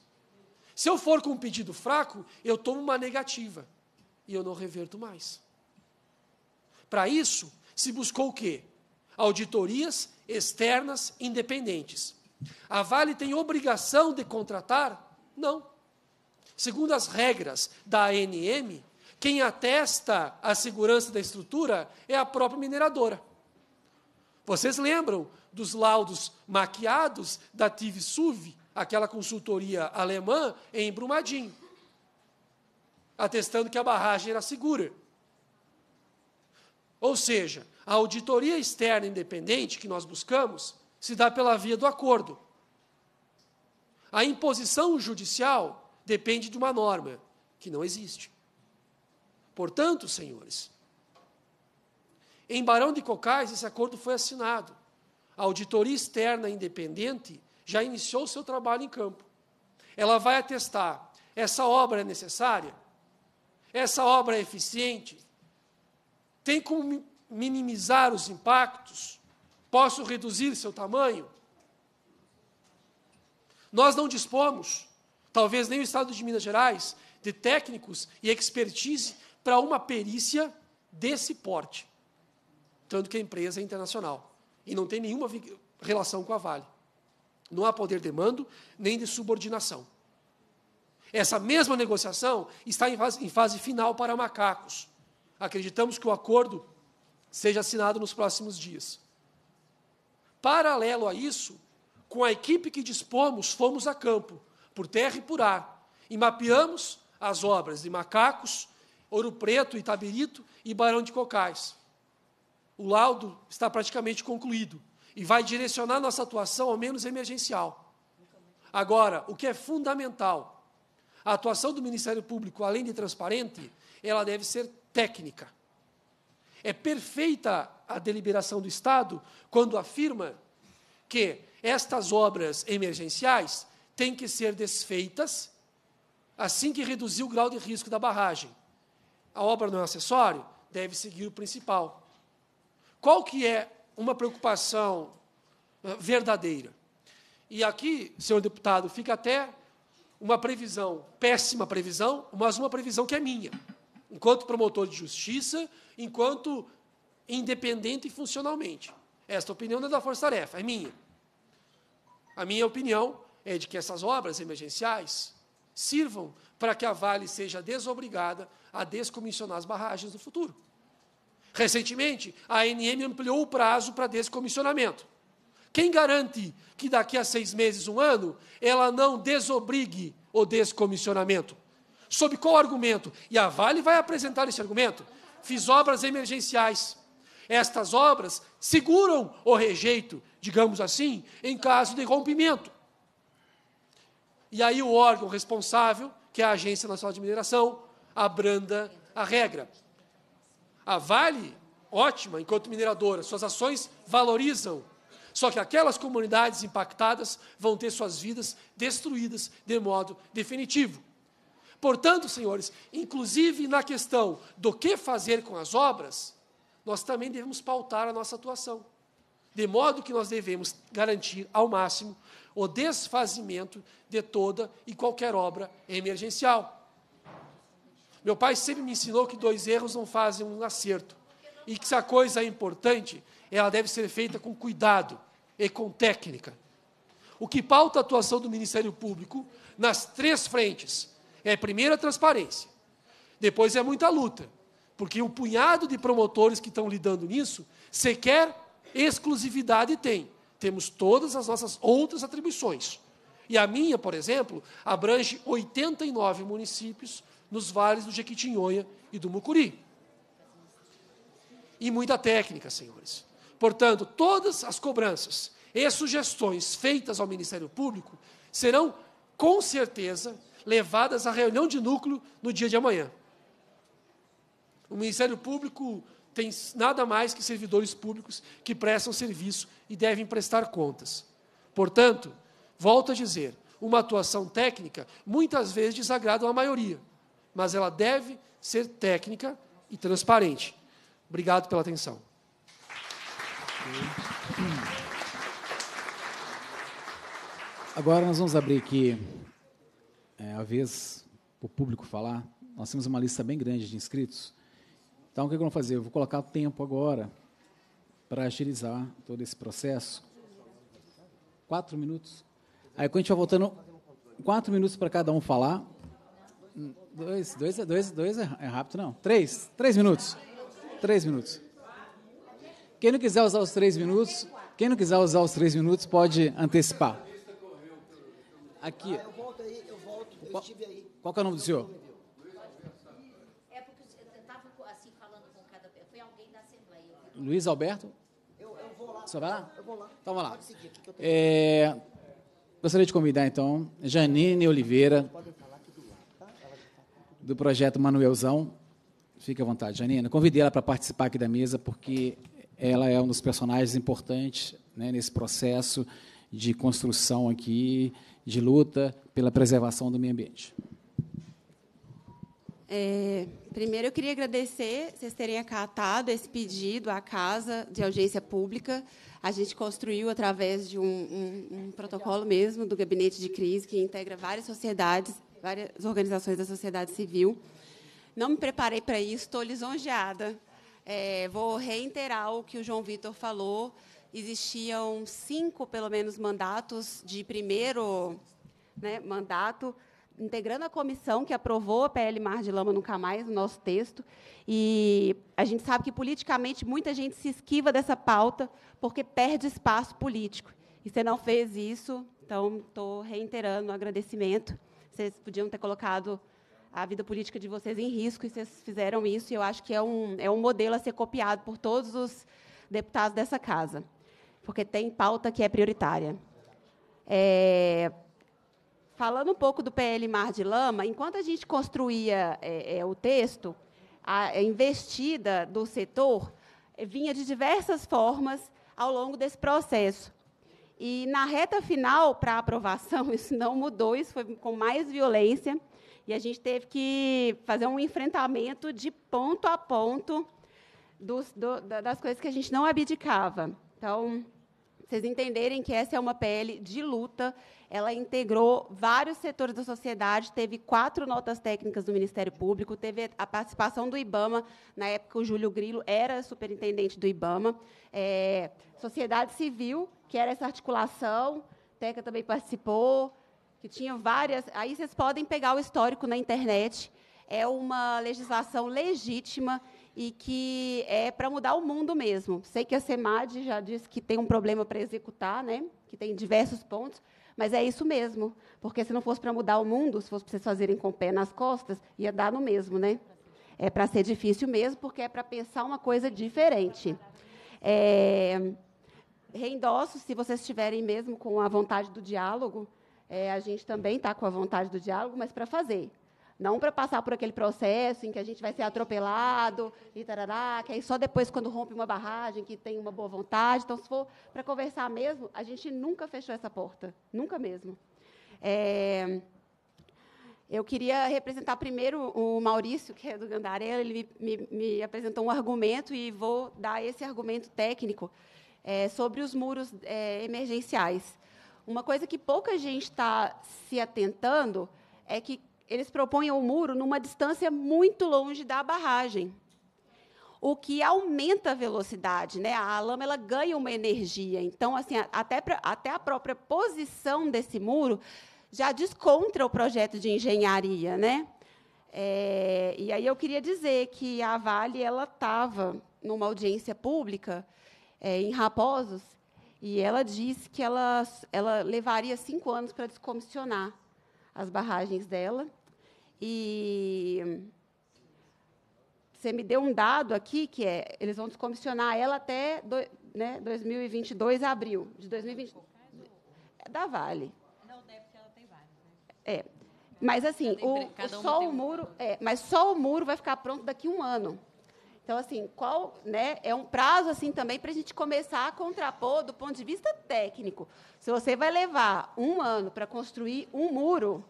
Se eu for com um pedido fraco, eu tomo uma negativa e eu não reverto mais. Para isso, se buscou o quê? Auditorias externas independentes. A Vale tem obrigação de contratar? Não. Segundo as regras da ANM, quem atesta a segurança da estrutura é a própria mineradora. Vocês lembram dos laudos maquiados da SUV, aquela consultoria alemã em Brumadinho, atestando que a barragem era segura. Ou seja, a auditoria externa independente que nós buscamos se dá pela via do acordo. A imposição judicial depende de uma norma que não existe. Portanto, senhores, em Barão de Cocais esse acordo foi assinado. A auditoria externa independente já iniciou seu trabalho em campo. Ela vai atestar essa obra é necessária? Essa obra é eficiente? Tem como minimizar os impactos? Posso reduzir seu tamanho? Nós não dispomos, talvez nem o Estado de Minas Gerais, de técnicos e expertise para uma perícia desse porte. Tanto que a empresa é internacional e não tem nenhuma relação com a Vale. Não há poder de mando nem de subordinação. Essa mesma negociação está em fase, em fase final para macacos. Acreditamos que o acordo seja assinado nos próximos dias. Paralelo a isso, com a equipe que dispomos, fomos a campo, por terra e por ar, e mapeamos as obras de Macacos, Ouro Preto, Itabirito e Barão de Cocais. O laudo está praticamente concluído e vai direcionar nossa atuação, ao menos emergencial. Agora, o que é fundamental, a atuação do Ministério Público, além de transparente, ela deve ser técnica. É perfeita a deliberação do Estado quando afirma que estas obras emergenciais têm que ser desfeitas assim que reduzir o grau de risco da barragem. A obra não é acessório, deve seguir o principal. Qual que é uma preocupação ah, verdadeira? E aqui, senhor deputado, fica até uma previsão, péssima previsão, mas uma previsão que é minha enquanto promotor de justiça, enquanto independente funcionalmente. Esta opinião não é da Força Tarefa, é minha. A minha opinião é de que essas obras emergenciais sirvam para que a Vale seja desobrigada a descomissionar as barragens no futuro. Recentemente, a ANM ampliou o prazo para descomissionamento. Quem garante que daqui a seis meses, um ano, ela não desobrigue o descomissionamento? Sob qual argumento? E a Vale vai apresentar esse argumento. Fiz obras emergenciais. Estas obras seguram o rejeito, digamos assim, em caso de rompimento. E aí o órgão responsável, que é a Agência Nacional de Mineração, abranda a regra. A Vale, ótima enquanto mineradora, suas ações valorizam só que aquelas comunidades impactadas vão ter suas vidas destruídas de modo definitivo. Portanto, senhores, inclusive na questão do que fazer com as obras, nós também devemos pautar a nossa atuação. De modo que nós devemos garantir ao máximo o desfazimento de toda e qualquer obra emergencial. Meu pai sempre me ensinou que dois erros não fazem um acerto. E que se a coisa é importante, ela deve ser feita com cuidado e com técnica. O que pauta a atuação do Ministério Público nas três frentes é primeiro a transparência. Depois é muita luta. Porque o punhado de promotores que estão lidando nisso sequer exclusividade tem. Temos todas as nossas outras atribuições. E a minha, por exemplo, abrange 89 municípios nos vales do Jequitinhonha e do Mucuri. E muita técnica, senhores. Portanto, todas as cobranças e sugestões feitas ao Ministério Público serão, com certeza, levadas à reunião de núcleo no dia de amanhã. O Ministério Público tem nada mais que servidores públicos que prestam serviço e devem prestar contas. Portanto, volto a dizer, uma atuação técnica muitas vezes desagrada a maioria, mas ela deve ser técnica e transparente. Obrigado pela atenção. Agora nós vamos abrir aqui é, a vez para o público falar. Nós temos uma lista bem grande de inscritos. Então, o que, é que eu vou fazer? Eu vou colocar o tempo agora para agilizar todo esse processo. Quatro minutos. Aí, quando a gente vai voltando, quatro minutos para cada um falar. Dois, dois, dois, dois é, é rápido, não. Três, três minutos. Três minutos. Quem não quiser usar os três minutos, quem não quiser usar os três minutos pode antecipar. Aqui. Eu qual, estive aí. Qual é o nome do senhor? É porque estava assim falando com cada Foi alguém da Assembleia. Luiz Alberto? Eu, eu vou lá. vai lá? Eu vou lá. Então vamos lá. Pode seguir, que eu tenho... é, gostaria de convidar então Janine Oliveira. Do projeto Manuelzão. Fique à vontade, Janina. Convidei ela para participar aqui da mesa, porque ela é um dos personagens importantes né, nesse processo de construção aqui de luta pela preservação do meio ambiente. É, primeiro, eu queria agradecer vocês terem acatado esse pedido à Casa de Audiência Pública. A gente construiu através de um, um, um protocolo mesmo do Gabinete de Crise, que integra várias sociedades, várias organizações da sociedade civil. Não me preparei para isso, estou lisonjeada. É, vou reiterar o que o João Vitor falou existiam cinco, pelo menos, mandatos de primeiro né, mandato, integrando a comissão que aprovou a PL Mar de Lama Nunca Mais, no nosso texto. E a gente sabe que, politicamente, muita gente se esquiva dessa pauta porque perde espaço político. E você não fez isso, então estou reiterando o agradecimento. Vocês podiam ter colocado a vida política de vocês em risco e vocês fizeram isso. E eu acho que é um, é um modelo a ser copiado por todos os deputados dessa casa porque tem pauta que é prioritária. É, falando um pouco do PL Mar de Lama, enquanto a gente construía é, é, o texto, a investida do setor eh, vinha de diversas formas ao longo desse processo. E na reta final para aprovação, isso não mudou, isso foi com mais violência, e a gente teve que fazer um enfrentamento de ponto a ponto dos, do, das coisas que a gente não abdicava. Então, vocês entenderem que essa é uma PL de luta. Ela integrou vários setores da sociedade, teve quatro notas técnicas do Ministério Público, teve a participação do IBAMA, na época o Júlio Grilo era superintendente do IBAMA, é, sociedade civil, que era essa articulação, Teca também participou, que tinha várias. Aí vocês podem pegar o histórico na internet. É uma legislação legítima e que é para mudar o mundo mesmo. Sei que a SEMAD já disse que tem um problema para executar, né? que tem diversos pontos, mas é isso mesmo, porque se não fosse para mudar o mundo, se fosse para vocês fazerem com o pé nas costas, ia dar no mesmo, né? É para ser difícil mesmo, porque é para pensar uma coisa diferente. É, reendosso, se vocês estiverem mesmo com a vontade do diálogo, é, a gente também está com a vontade do diálogo, mas para fazer. Não para passar por aquele processo em que a gente vai ser atropelado e tarará, que aí só depois, quando rompe uma barragem, que tem uma boa vontade. Então, se for para conversar mesmo, a gente nunca fechou essa porta. Nunca mesmo. É... Eu queria representar primeiro o Maurício, que é do Gandarela. Ele me, me, me apresentou um argumento e vou dar esse argumento técnico é, sobre os muros é, emergenciais. Uma coisa que pouca gente está se atentando é que eles propõem o um muro numa distância muito longe da barragem, o que aumenta a velocidade, né? A lama ela ganha uma energia, então assim até pra, até a própria posição desse muro já descontra o projeto de engenharia, né? É, e aí eu queria dizer que a Vale ela estava numa audiência pública é, em Raposos e ela disse que ela, ela levaria cinco anos para descomissionar as barragens dela e você me deu um dado aqui, que é, eles vão descomissionar ela até do, né, 2022, abril de 2020. É da Vale. Não, é porque ela tem vale. Né? É. Mas, assim, o, o só o muro... É, mas só o muro vai ficar pronto daqui a um ano. Então, assim, qual né, é um prazo assim também para a gente começar a contrapor do ponto de vista técnico. Se você vai levar um ano para construir um muro,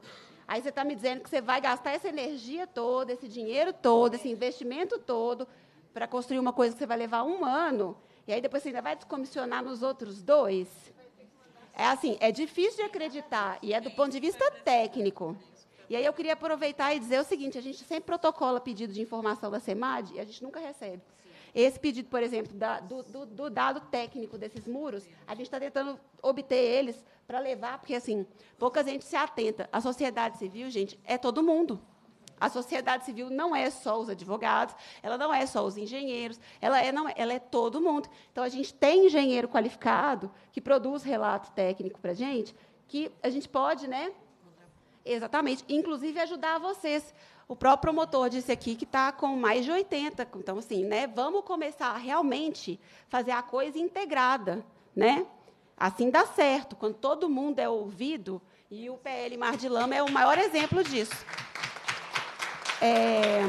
Aí você está me dizendo que você vai gastar essa energia toda, esse dinheiro todo, esse investimento todo, para construir uma coisa que você vai levar um ano, e aí depois você ainda vai descomissionar nos outros dois? É assim, é difícil de acreditar, e é do ponto de vista técnico. E aí eu queria aproveitar e dizer o seguinte, a gente sempre protocola pedido de informação da SEMAD e a gente nunca recebe. Esse pedido, por exemplo, da, do, do, do, dado técnico desses muros, a gente está tentando obter eles para levar, porque, assim, pouca gente se atenta. A sociedade civil, gente, é todo mundo. A sociedade civil não é só os advogados, ela não é só os engenheiros, ela é, não, é, ela é todo mundo. Então, a gente tem engenheiro qualificado que produz relato técnico para a gente, que a gente pode, né? Exatamente. Inclusive ajudar vocês. O próprio promotor disse aqui que está com mais de 80. Então, assim, né, vamos começar a realmente fazer a coisa integrada. Né? Assim dá certo, quando todo mundo é ouvido, e o PL Mar de Lama é o maior exemplo disso. É...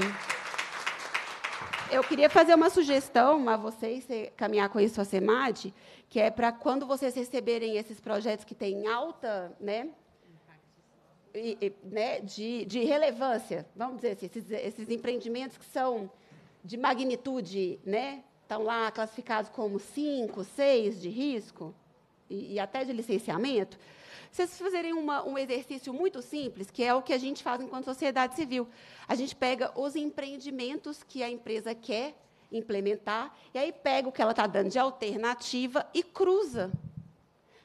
Eu queria fazer uma sugestão a vocês, caminhar com isso a SEMAD, que é para quando vocês receberem esses projetos que têm alta, né, né, de, de, relevância, vamos dizer assim, esses, esses empreendimentos que são de magnitude, né, estão lá classificados como 5, 6 de risco, e, e, até de licenciamento, vocês fazerem uma, um exercício muito simples, que é o que a gente faz enquanto sociedade civil. A gente pega os empreendimentos que a empresa quer implementar, e aí pega o que ela está dando de alternativa e cruza.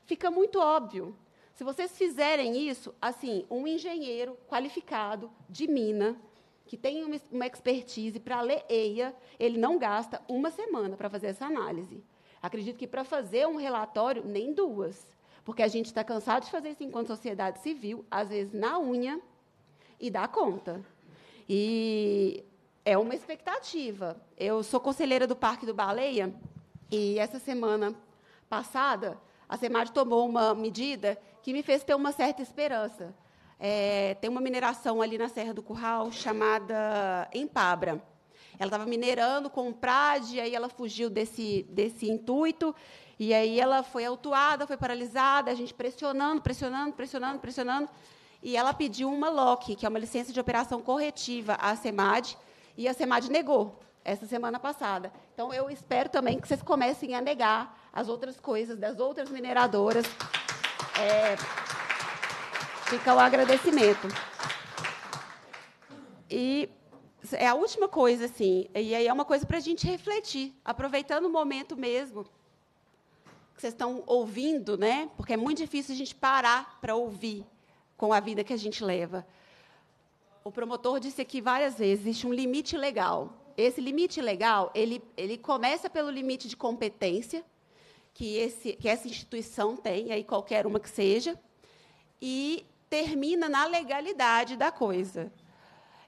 Fica muito óbvio. Se vocês fizerem isso, assim, um engenheiro qualificado de mina, que tem uma, uma expertise para ler EIA, ele não gasta uma semana para fazer essa análise. Acredito que para fazer um relatório, nem duas. Porque a gente está cansado de fazer isso enquanto sociedade civil, às vezes na unha, e dá conta. E é uma expectativa. Eu sou conselheira do Parque do Baleia e essa semana passada a SEMAD tomou uma medida que me fez ter uma certa esperança. É, tem uma mineração ali na Serra do Curral chamada Empabra. Ela estava minerando com Prade, aí ela fugiu desse, desse intuito, e aí ela foi autuada, foi paralisada, a gente pressionando, pressionando, pressionando, pressionando, e ela pediu uma LOC, que é uma licença de operação corretiva à SEMAD, e a SEMAD negou essa semana passada. Então, eu espero também que vocês comecem a negar as outras coisas das outras mineradoras é, fica o agradecimento. E é a última coisa, assim, e aí é uma coisa para a gente refletir, aproveitando o momento mesmo que vocês estão ouvindo, né? Porque é muito difícil a gente parar para ouvir com a vida que a gente leva. O promotor disse aqui várias vezes, existe um limite legal. Esse limite legal, ele, ele começa pelo limite de competência, que, esse, que essa instituição tem, aí qualquer uma que seja, e termina na legalidade da coisa.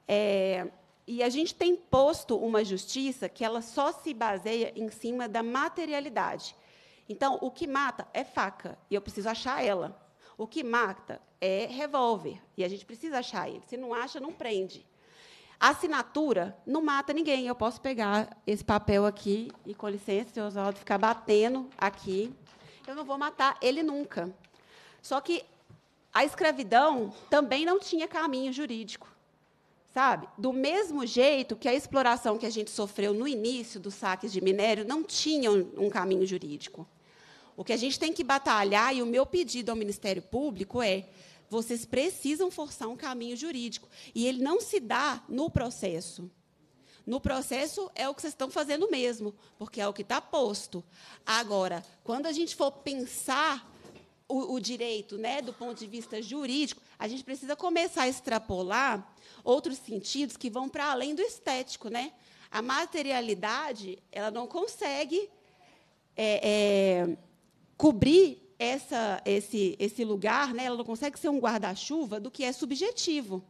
É, e a gente tem posto uma justiça que ela só se baseia em cima da materialidade. Então, o que mata é faca, e eu preciso achar ela. O que mata é revólver, e a gente precisa achar ele. Se não acha, não prende. Assinatura não mata ninguém. Eu posso pegar esse papel aqui e, com licença, senhor Oswaldo, ficar batendo aqui. Eu não vou matar ele nunca. Só que a escravidão também não tinha caminho jurídico. Sabe? Do mesmo jeito que a exploração que a gente sofreu no início dos saques de minério não tinha um caminho jurídico. O que a gente tem que batalhar, e o meu pedido ao Ministério Público é vocês precisam forçar um caminho jurídico. E ele não se dá no processo. No processo é o que vocês estão fazendo mesmo, porque é o que está posto. Agora, quando a gente for pensar o, o, direito né, do ponto de vista jurídico, a gente precisa começar a extrapolar outros sentidos que vão para além do estético. Né? A materialidade ela não consegue é, é, cobrir essa, esse, esse lugar, né, ela não consegue ser um guarda-chuva do que é subjetivo.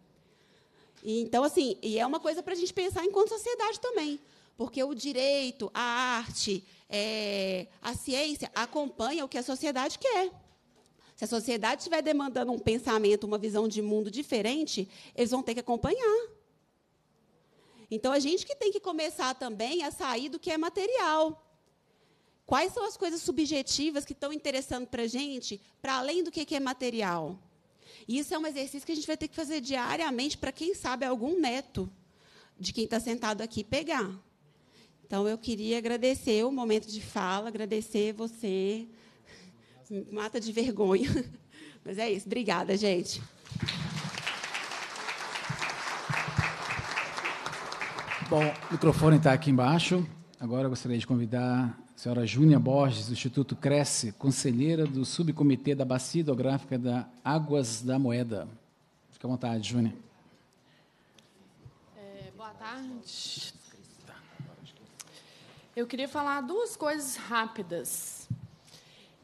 E, então, assim, e é uma coisa para a gente pensar enquanto sociedade também, porque o direito, a arte, é, a ciência acompanha o que a sociedade quer. Se a sociedade estiver demandando um pensamento, uma visão de mundo diferente, eles vão ter que acompanhar. Então, a gente que tem que começar também a sair do que é material Quais são as coisas subjetivas que estão interessando para a gente, para além do que é material? E isso é um exercício que a gente vai ter que fazer diariamente para, quem sabe, algum neto de quem está sentado aqui pegar. Então, eu queria agradecer o momento de fala, agradecer você. Mata de vergonha. Mas é isso. Obrigada, gente. Bom, o microfone está aqui embaixo. Agora eu gostaria de convidar senhora Júnia Borges, do Instituto Cresce, conselheira do Subcomitê da Bacia Hidrográfica da Águas da Moeda. Fique à vontade, Júnia. É, boa tarde. Eu queria falar duas coisas rápidas.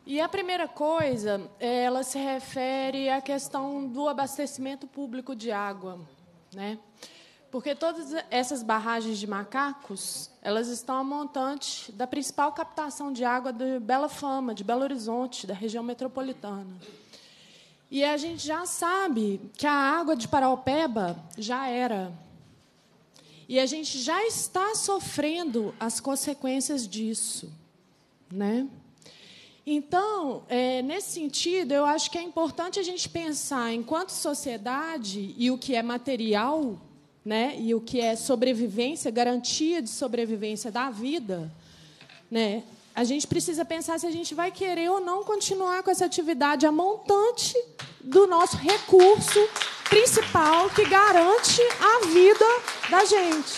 E a primeira coisa, é, ela se refere à questão do abastecimento público de água, né? Porque todas essas barragens de macacos, elas estão a montante da principal captação de água de Bela Fama, de Belo Horizonte, da região metropolitana. E a gente já sabe que a água de Paraupeba já era. E a gente já está sofrendo as consequências disso. Né? Então, é, nesse sentido, eu acho que é importante a gente pensar, enquanto sociedade, e o que é material né? E o que é sobrevivência, garantia de sobrevivência da vida, né? A gente precisa pensar se a gente vai querer ou não continuar com essa atividade a montante do nosso recurso principal que garante a vida da gente.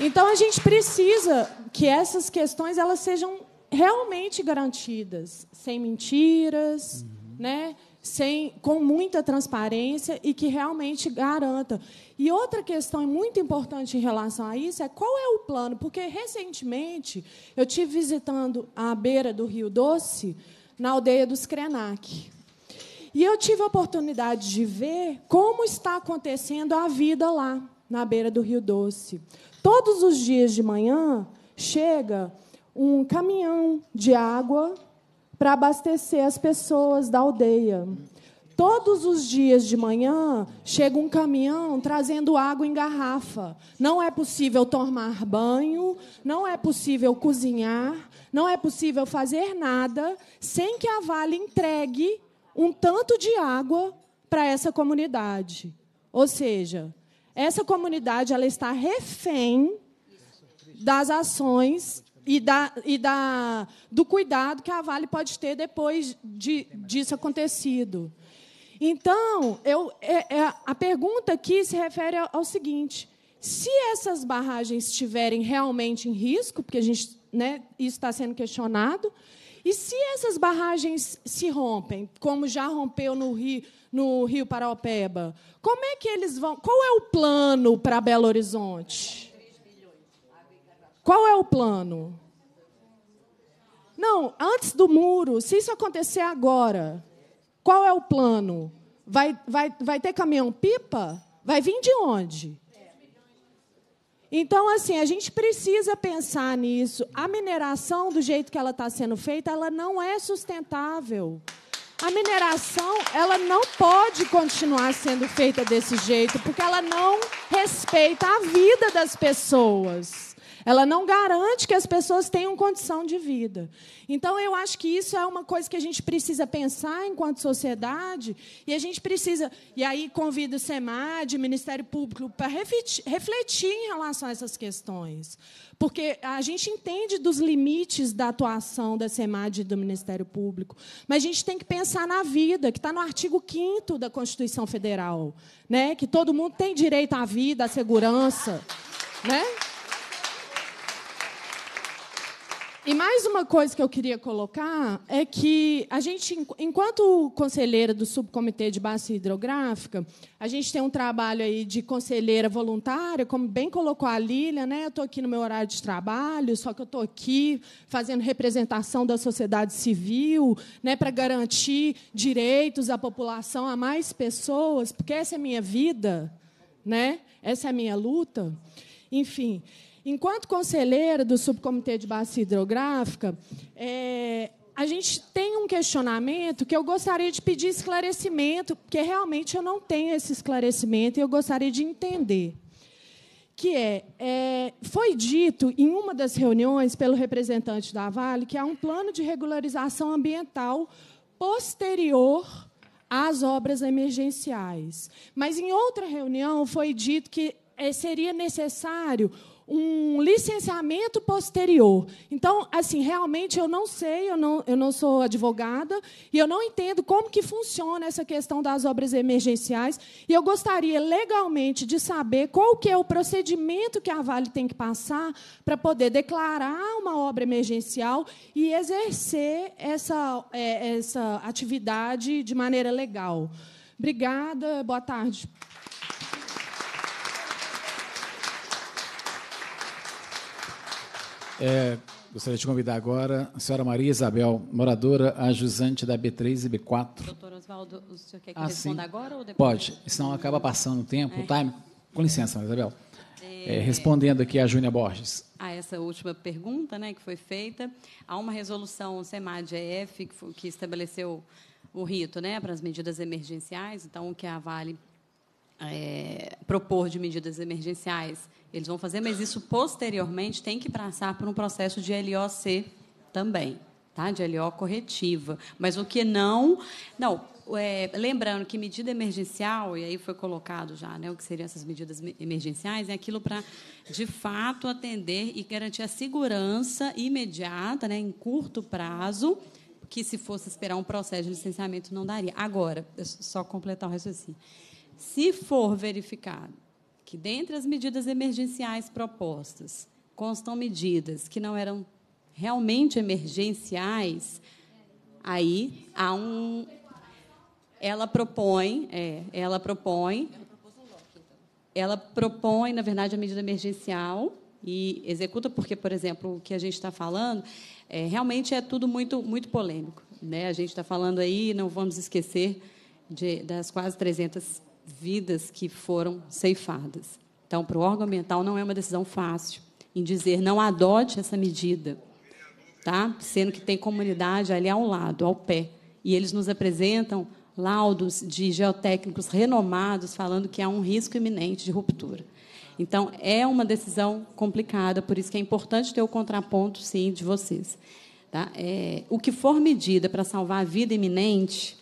Então a gente precisa que essas questões elas sejam realmente garantidas, sem mentiras, uhum. né? sem, com muita transparência e que realmente garanta. E outra questão muito importante em relação a isso é qual é o plano, porque recentemente eu tive visitando a beira do Rio Doce, na aldeia dos Krenak. E eu tive a oportunidade de ver como está acontecendo a vida lá, na beira do Rio Doce. Todos os dias de manhã chega um caminhão de água para abastecer as pessoas da aldeia. Todos os dias de manhã chega um caminhão trazendo água em garrafa. Não é possível tomar banho, não é possível cozinhar, não é possível fazer nada sem que a Vale entregue um tanto de água para essa comunidade. Ou seja, essa comunidade ela está refém das ações e, da, e da, do cuidado que a Vale pode ter depois de, disso acontecido. Então, eu, é, é, a pergunta aqui se refere ao, ao, seguinte: se essas barragens estiverem realmente em risco, porque a gente, né, isso está sendo questionado, e se essas barragens se rompem, como já rompeu no Rio, no Rio Paraopeba, como é que eles vão? Qual é o plano para Belo Horizonte? Qual é o plano? Não, antes do muro, se isso acontecer agora, qual é o plano? Vai, vai, vai ter caminhão-pipa? Vai vir de onde? Então, assim, a gente precisa pensar nisso. A mineração, do jeito que ela está sendo feita, ela não é sustentável. A mineração, ela não pode continuar sendo feita desse jeito, porque ela não respeita a vida das pessoas ela não garante que as pessoas tenham condição de vida. Então, eu acho que isso é uma coisa que a gente precisa pensar enquanto sociedade, e a gente precisa. E aí, convido o SEMAD, o Ministério Público, para refletir em relação a essas questões. Porque a gente entende dos limites da atuação da SEMAD e do Ministério Público, mas a gente tem que pensar na vida, que está no artigo 5 da Constituição Federal, né? que todo mundo tem direito à vida, à segurança. Né? E mais uma coisa que eu queria colocar é que a gente, enquanto conselheira do subcomitê de bacia hidrográfica, a gente tem um trabalho aí de conselheira voluntária, como bem colocou a Lília, né? Eu estou aqui no meu horário de trabalho, só que eu estou aqui fazendo representação da sociedade civil, né, para garantir direitos à população, a mais pessoas, porque essa é a minha vida, né? Essa é a minha luta. Enfim, Enquanto conselheira do Subcomitê de Bacia Hidrográfica, é, a gente tem um questionamento que eu gostaria de pedir esclarecimento, porque realmente eu não tenho esse esclarecimento e eu gostaria de entender. Que é, é foi dito em uma das reuniões pelo representante da Vale que há um plano de regularização ambiental posterior às obras emergenciais. Mas em outra reunião foi dito que é, seria necessário um licenciamento posterior. Então, assim, realmente eu não sei, eu não, eu não sou advogada e eu não entendo como que funciona essa questão das obras emergenciais. E eu gostaria legalmente de saber qual que é o procedimento que a Vale tem que passar para poder declarar uma obra emergencial e exercer essa, é, essa atividade de maneira legal. Obrigada, boa tarde. É, gostaria de convidar agora a senhora Maria Isabel, moradora ajusante da B3 e B4. Doutor Oswaldo, o senhor quer que ah, responda sim. agora ou depois? Pode, senão acaba passando o tempo, o é. time. Tá? Com licença, Maria Isabel. É. é, respondendo aqui a Júnia Borges. A essa última pergunta né, que foi feita, há uma resolução cemad ef que, que, estabeleceu o rito né, para as medidas emergenciais, então o que a Vale é, propor de medidas emergenciais, eles vão fazer, mas isso posteriormente tem que passar por um processo de LOC também, tá? de LO corretiva. Mas o que não. Não, é, lembrando que medida emergencial, e aí foi colocado já né, o que seriam essas medidas emergenciais, é aquilo para, de fato, atender e garantir a segurança imediata, né, em curto prazo, que se fosse esperar um processo de licenciamento não daria. Agora, só completar o raciocínio. Se for verificado que, dentre as medidas emergenciais propostas, constam medidas que não eram realmente emergenciais, aí há um. Ela propõe, é, ela propõe. Ela propõe, na verdade, a medida emergencial e executa, porque, por exemplo, o que a gente está falando é, realmente é tudo muito, muito polêmico. Né? A gente está falando aí, não vamos esquecer, de, das quase 300 vidas que foram ceifadas. Então, para o órgão ambiental não é uma decisão fácil em dizer não adote essa medida, tá? Sendo que tem comunidade ali ao lado, ao pé, e eles nos apresentam laudos de geotécnicos renomados falando que há um risco iminente de ruptura. Então, é uma decisão complicada, por isso que é importante ter o contraponto, sim, de vocês. Tá? É, o que for medida para salvar a vida iminente,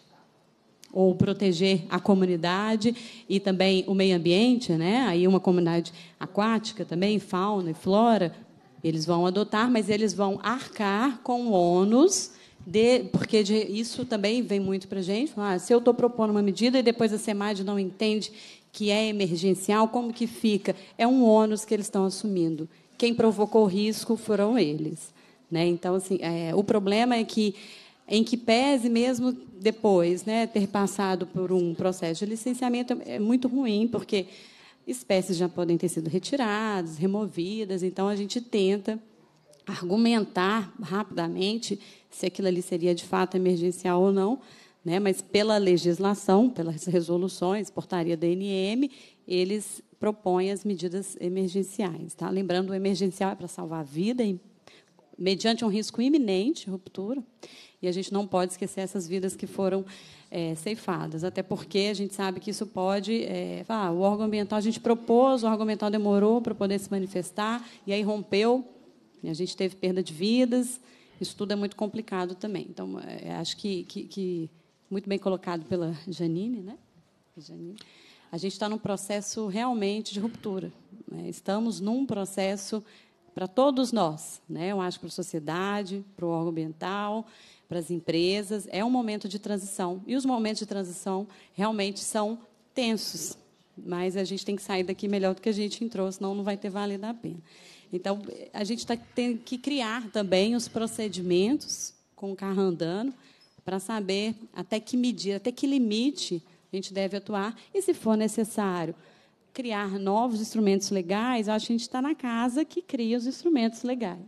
ou proteger a comunidade e também o meio ambiente, né? Aí uma comunidade aquática também, fauna e flora, eles vão adotar, mas eles vão arcar com o ônus de, porque de, isso também vem muito para a gente. Ah, se eu estou propondo uma medida e depois a SEMAD não entende que é emergencial, como que fica? É um ônus que eles estão assumindo. Quem provocou o risco foram eles. Né? Então, assim, é, o problema é que em que pese mesmo depois né, ter passado por um processo de licenciamento é, é muito ruim, porque espécies já podem ter sido retiradas, removidas, então a gente tenta argumentar rapidamente se aquilo ali seria de fato emergencial ou não, né? mas pela legislação, pelas resoluções, portaria da NM, eles propõem as medidas emergenciais. Tá? Lembrando, o emergencial é para salvar a vida mediante um risco iminente de ruptura. E a gente não pode esquecer essas vidas que foram é, ceifadas, até porque a gente sabe que isso pode. É, ah, o órgão ambiental, a gente propôs, o órgão ambiental demorou para poder se manifestar, e aí rompeu, e a gente teve perda de vidas. Isso tudo é muito complicado também. Então, é, é acho que, que, que, muito bem colocado pela Janine, né? Janine. A gente está num processo realmente de ruptura. Né? Estamos num processo para todos nós, né? eu acho, para a sociedade, para o órgão ambiental, para as empresas. É um momento de transição. E os momentos de transição realmente são tensos. Mas a gente tem que sair daqui melhor do que a gente entrou, senão não vai ter valido a pena. Então, a gente tá, tem que criar também os procedimentos com o carro andando para saber até que medida, até que limite a gente deve atuar e, se for necessário, criar novos instrumentos legais, acho que a gente está na casa que cria os instrumentos legais,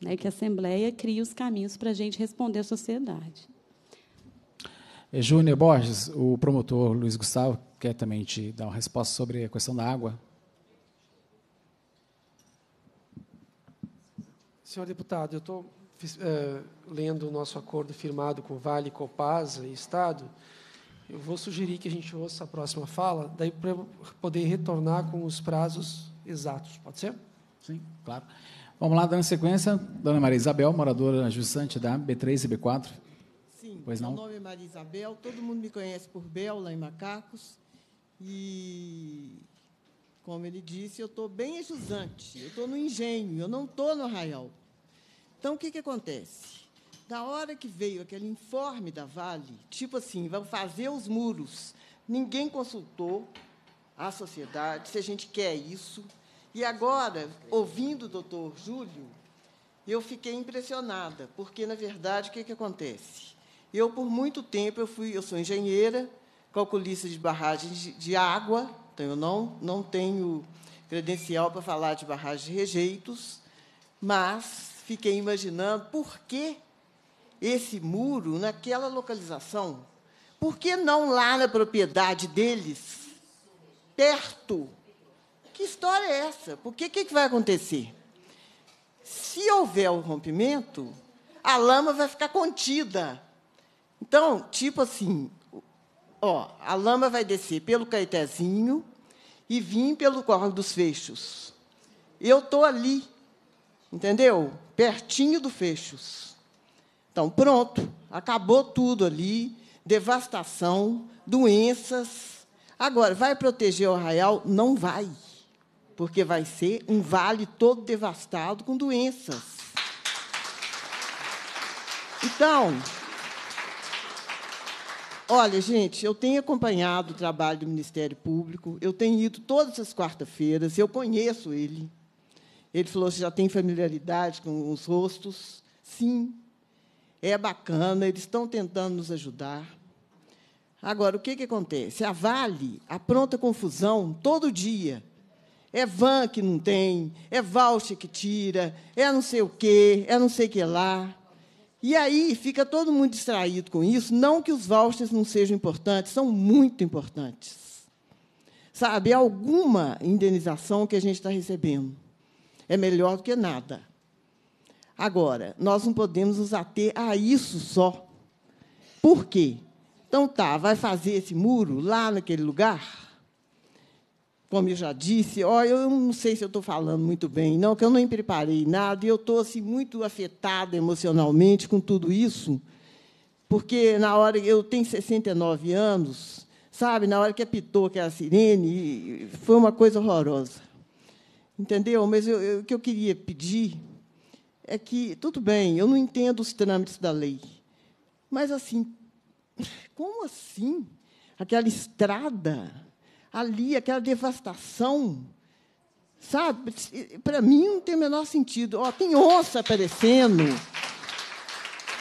né? que a Assembleia cria os caminhos para a gente responder à sociedade. É, Júnior Borges, o promotor Luiz Gustavo quer também te dar uma resposta sobre a questão da água. Senhor deputado, eu estou é, lendo o nosso acordo firmado com o Vale, Copasa e Estado, eu vou sugerir que a gente ouça a próxima fala, daí para poder retornar com os prazos exatos. Pode ser? Sim, claro. Vamos lá, dando sequência, Dona Maria Isabel, moradora justante da B3 e B4. Sim, pois não? meu nome é Maria Isabel, todo mundo me conhece por Bel, lá em Macacos, e, como ele disse, eu estou bem ajusante, eu estou no engenho, eu não estou no arraial. Então, o que, que acontece? Da hora que veio aquele informe da Vale, tipo assim, vamos fazer os muros, ninguém consultou a sociedade se a gente quer isso. E agora, ouvindo o doutor Júlio, eu fiquei impressionada, porque, na verdade, o que, que acontece? Eu, por muito tempo, eu, fui, eu sou engenheira, calculista de barragens de, de água, então eu não, não tenho credencial para falar de barragens de rejeitos, mas fiquei imaginando por que esse muro naquela localização, por que não lá na propriedade deles, perto? Que história é essa? Por que, que vai acontecer? Se houver o rompimento, a lama vai ficar contida. Então, tipo assim, ó, a lama vai descer pelo Caetezinho e vir pelo Córrego dos fechos. Eu estou ali, entendeu? Pertinho do fechos. Então, pronto, acabou tudo ali, devastação, doenças. Agora, vai proteger o arraial? Não vai, porque vai ser um vale todo devastado com doenças. Então, Olha, gente, eu tenho acompanhado o trabalho do Ministério Público, eu tenho ido todas as quartas-feiras, eu conheço ele. Ele falou: você já tem familiaridade com os rostos? Sim, é bacana, eles estão tentando nos ajudar. Agora, o que, que acontece? A Vale apronta confusão todo dia. É van que não tem, é voucher que tira, é não sei o quê, é não sei o que lá. E aí fica todo mundo distraído com isso. Não que os vouchers não sejam importantes, são muito importantes. Sabe, alguma indenização que a gente está recebendo é melhor do que nada. Agora, nós não podemos nos ater a isso só. Por quê? Então, tá, vai fazer esse muro lá naquele lugar? Como eu já disse, ó, eu não sei se eu estou falando muito bem, não, que eu nem preparei nada, e eu estou assim, muito afetada emocionalmente com tudo isso, porque na hora eu tenho 69 anos, sabe, na hora que apitou aquela sirene, foi uma coisa horrorosa. Entendeu? Mas eu, eu, o que eu queria pedir é que, tudo bem, eu não entendo os trâmites da lei, mas, assim, como assim? Aquela estrada, ali, aquela devastação, sabe? Para mim, não tem o menor sentido. Ó, tem onça aparecendo,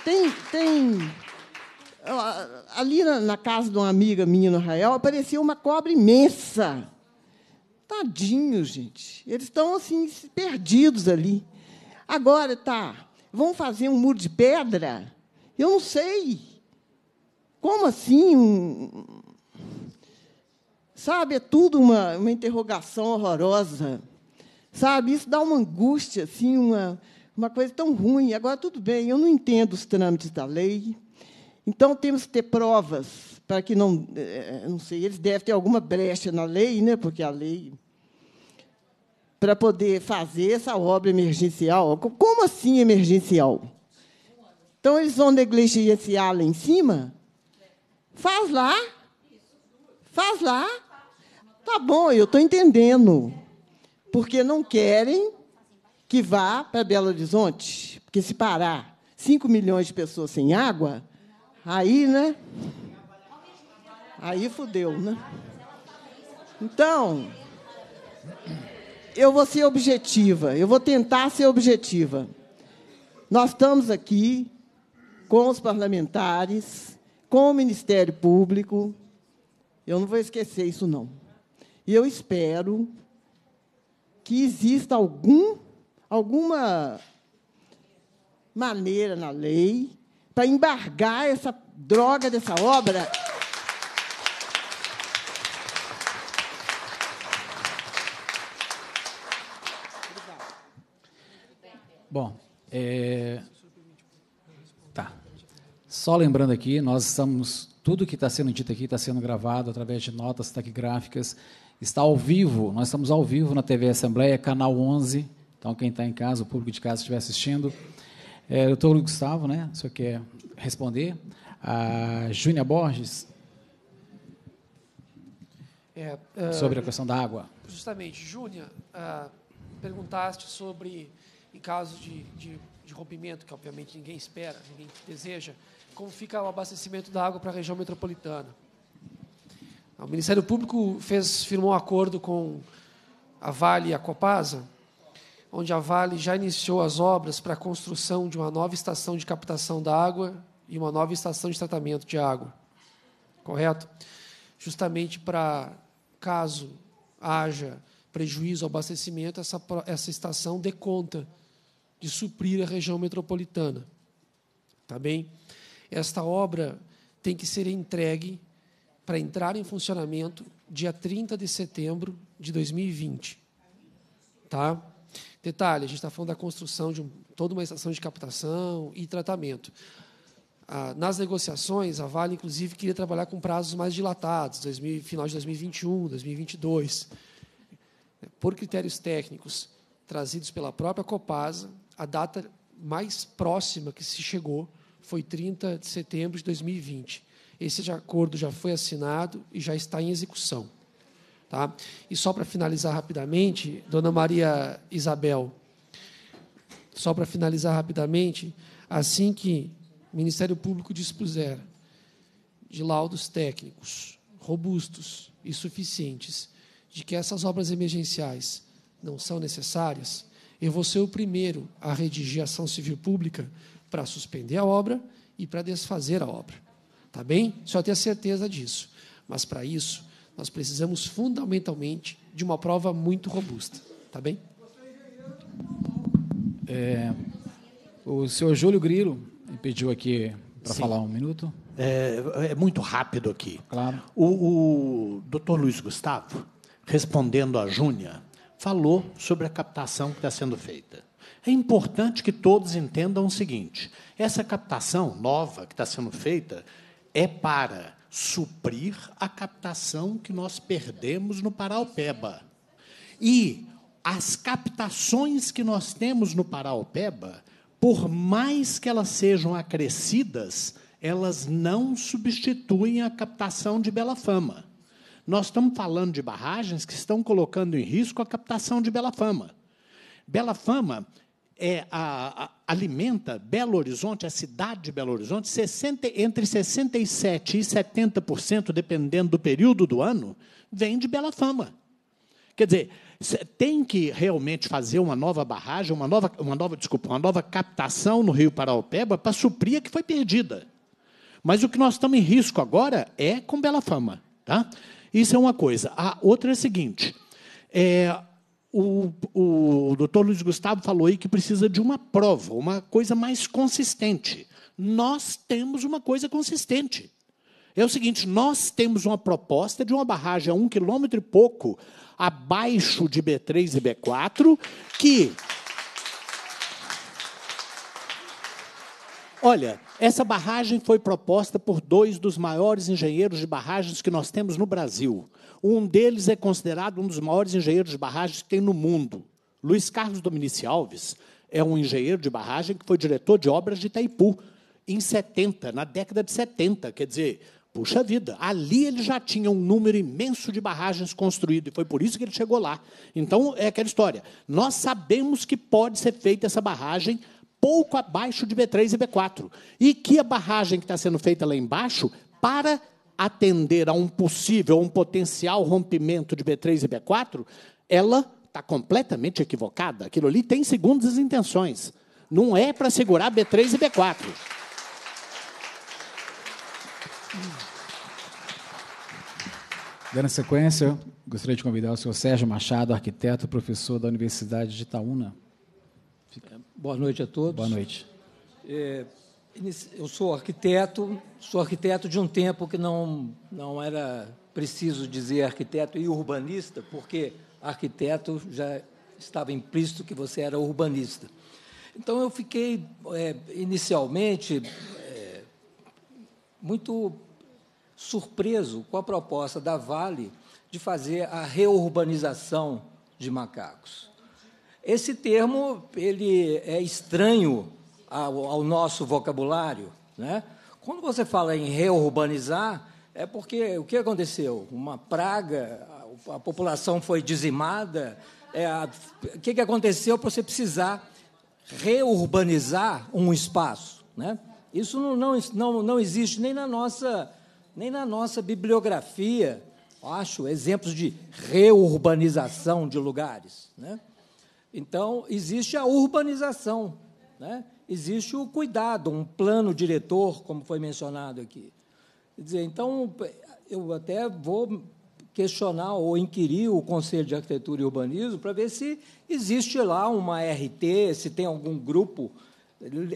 tem... tem ali na, na, casa de uma amiga minha no Israel, apareceu uma cobra imensa. Tadinho, gente. Eles estão assim perdidos ali. Agora, tá, vão fazer um muro de pedra? Eu não sei. Como assim? Um... Sabe, é tudo uma, uma interrogação horrorosa. Sabe, isso dá uma angústia, assim, uma, uma coisa tão ruim. Agora, tudo bem, eu não entendo os trâmites da lei. Então, temos que ter provas para que não. Eh, não sei, eles devem ter alguma brecha na lei, né? porque a lei para poder fazer essa obra emergencial. Como assim emergencial? Então, eles vão negligenciar lá em cima? Faz lá. Faz lá. Tá bom, eu estou entendendo. Porque não querem que vá para Belo Horizonte. Porque se parar 5 milhões de pessoas sem água, aí, né? Aí fudeu, né? Então eu vou ser objetiva, eu vou tentar ser objetiva. Nós estamos aqui com os parlamentares, com o Ministério Público. Eu não vou esquecer isso, não. E eu espero que exista algum, alguma maneira na lei para embargar essa droga dessa obra Bom, é... tá. Só lembrando aqui, nós estamos tudo que está sendo dito aqui está sendo gravado através de notas taquigráficas, está ao vivo. Nós estamos ao vivo na TV Assembleia, canal 11. Então quem está em casa, o público de casa estiver assistindo, é, doutor Gustavo, né? Só quer responder. A Júnia Borges. É, uh, sobre a ah, questão da água. Justamente, Júnia, uh, perguntaste sobre em casos de, de, de, rompimento, que obviamente ninguém espera, ninguém deseja, como fica o abastecimento da água para a região metropolitana. O Ministério Público fez, firmou um acordo com a Vale e a Copasa, onde a Vale já iniciou as obras para a construção de uma nova estação de captação da água e uma nova estação de tratamento de água. Correto? Justamente para, caso haja prejuízo ao abastecimento, essa, essa estação dê conta de suprir a região metropolitana. Tá bem? Esta obra tem que ser entregue para entrar em funcionamento dia 30 de setembro de 2020. Tá? Detalhe, a gente está falando da construção de um, toda uma estação de captação e tratamento. Ah, nas negociações, a Vale, inclusive, queria trabalhar com prazos mais dilatados, 2000, final de 2021, 2022. Por critérios técnicos trazidos pela própria Copasa, a data mais próxima que se chegou foi 30 de setembro de 2020. Esse acordo já foi assinado e já está em execução. Tá? E só para finalizar rapidamente, Dona Maria Isabel, só para finalizar rapidamente, assim que o Ministério Público dispuser de laudos técnicos robustos e suficientes de que essas obras emergenciais não são necessárias, eu vou ser o primeiro a redigir ação civil pública para suspender a obra e para desfazer a obra. Tá bem? Só ter certeza disso. Mas para isso, nós precisamos fundamentalmente de uma prova muito robusta. Tá bem? É, o senhor Júlio Grilo pediu aqui para falar um minuto. É, é, muito rápido aqui. Claro. O, o doutor Luiz Gustavo, respondendo a Júnia, falou sobre a captação que está sendo feita. É importante que todos entendam o seguinte: essa captação nova que está sendo feita é para suprir a captação que nós perdemos no Paraupeba. E as captações que nós temos no Paraupeba, por mais que elas sejam acrescidas, elas não substituem a captação de Bela Fama. Nós estamos falando de barragens que estão colocando em risco a captação de Bela Fama. Bela Fama é, a, a, alimenta Belo Horizonte, a cidade de Belo Horizonte, 60, entre 67% e 70%, dependendo do período do ano, vem de Bela Fama. Quer dizer, tem que realmente fazer uma nova barragem, uma nova, uma nova, desculpa, uma nova captação no Rio Paraopeba para suprir a que foi perdida. Mas o que nós estamos em risco agora é com Bela Fama. Tá? Isso é uma coisa. A outra é a seguinte: é, o, o doutor Luiz Gustavo falou aí que precisa de uma prova, uma coisa mais consistente. Nós temos uma coisa consistente. É o seguinte: nós temos uma proposta de uma barragem a um quilômetro e pouco abaixo de B3 e B4 que. Olha, essa barragem foi proposta por dois dos maiores engenheiros de barragens que nós temos no Brasil. Um deles é considerado um dos maiores engenheiros de barragens que tem no mundo. Luiz Carlos Dominici Alves é um engenheiro de barragem que foi diretor de obras de Itaipu em 70, na década de 70. Quer dizer, puxa vida, ali ele já tinha um número imenso de barragens construído e foi por isso que ele chegou lá. Então, é aquela história. Nós sabemos que pode ser feita essa barragem pouco abaixo de B3 e B4. E que a barragem que está sendo feita lá embaixo, para atender a um possível, um potencial rompimento de B3 e B4, ela está completamente equivocada. Aquilo ali tem segundas intenções. Não é para segurar B3 e B4. Dando sequência, gostaria de convidar o senhor Sérgio Machado, arquiteto, professor da Universidade de Itaúna. Boa noite a todos. Boa noite. É, eu sou arquiteto, sou arquiteto de um tempo que não, não era preciso dizer arquiteto e urbanista, porque arquiteto já estava implícito que você era urbanista. Então, eu fiquei, é, inicialmente, é, muito surpreso com a proposta da Vale de fazer a reurbanização de macacos. Esse termo ele é estranho ao, ao nosso vocabulário. Né? Quando você fala em reurbanizar, é porque o que aconteceu? Uma praga, a, população foi dizimada. É o que, que aconteceu para você precisar reurbanizar um espaço? Né? Isso não, não, não, não existe nem na nossa, nem na nossa bibliografia. acho exemplos de reurbanização de lugares. Né? Então, existe a urbanização, né? existe o cuidado, um plano diretor, como foi mencionado aqui. Quer dizer, então, eu até vou questionar ou inquirir o Conselho de Arquitetura e Urbanismo para ver se existe lá uma RT, se tem algum grupo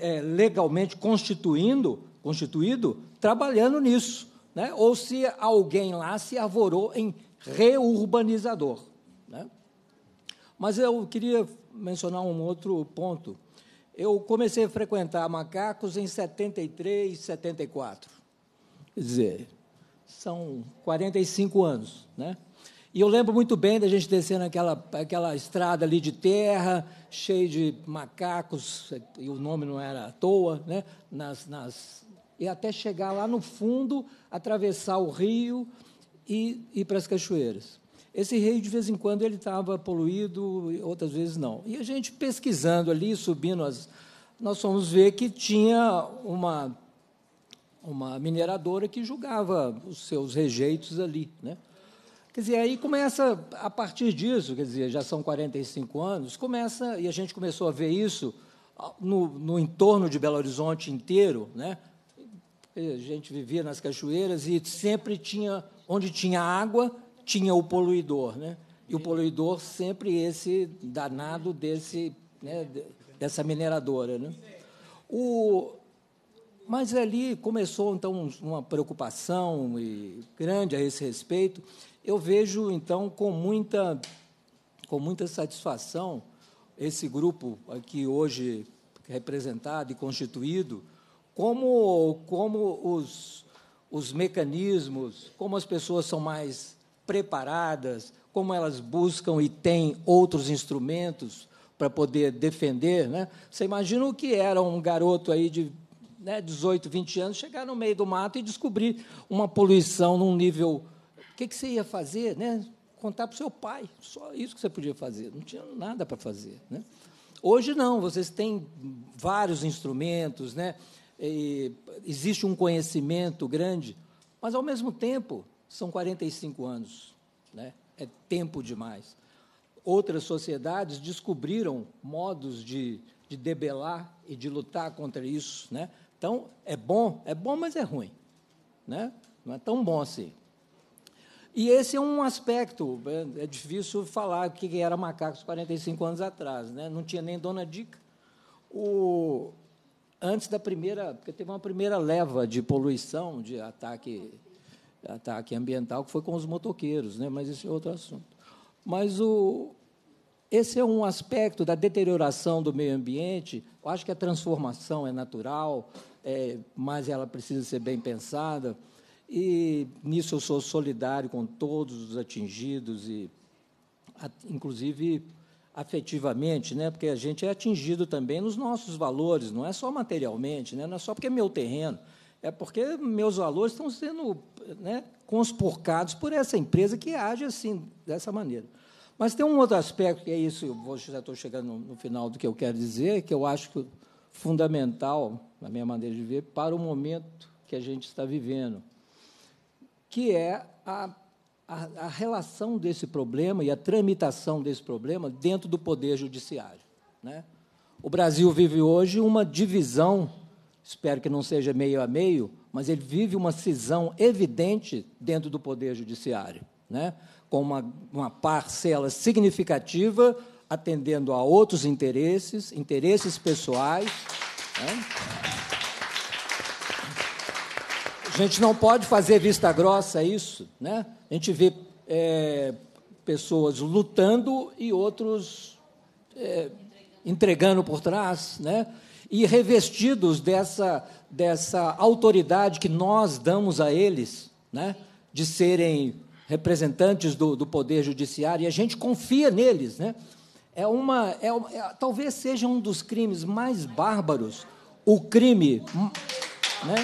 é, legalmente constituindo, constituído, trabalhando nisso, né? ou se alguém lá se avorou em reurbanizador. Mas eu queria mencionar um outro ponto. Eu comecei a frequentar macacos em 73, 74. Quer dizer, são 45 anos, né? E eu lembro muito bem da gente descendo aquela, aquela estrada ali de terra, cheia de macacos, e o nome não era à toa, né? Nas, nas, e até chegar lá no fundo, atravessar o rio e ir para as cachoeiras. Esse rio, de vez em quando, ele estava poluído, outras vezes não. E a gente pesquisando ali, subindo as. Nós fomos ver que tinha uma, uma mineradora que julgava os seus rejeitos ali. Né? Quer dizer, aí começa, a partir disso, quer dizer, já são 45 anos, começa, e a gente começou a ver isso ah, no, no entorno de Belo Horizonte inteiro, né? a gente vivia nas cachoeiras e sempre tinha, onde tinha água, tinha o poluidor, né? E o poluidor sempre esse danado desse, né, dessa mineradora, né? O mas ali começou então uma preocupação grande a esse respeito. Eu vejo então com muita com muita satisfação esse grupo aqui hoje representado e constituído, como, como os, os mecanismos, como as pessoas são mais preparadas, como elas buscam e têm outros instrumentos para poder defender. Né? Você imagina o que era um garoto aí de né, 18, 20 anos chegar no meio do mato e descobrir uma poluição num nível. O que, que você ia fazer? Né? Contar para o seu pai. Só isso que você podia fazer. Não tinha nada para fazer. Né? Hoje não, vocês têm vários instrumentos, né? E existe um conhecimento grande, mas ao mesmo tempo são 45 anos, né? é tempo demais. Outras sociedades descobriram modos de, de debelar e de lutar contra isso. Né? Então, é bom, é bom, mas é ruim. Né? Não é tão bom assim. E esse é um aspecto, é, é difícil falar o que era macacos 45 anos atrás, né? não tinha nem dona dica. O, antes da primeira, porque teve uma primeira leva de poluição, de ataque ataque ah, tá, é ambiental, que foi com os motoqueiros, né? mas esse é outro assunto. Mas o, esse é um aspecto da deterioração do meio ambiente. Eu acho que a transformação é natural, é, mas ela precisa ser bem pensada. E nisso eu sou solidário com todos os atingidos, e inclusive afetivamente, né? porque a gente é atingido também nos nossos valores, não é só materialmente, né? não é só porque é meu terreno é porque meus valores estão sendo né, conspurcados por essa empresa que age assim, dessa maneira. Mas tem um outro aspecto, que é isso, eu já estou chegando no, no final do que eu quero dizer, que eu acho que fundamental, na minha maneira de ver, para o momento que a gente está vivendo, que é a, a, a relação desse problema e a tramitação desse problema dentro do Poder Judiciário. Né? O Brasil vive hoje uma divisão espero que não seja meio a meio, mas ele vive uma cisão evidente dentro do Poder Judiciário, né? com uma, uma parcela significativa atendendo a outros interesses, interesses pessoais. Né? A gente não pode fazer vista grossa a isso. Né? A gente vê é, pessoas lutando e outros é, entregando por trás. Né? e revestidos dessa, dessa autoridade que nós damos a eles, né? de serem representantes do, do poder judiciário, e a gente confia neles. Né? É uma, é, é talvez seja um dos crimes mais bárbaros, o crime. Né?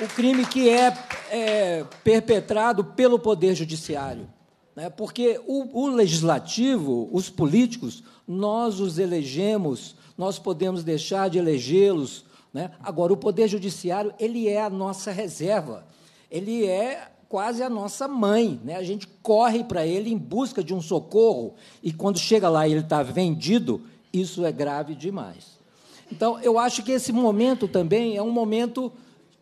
O crime que é, é perpetrado pelo poder judiciário. Né? Porque o, o legislativo, os políticos, nós os elegemos nós podemos deixar de elegê-los. Né? Agora, o Poder Judiciário ele é a nossa reserva, ele é quase a nossa mãe. Né? A gente corre para ele em busca de um socorro, e quando chega lá e ele está vendido, isso é grave demais. Então, eu acho que esse momento também é um momento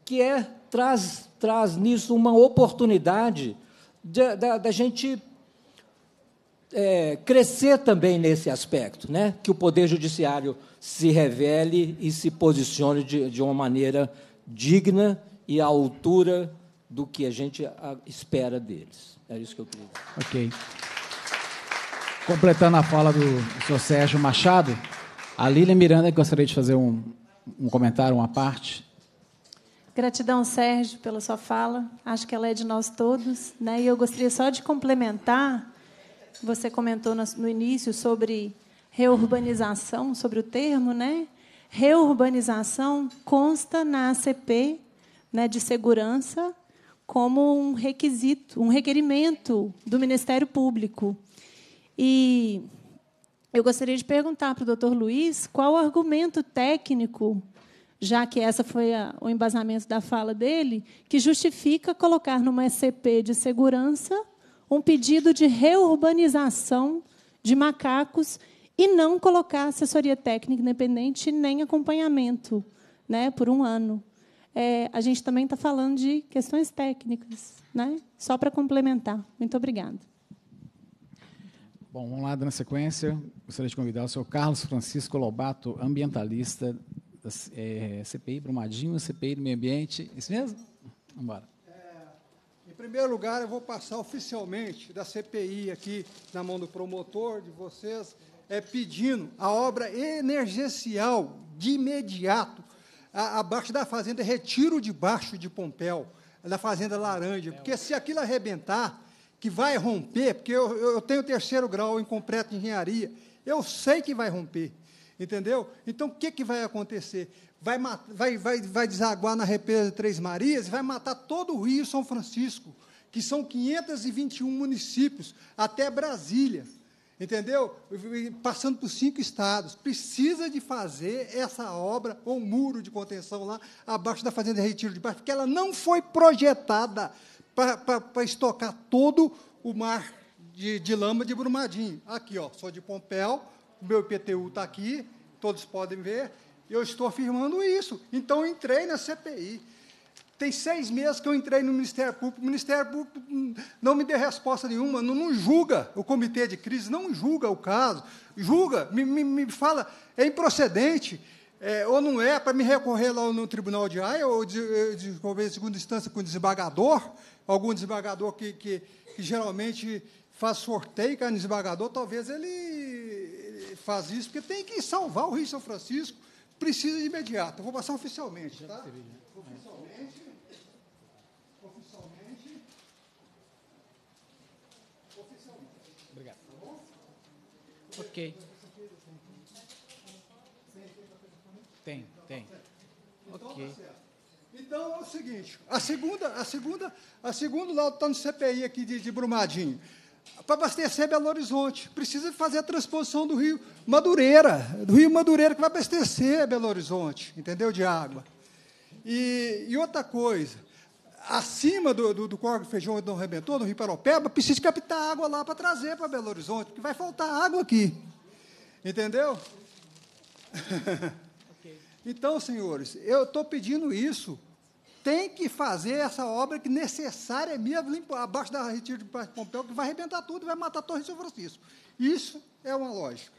que é, traz, traz nisso uma oportunidade da gente é, crescer também nesse aspecto, né? que o Poder Judiciário se revele e se posicione de, de uma maneira digna e à altura do que a gente espera deles. É isso que eu queria dizer. Ok. Completando a fala do, do senhor Sérgio Machado, a Lília Miranda gostaria de fazer um, um comentário, uma parte. Gratidão, Sérgio, pela sua fala. Acho que ela é de nós todos. Né? E eu gostaria só de complementar você comentou no início sobre reurbanização, sobre o termo, né? Reurbanização consta na ACP né, de segurança como um requisito, um requerimento do Ministério Público. E eu gostaria de perguntar para o doutor Luiz qual o argumento técnico, já que essa foi a, o embasamento da fala dele, que justifica colocar numa SCP de segurança um pedido de reurbanização de macacos e não colocar assessoria técnica independente nem acompanhamento né, por um ano. É, a gente também está falando de questões técnicas, né? só para complementar. Muito obrigada. Bom, vamos lá, na sequência, gostaria de convidar o senhor Carlos Francisco Lobato, ambientalista da é, CPI Brumadinho, CPI do Meio Ambiente. Isso mesmo? Vamos embora primeiro lugar, eu vou passar oficialmente da CPI aqui na mão do promotor, de vocês, é, pedindo a obra emergencial de imediato, abaixo da fazenda é Retiro de Baixo de Pompéu, da fazenda Laranja, porque se aquilo arrebentar, que vai romper, porque eu, eu tenho terceiro grau em completa engenharia, eu sei que vai romper. Entendeu? Então, o que, que vai acontecer? Vai, vai, vai, vai desaguar na represa de Três Marias e vai matar todo o Rio São Francisco, que são 521 municípios, até Brasília. Entendeu? Passando por cinco estados. Precisa de fazer essa obra, ou um muro de contenção lá, abaixo da Fazenda de Retiro de Baixo, porque ela não foi projetada para estocar todo o mar de, de lama de Brumadinho. Aqui, ó, sou de Pompéu, o meu IPTU está aqui, todos podem ver, eu estou afirmando isso. Então, entrei na CPI. Tem seis meses que eu entrei no Ministério Público, o Ministério Público não me deu resposta nenhuma, não, não julga o comitê de crise, não julga o caso, julga, me, me, me fala, é improcedente, é, ou não é, para me recorrer lá no Tribunal de Haia, ou eh, desenvolver de, segunda instância com desembargador, algum desembargador que, que, que geralmente faz sorteio com é desembargador, talvez ele faz isso, porque tem que salvar o Rio São Francisco, precisa de imediato. Eu vou passar oficialmente, tá? Oficialmente. Oficialmente. Oficialmente. Obrigado. Tá bom? Ok. Tem, tem. Então ok. Tá então é o seguinte, a segunda, a segunda, a segundo lado está no CPI aqui de, de Brumadinho para abastecer Belo Horizonte. Precisa fazer a transposição do Rio Madureira, do Rio Madureira que vai abastecer Belo Horizonte, entendeu? De água. E, e outra coisa, acima do, do, do Feijão e do Rebentou, do Rio Paropeba, precisa captar água lá para trazer para Belo Horizonte, porque vai faltar água aqui. Entendeu? então, senhores, eu estou pedindo isso tem que fazer essa obra que necessária mesmo, abaixo da retiro de Pompeu, que vai arrebentar tudo, vai matar a Torre de São Francisco. Isso é uma lógica.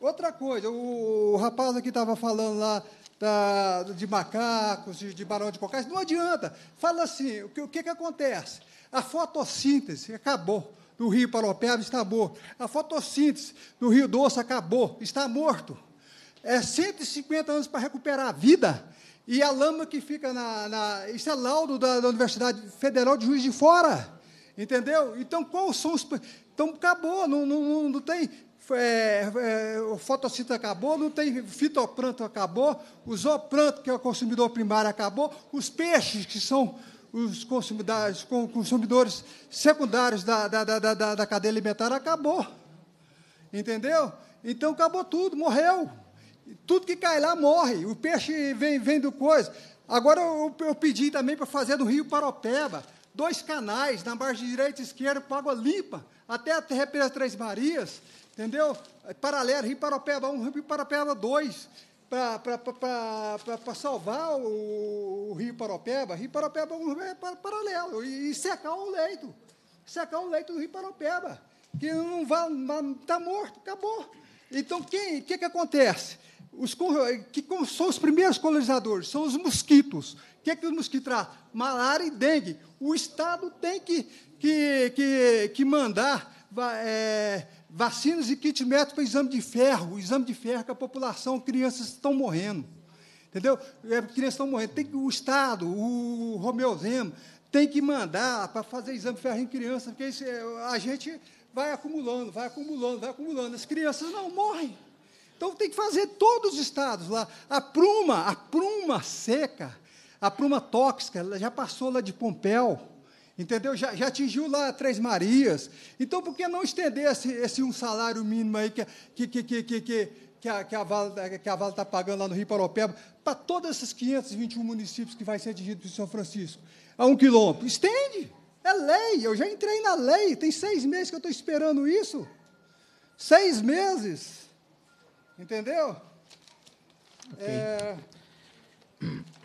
Outra coisa, o, o rapaz aqui estava falando lá da, de macacos, de, de barão de cocais, não adianta. Fala assim, o que, o que, que acontece? A fotossíntese acabou do rio Paropeba está morto. A fotossíntese do rio Doce acabou, está morto. É 150 anos para recuperar a vida. E a lama que fica na. na isso é laudo da, da, Universidade Federal de Juiz de Fora. Entendeu? Então, quais são os. Então, acabou, não, não, não tem. É, é, acabou, não tem fitoplâncton acabou, o zooplâncton, que é o consumidor primário, acabou, os peixes, que são os consumidores, consumidores secundários da, da, da, da, da cadeia alimentar, acabou. Entendeu? Então acabou tudo, morreu. Tudo que cai lá morre, o peixe vem, vem do coisa. Agora eu, eu pedi também para fazer do Rio Paropeba, dois canais, na margem direita e esquerda, com água limpa, até a Terra Três Marias, entendeu? Paralelo, Rio Paropeba 1, Rio Paropeba 2, para salvar o, o, Rio Paropeba. Rio Paropeba 1 é paralelo, e, e secar o leito, secar o leito do Rio Paropeba, que não vai, está morto, acabou. Então, o que, que acontece? Os, que são os primeiros colonizadores, são os mosquitos. O que, é que os mosquitos trazem? Malária e dengue. O Estado tem que, que, que, que mandar é, vacinas e kit médico para exame de ferro. O exame de ferro é que a população, crianças estão morrendo. Entendeu? É, crianças estão morrendo. Tem que, o Estado, o Romeu Zema, tem que mandar para fazer exame de ferro em crianças porque isso, é, a gente vai acumulando, vai acumulando, vai acumulando. As crianças não morrem. Então tem que fazer todos os estados lá. A pruma, a pruma seca, a pruma tóxica, ela já passou lá de Pompéu, entendeu? Já, já atingiu lá Três Marias. Então por que não estender esse, esse um salário mínimo aí que, que, que, que, que, que, que a, que a Vale está vale tá pagando lá no Rio Paropeba para todos esses 521 municípios que vai ser atingido por São Francisco? A um quilômetro. Estende! É lei, eu já entrei na lei, tem seis meses que eu estou esperando isso. Seis meses. Entendeu? Okay. É,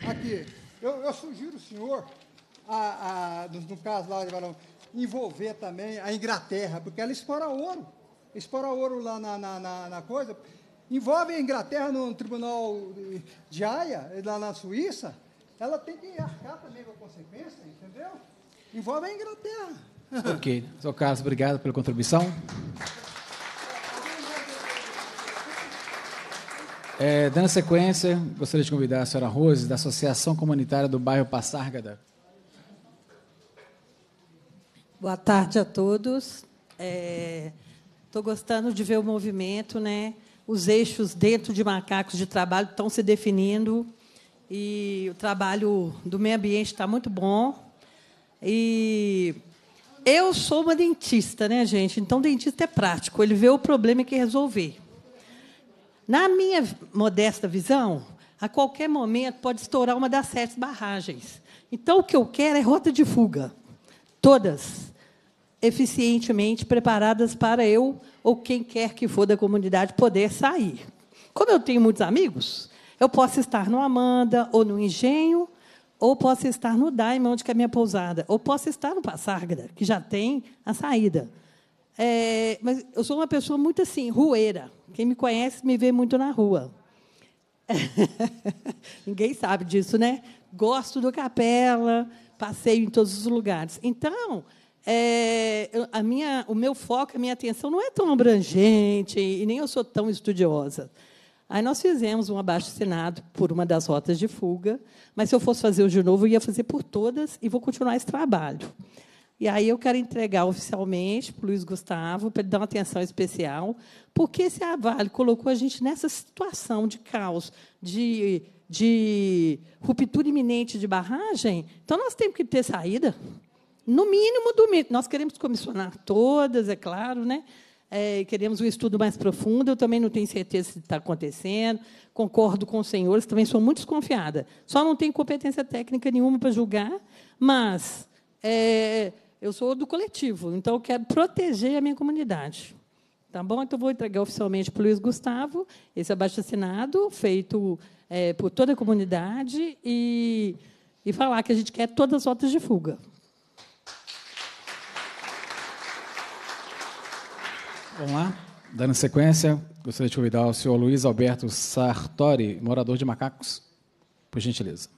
aqui, eu, eu sugiro o senhor, a, a, no, no, caso lá de Barão, envolver também a Inglaterra, porque ela explora ouro. Explora ouro lá na, na, na, na coisa. Envolve a Inglaterra no tribunal de Haia, lá na Suíça, ela tem que arcar também com a consequência, entendeu? Envolve a Inglaterra. Ok. Sr. Carlos, obrigado pela contribuição. É, dando sequência, gostaria de convidar a senhora Rose, da Associação Comunitária do Bairro Passárgada. Boa tarde a todos. Estou é, gostando de ver o movimento, né? os eixos dentro de macacos de trabalho estão se definindo e o trabalho do meio ambiente está muito bom. E eu sou uma dentista, né, gente? Então, dentista é prático, ele vê o problema e quer resolver. Na minha modesta visão, a qualquer momento pode estourar uma das sete barragens. Então, o que eu quero é rota de fuga. Todas eficientemente preparadas para eu ou quem quer que for da comunidade poder sair. Como eu tenho muitos amigos, eu posso estar no Amanda ou no Engenho, ou posso estar no Diamond, que é a minha pousada, ou posso estar no Passargada, que já tem a saída. É, mas eu sou uma pessoa muito assim, rueira. Quem me conhece me vê muito na rua. Ninguém sabe disso, né? Gosto do Capela, passeio em todos os lugares. Então, é, a minha, o meu foco, a minha atenção não é tão abrangente e nem eu sou tão estudiosa. Aí nós fizemos um abaixo-assinado por uma das rotas de fuga, mas se eu fosse fazer o de novo, eu ia fazer por todas e vou continuar esse trabalho. E aí eu quero entregar oficialmente para o Luiz Gustavo, para ele dar uma atenção especial, porque esse Avale colocou a gente nessa situação de caos, de, de ruptura iminente de barragem. Então, nós temos que ter saída. No mínimo do mínimo. Nós queremos comissionar todas, é claro, né? É, queremos um estudo mais profundo. Eu também não tenho certeza se está acontecendo. Concordo com os senhores, também sou muito desconfiada. Só não tenho competência técnica nenhuma para julgar, mas é, eu sou do coletivo, então eu quero proteger a minha comunidade. Tá bom? Então, vou entregar oficialmente para o Luiz Gustavo esse abaixo-assinado, feito é, por toda a comunidade, e, e falar que a gente quer todas as rotas de fuga. Vamos lá? Dando sequência, gostaria de convidar o senhor Luiz Alberto Sartori, morador de Macacos, por gentileza.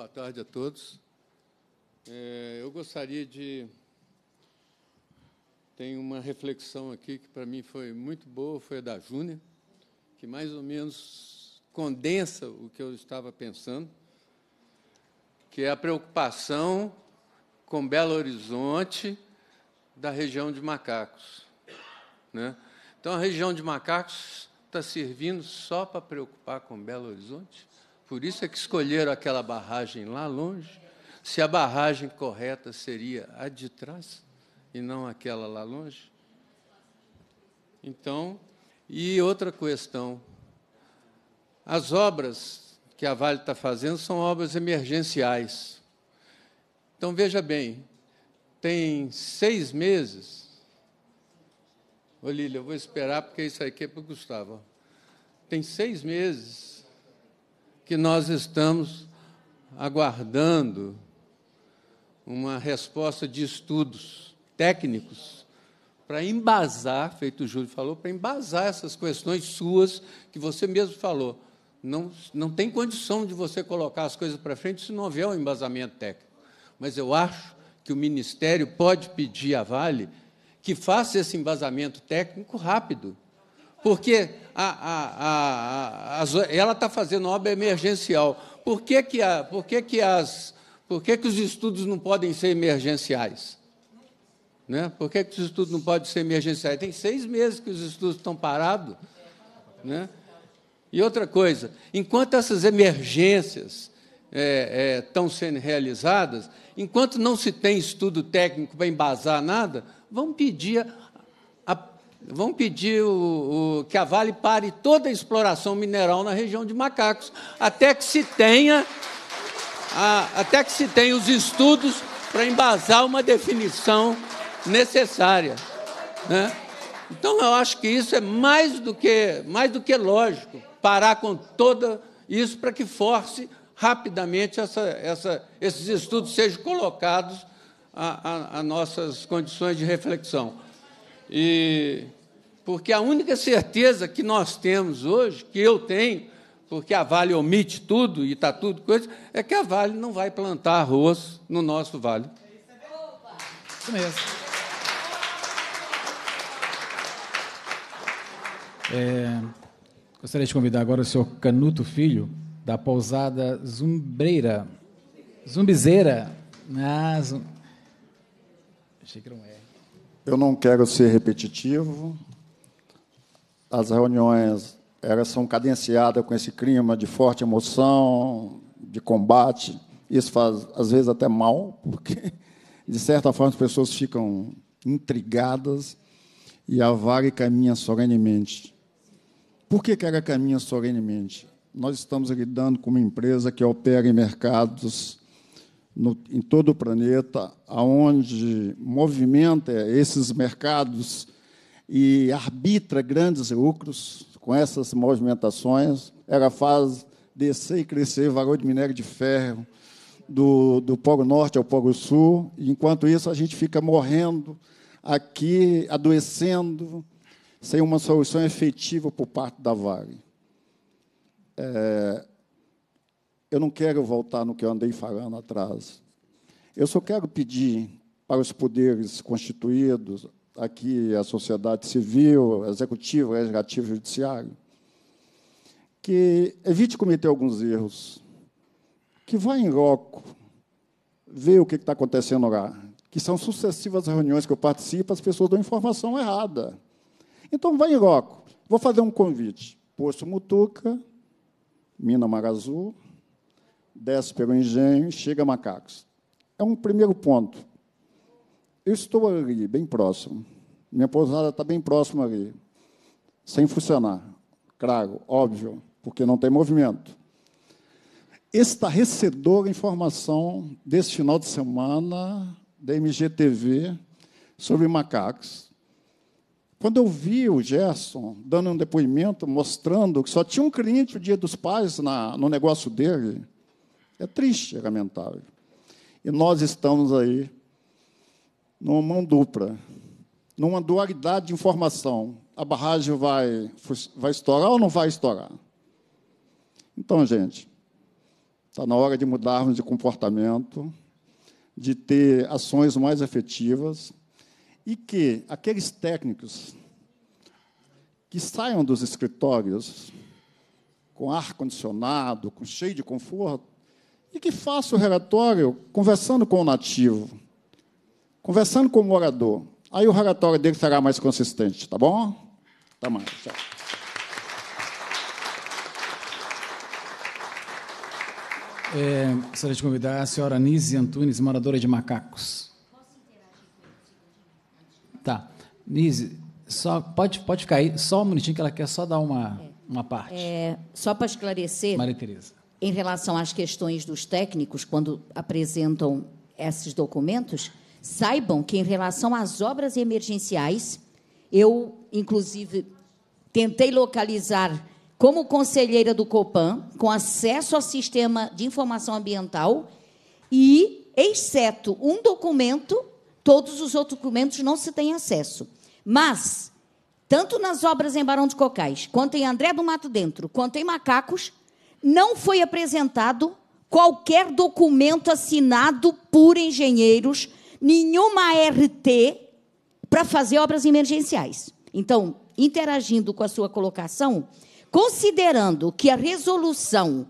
boa tarde a todos. É, eu gostaria de. Tem uma reflexão aqui que para mim foi muito boa, foi a da Júnior, que mais ou menos condensa o que eu estava pensando, que é a preocupação com Belo Horizonte da região de Macacos. Né? Então, a região de Macacos está servindo só para preocupar com Belo Horizonte? Por isso é que escolheram aquela barragem lá longe. Se a barragem correta seria a de trás e não aquela lá longe. Então, e outra questão: as obras que a Vale está fazendo são obras emergenciais. Então, veja bem, tem seis meses. Lília, eu vou esperar, porque isso aqui é para o Gustavo. Tem seis meses que nós estamos aguardando uma resposta de estudos técnicos para embasar, feito o Júlio falou, para embasar essas questões suas que você mesmo falou. Não, não tem condição de você colocar as coisas para frente se não houver um embasamento técnico. Mas eu acho que o Ministério pode pedir à Vale que faça esse embasamento técnico rápido porque a, a, a, ela está fazendo obra emergencial. Por que, que, por que, que, as, por que, que os estudos não podem ser emergenciais? Né? Por que, que os estudos não podem ser emergenciais? Tem seis meses que os estudos estão parados. Né? E outra coisa, enquanto essas emergências é, é, estão sendo realizadas, enquanto não se tem estudo técnico para embasar nada, vão pedir Vão pedir o, o, que a Vale pare toda a exploração mineral na região de Macacos, até que se tenha, a, até que se tenha os estudos para embasar uma definição necessária. Né? Então, eu acho que isso é mais do que, mais do que lógico, parar com toda isso para que force rapidamente essa, essa, esses estudos sejam colocados a, a, a nossas condições de reflexão. E porque a única certeza que nós temos hoje, que eu tenho, porque a Vale omite tudo e está tudo coisa, é que a Vale não vai plantar arroz no nosso vale. Isso mesmo. É, gostaria de convidar agora o senhor Canuto Filho, da pousada Zumbreira. Zumbizeira. Ah, zum... Achei que era um eu não quero ser repetitivo. As reuniões elas são cadenciadas com esse clima de forte emoção, de combate. Isso faz, às vezes, até mal, porque, de certa forma, as pessoas ficam intrigadas e a vaga caminha solenemente. Por que, que ela caminha solenemente? Nós estamos lidando com uma empresa que opera em mercados no, em todo o planeta, aonde movimenta esses mercados e arbitra grandes lucros com essas movimentações. Ela faz descer e crescer o valor de minério de ferro do, do Polo Norte ao Polo Sul. Enquanto isso, a gente fica morrendo aqui, adoecendo, sem uma solução efetiva por parte da Vale. É, eu não quero voltar no que eu andei falando atrás. Eu só quero pedir para os poderes constituídos, aqui a sociedade civil, executivo, legislativo e judiciário, que evite cometer alguns erros, que vá em loco, ver o que está acontecendo lá, que são sucessivas reuniões que eu participo, as pessoas dão informação errada. Então, vá em loco. Vou fazer um convite. Posto Mutuca, Mina Mar Azul, desce pelo engenho, chega a Macacos. É um primeiro ponto. Eu estou ali, bem próximo. Minha pousada está bem próxima ali, sem funcionar. Claro, óbvio, porque não tem movimento. Estarrecedora informação desse final de semana da MGTV sobre macacos. Quando eu vi o Gerson dando um depoimento mostrando que só tinha um cliente o dia dos pais na, no negócio dele, é triste, é lamentável. E nós estamos aí numa mão dupla, numa dualidade de informação. A barragem vai, vai estourar ou não vai estourar? Então, gente, está na hora de mudarmos de comportamento, de ter ações mais efetivas e que aqueles técnicos que saiam dos escritórios com ar-condicionado, com cheio de conforto, e que faça o relatório conversando com o nativo, conversando com o morador. Aí o relatório dele será mais consistente, tá bom? Até mais. Tchau. É, gostaria de convidar a senhora Nise Antunes, moradora de Macacos. Tá. Nise, só, pode, pode ficar aí, só um minutinho que ela quer só dar uma, é. uma parte. É, só para esclarecer. Maria Tereza. Em relação às questões dos técnicos, quando apresentam esses documentos, saibam que, em relação às obras emergenciais, eu, inclusive, tentei localizar como conselheira do Copan, com acesso ao sistema de informação ambiental, e, exceto um documento, todos os outros documentos não se tem acesso. Mas, tanto nas obras em Barão de Cocais, quanto em André do Mato Dentro, quanto em Macacos, não foi apresentado qualquer documento assinado por engenheiros, nenhuma RT para fazer obras emergenciais. Então, interagindo com a sua colocação, considerando que a resolução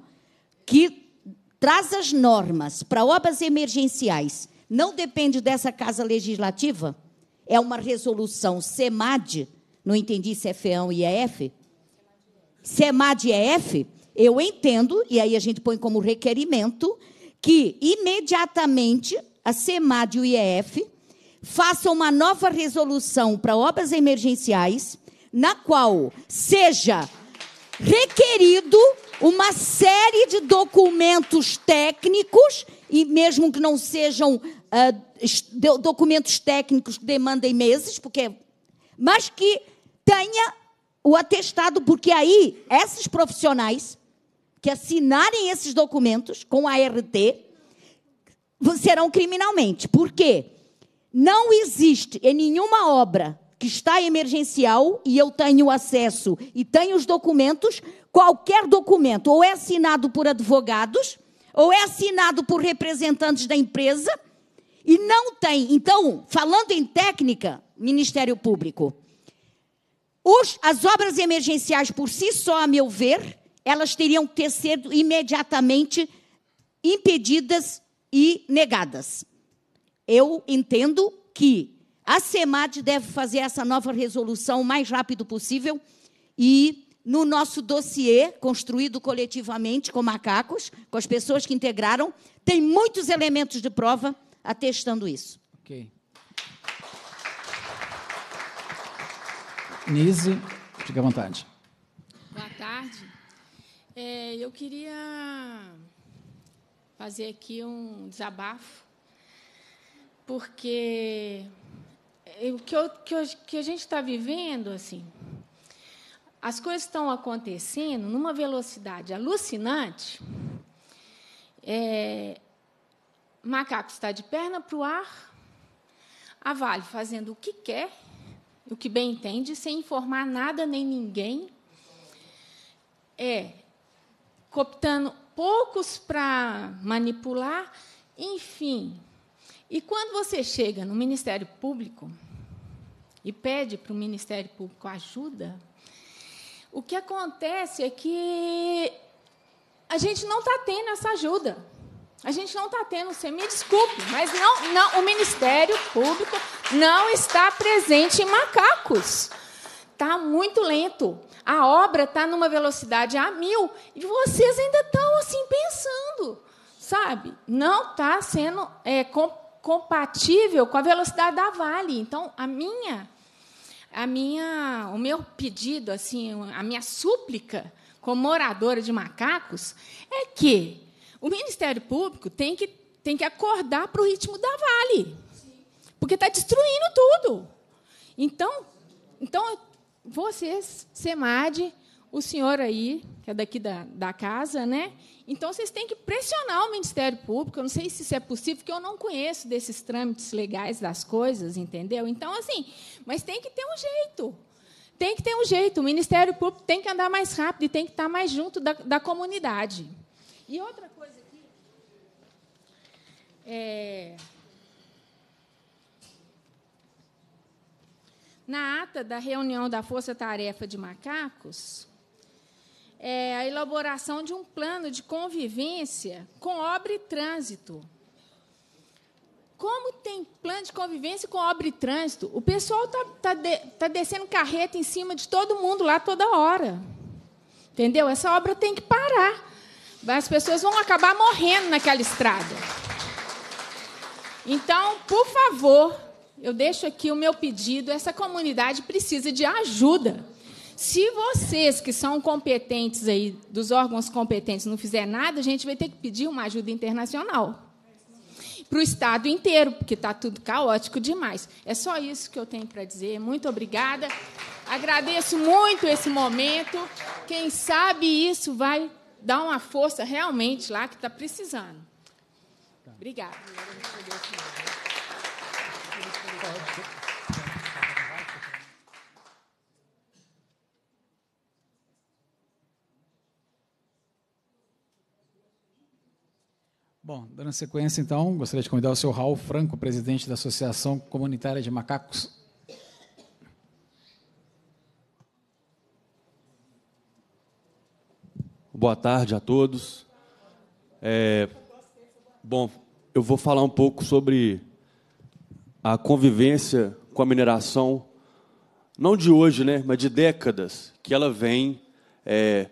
que traz as normas para obras emergenciais não depende dessa casa legislativa, é uma resolução SEMAD, não entendi se é FEAM e EF, SEMAD e é EF, eu entendo, e aí a gente põe como requerimento, que imediatamente a Cemad e o IEF façam uma nova resolução para obras emergenciais, na qual seja requerido uma série de documentos técnicos, e mesmo que não sejam uh, documentos técnicos que demandem meses, porque, mas que tenha o atestado, porque aí esses profissionais que assinarem esses documentos com a RT serão criminalmente. Por quê? Não existe em nenhuma obra que está emergencial e eu tenho acesso e tenho os documentos, qualquer documento ou é assinado por advogados ou é assinado por representantes da empresa e não tem. Então, falando em técnica, Ministério Público, os, as obras emergenciais por si só, a meu ver, elas teriam que ter sido imediatamente impedidas e negadas. Eu entendo que a SEMAD deve fazer essa nova resolução o mais rápido possível e no nosso dossiê, construído coletivamente com macacos, com as pessoas que integraram, tem muitos elementos de prova atestando isso. Ok. Nise, fique à vontade. Boa tarde. É, eu queria fazer aqui um desabafo, porque é, o que, eu, que, eu, que a gente está vivendo, assim, as coisas estão acontecendo numa velocidade alucinante. É, macaco está de perna para o ar, a Vale fazendo o que quer, o que bem entende, sem informar nada nem ninguém. É, cooptando poucos para manipular, enfim. E quando você chega no Ministério Público e pede para o Ministério Público ajuda, o que acontece é que a gente não está tendo essa ajuda. A gente não está tendo, você me desculpe, mas não, não, o Ministério Público não está presente em macacos. Está muito lento a obra está numa velocidade a mil e vocês ainda estão assim pensando, sabe? Não está sendo é, com, compatível com a velocidade da Vale. Então, a minha, a minha, o meu pedido, assim, a minha súplica como moradora de macacos é que o Ministério Público tem que, tem que acordar para o ritmo da Vale, porque está destruindo tudo. Então, então vocês, SEMAD, o senhor aí, que é daqui da, da casa, né? Então, vocês têm que pressionar o Ministério Público. Eu não sei se isso é possível, porque eu não conheço desses trâmites legais das coisas, entendeu? Então, assim, mas tem que ter um jeito. Tem que ter um jeito. O Ministério Público tem que andar mais rápido e tem que estar mais junto da, da comunidade. E outra coisa aqui. É... Na ata da reunião da Força Tarefa de Macacos, é a elaboração de um plano de convivência com obra e trânsito. Como tem plano de convivência com obra e trânsito? O pessoal está tá de, tá descendo carreta em cima de todo mundo lá toda hora. Entendeu? Essa obra tem que parar. As pessoas vão acabar morrendo naquela estrada. Então, por favor, eu deixo aqui o meu pedido. Essa comunidade precisa de ajuda. Se vocês que são competentes aí, dos órgãos competentes, não fizer nada, a gente vai ter que pedir uma ajuda internacional para o estado inteiro, porque está tudo caótico demais. É só isso que eu tenho para dizer. Muito obrigada. Agradeço muito esse momento. Quem sabe isso vai dar uma força realmente lá que está precisando. Obrigada. Bom, dando sequência, então, gostaria de convidar o senhor Raul Franco, presidente da Associação Comunitária de Macacos. Boa tarde a todos. É, bom, eu vou falar um pouco sobre a convivência com a mineração, não de hoje, né, mas de décadas, que ela vem é,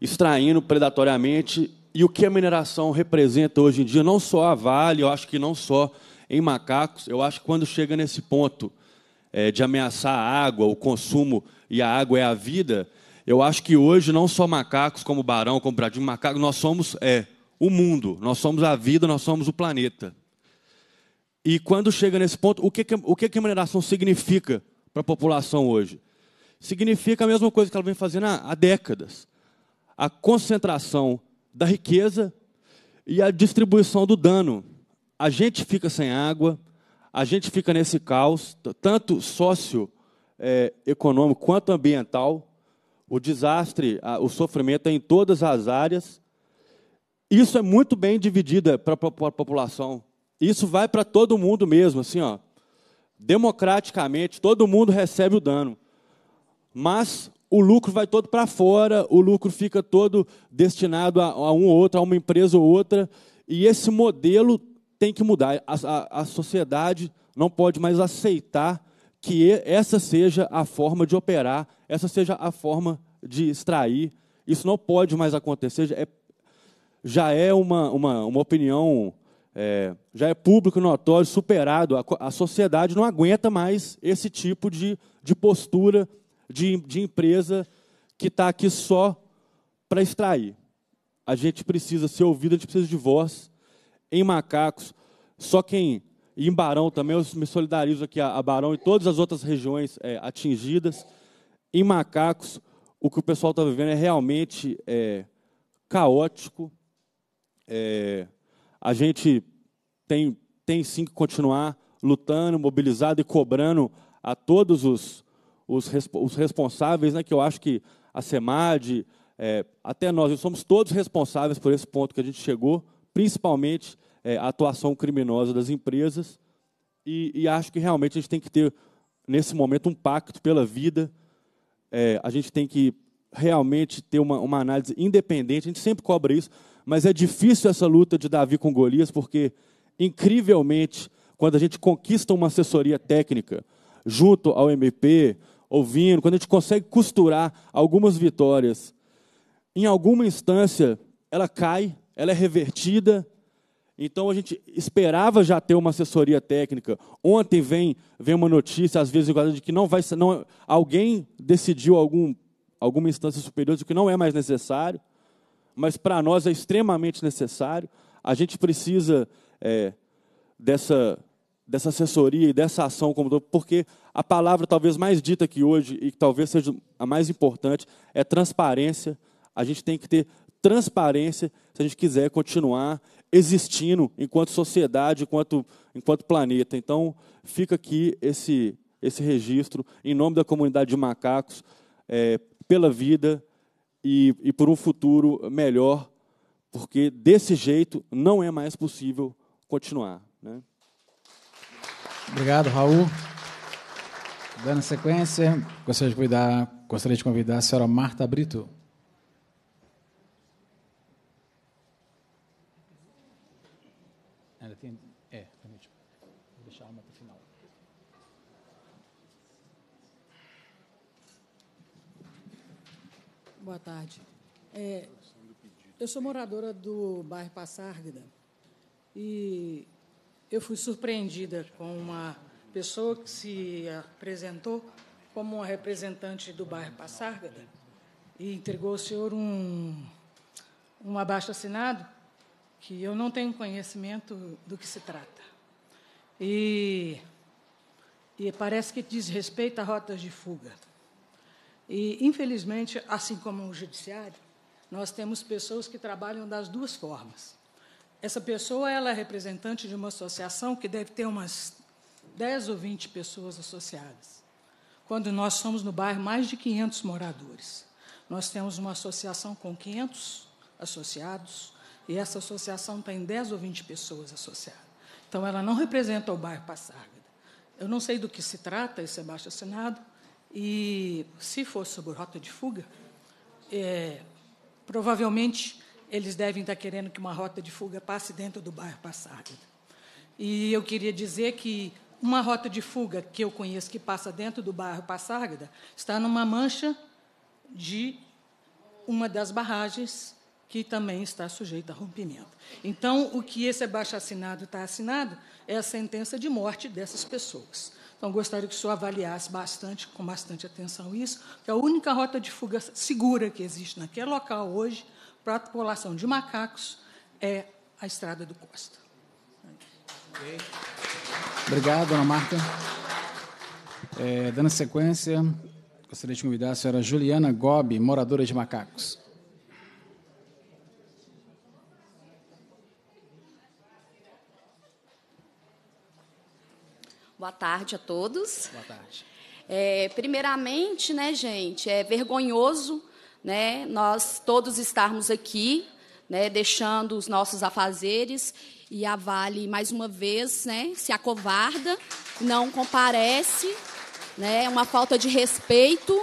extraindo predatoriamente. E o que a mineração representa hoje em dia, não só a Vale, eu acho que não só em macacos, eu acho que quando chega nesse ponto é, de ameaçar a água, o consumo e a água é a vida, eu acho que hoje não só macacos, como barão, como bradinho, macaco, nós somos é, o mundo, nós somos a vida, nós somos o planeta. E quando chega nesse ponto, o que, o que a mineração significa para a população hoje? Significa a mesma coisa que ela vem fazendo há, há décadas: a concentração da riqueza e a distribuição do dano. A gente fica sem água, a gente fica nesse caos, tanto socioeconômico é, quanto ambiental. O desastre, o sofrimento é em todas as áreas. Isso é muito bem dividido para a população isso vai para todo mundo mesmo, assim, ó. Democraticamente, todo mundo recebe o dano. Mas o lucro vai todo para fora, o lucro fica todo destinado a, a um ou outro, a uma empresa ou outra. E esse modelo tem que mudar. A, a, a, sociedade não pode mais aceitar que essa seja a forma de operar, essa seja a forma de extrair. Isso não pode mais acontecer. Já é, já é uma, uma, uma opinião é, já é público, notório, superado. A, a, sociedade não aguenta mais esse tipo de, de postura de, de empresa que está aqui só para extrair. A gente precisa ser ouvido, a gente precisa de voz. Em Macacos, só quem. E em Barão também, eu me solidarizo aqui a, a Barão e todas as outras regiões é, atingidas. Em Macacos, o que o pessoal está vivendo é realmente é, caótico. É, a gente tem, tem sim que continuar lutando, mobilizado e cobrando a todos os, os, os responsáveis, né, que eu acho que a SEMAD, é, até nós, nós somos todos responsáveis por esse ponto que a gente chegou, principalmente é, a atuação criminosa das empresas, e, e, acho que realmente a gente tem que ter, nesse momento, um pacto pela vida, é, a gente tem que realmente ter uma, uma análise independente, a gente sempre cobra isso, mas é difícil essa luta de Davi com Golias, porque, incrivelmente, quando a gente conquista uma assessoria técnica junto ao MP, ouvindo, quando a gente consegue costurar algumas vitórias, em alguma instância ela cai, ela é revertida. Então a gente esperava já ter uma assessoria técnica. Ontem vem vem uma notícia às vezes de que não vai não alguém decidiu algum alguma instância superior de que não é mais necessário mas para nós é extremamente necessário. A gente precisa é, dessa, dessa assessoria e dessa ação, como porque a palavra talvez mais dita aqui hoje e que talvez seja a mais importante é transparência. A gente tem que ter transparência se a gente quiser continuar existindo enquanto sociedade, enquanto, enquanto planeta. Então, fica aqui esse, esse registro, em nome da comunidade de macacos, é, pela vida, e, e por um futuro melhor, porque desse jeito não é mais possível continuar. Né? Obrigado, Raul. Dando sequência, gostaria de, convidar, gostaria de convidar a senhora Marta Brito. Boa tarde. É, eu sou moradora do bairro Passárguida e eu fui surpreendida com uma pessoa que se apresentou como uma representante do bairro Passárgada e entregou ao senhor um, um abaixo-assinado que eu não tenho conhecimento do que se trata. E, e parece que diz respeito a rotas de fuga. E, infelizmente, assim como o judiciário, nós temos pessoas que trabalham das duas formas. Essa pessoa ela é representante de uma associação que deve ter umas 10 ou 20 pessoas associadas. Quando nós somos no bairro mais de 500 moradores, nós temos uma associação com 500 associados e essa associação tem 10 ou 20 pessoas associadas. Então ela não representa o bairro Passárgada. Eu não sei do que se trata esse abaixo assinado, e se for sobre rota de fuga, é, provavelmente eles devem estar querendo que uma rota de fuga passe dentro do bairro Passarga. E eu queria dizer que uma rota de fuga que eu conheço que passa dentro do bairro Passarga está numa mancha de uma das barragens que também está sujeita a rompimento. Então, o que esse abaixo-assinado está assinado é a sentença de morte dessas pessoas. Então, gostaria que o senhor avaliasse bastante, com bastante atenção isso, que é a única rota de fuga segura que existe naquele local hoje para a população de macacos é a Estrada do Costa. Obrigado, dona Marta. É, dando sequência, gostaria de convidar a senhora Juliana Gobi, moradora de Macacos. Boa tarde a todos. Boa tarde. É, primeiramente, né, gente, é vergonhoso, né, nós todos estarmos aqui, né, deixando os nossos afazeres e a Vale mais uma vez, né, se acovarda, não comparece, né, é uma falta de respeito,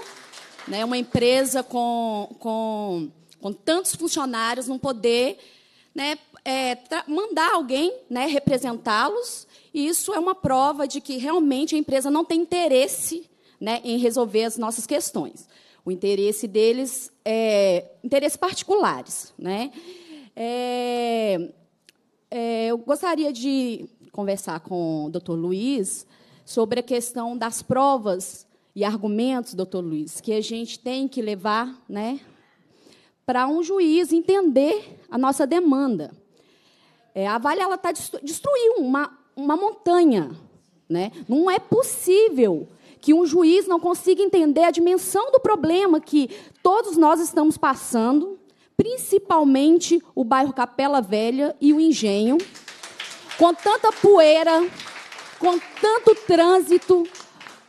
né, uma empresa com, com, com tantos funcionários não poder, né, é, mandar alguém, né, representá-los e isso é uma prova de que realmente a empresa não tem interesse né, em resolver as nossas questões. O interesse deles é interesses particulares. Né? É, é, eu gostaria de conversar com o doutor Luiz sobre a questão das provas e argumentos, doutor Luiz, que a gente tem que levar né, para um juiz entender a nossa demanda. É, a Vale ela tá, destruiu uma, uma montanha. Né? Não é possível que um juiz não consiga entender a dimensão do problema que todos nós estamos passando, principalmente o bairro Capela Velha e o Engenho, com tanta poeira, com tanto trânsito,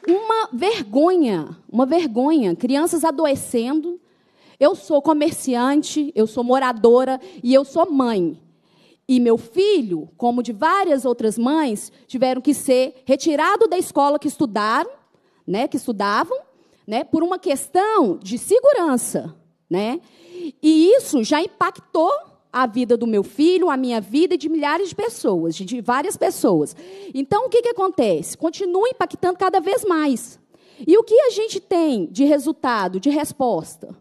uma vergonha, uma vergonha, crianças adoecendo. Eu sou comerciante, eu sou moradora e eu sou mãe e meu filho, como de várias outras mães, tiveram que ser retirado da escola que estudaram, né, que estudavam, né, por uma questão de segurança, né? E isso já impactou a vida do meu filho, a minha vida e de milhares de pessoas, de várias pessoas. Então, o que, que acontece? Continua impactando cada vez mais. E o que a gente tem de resultado, de resposta?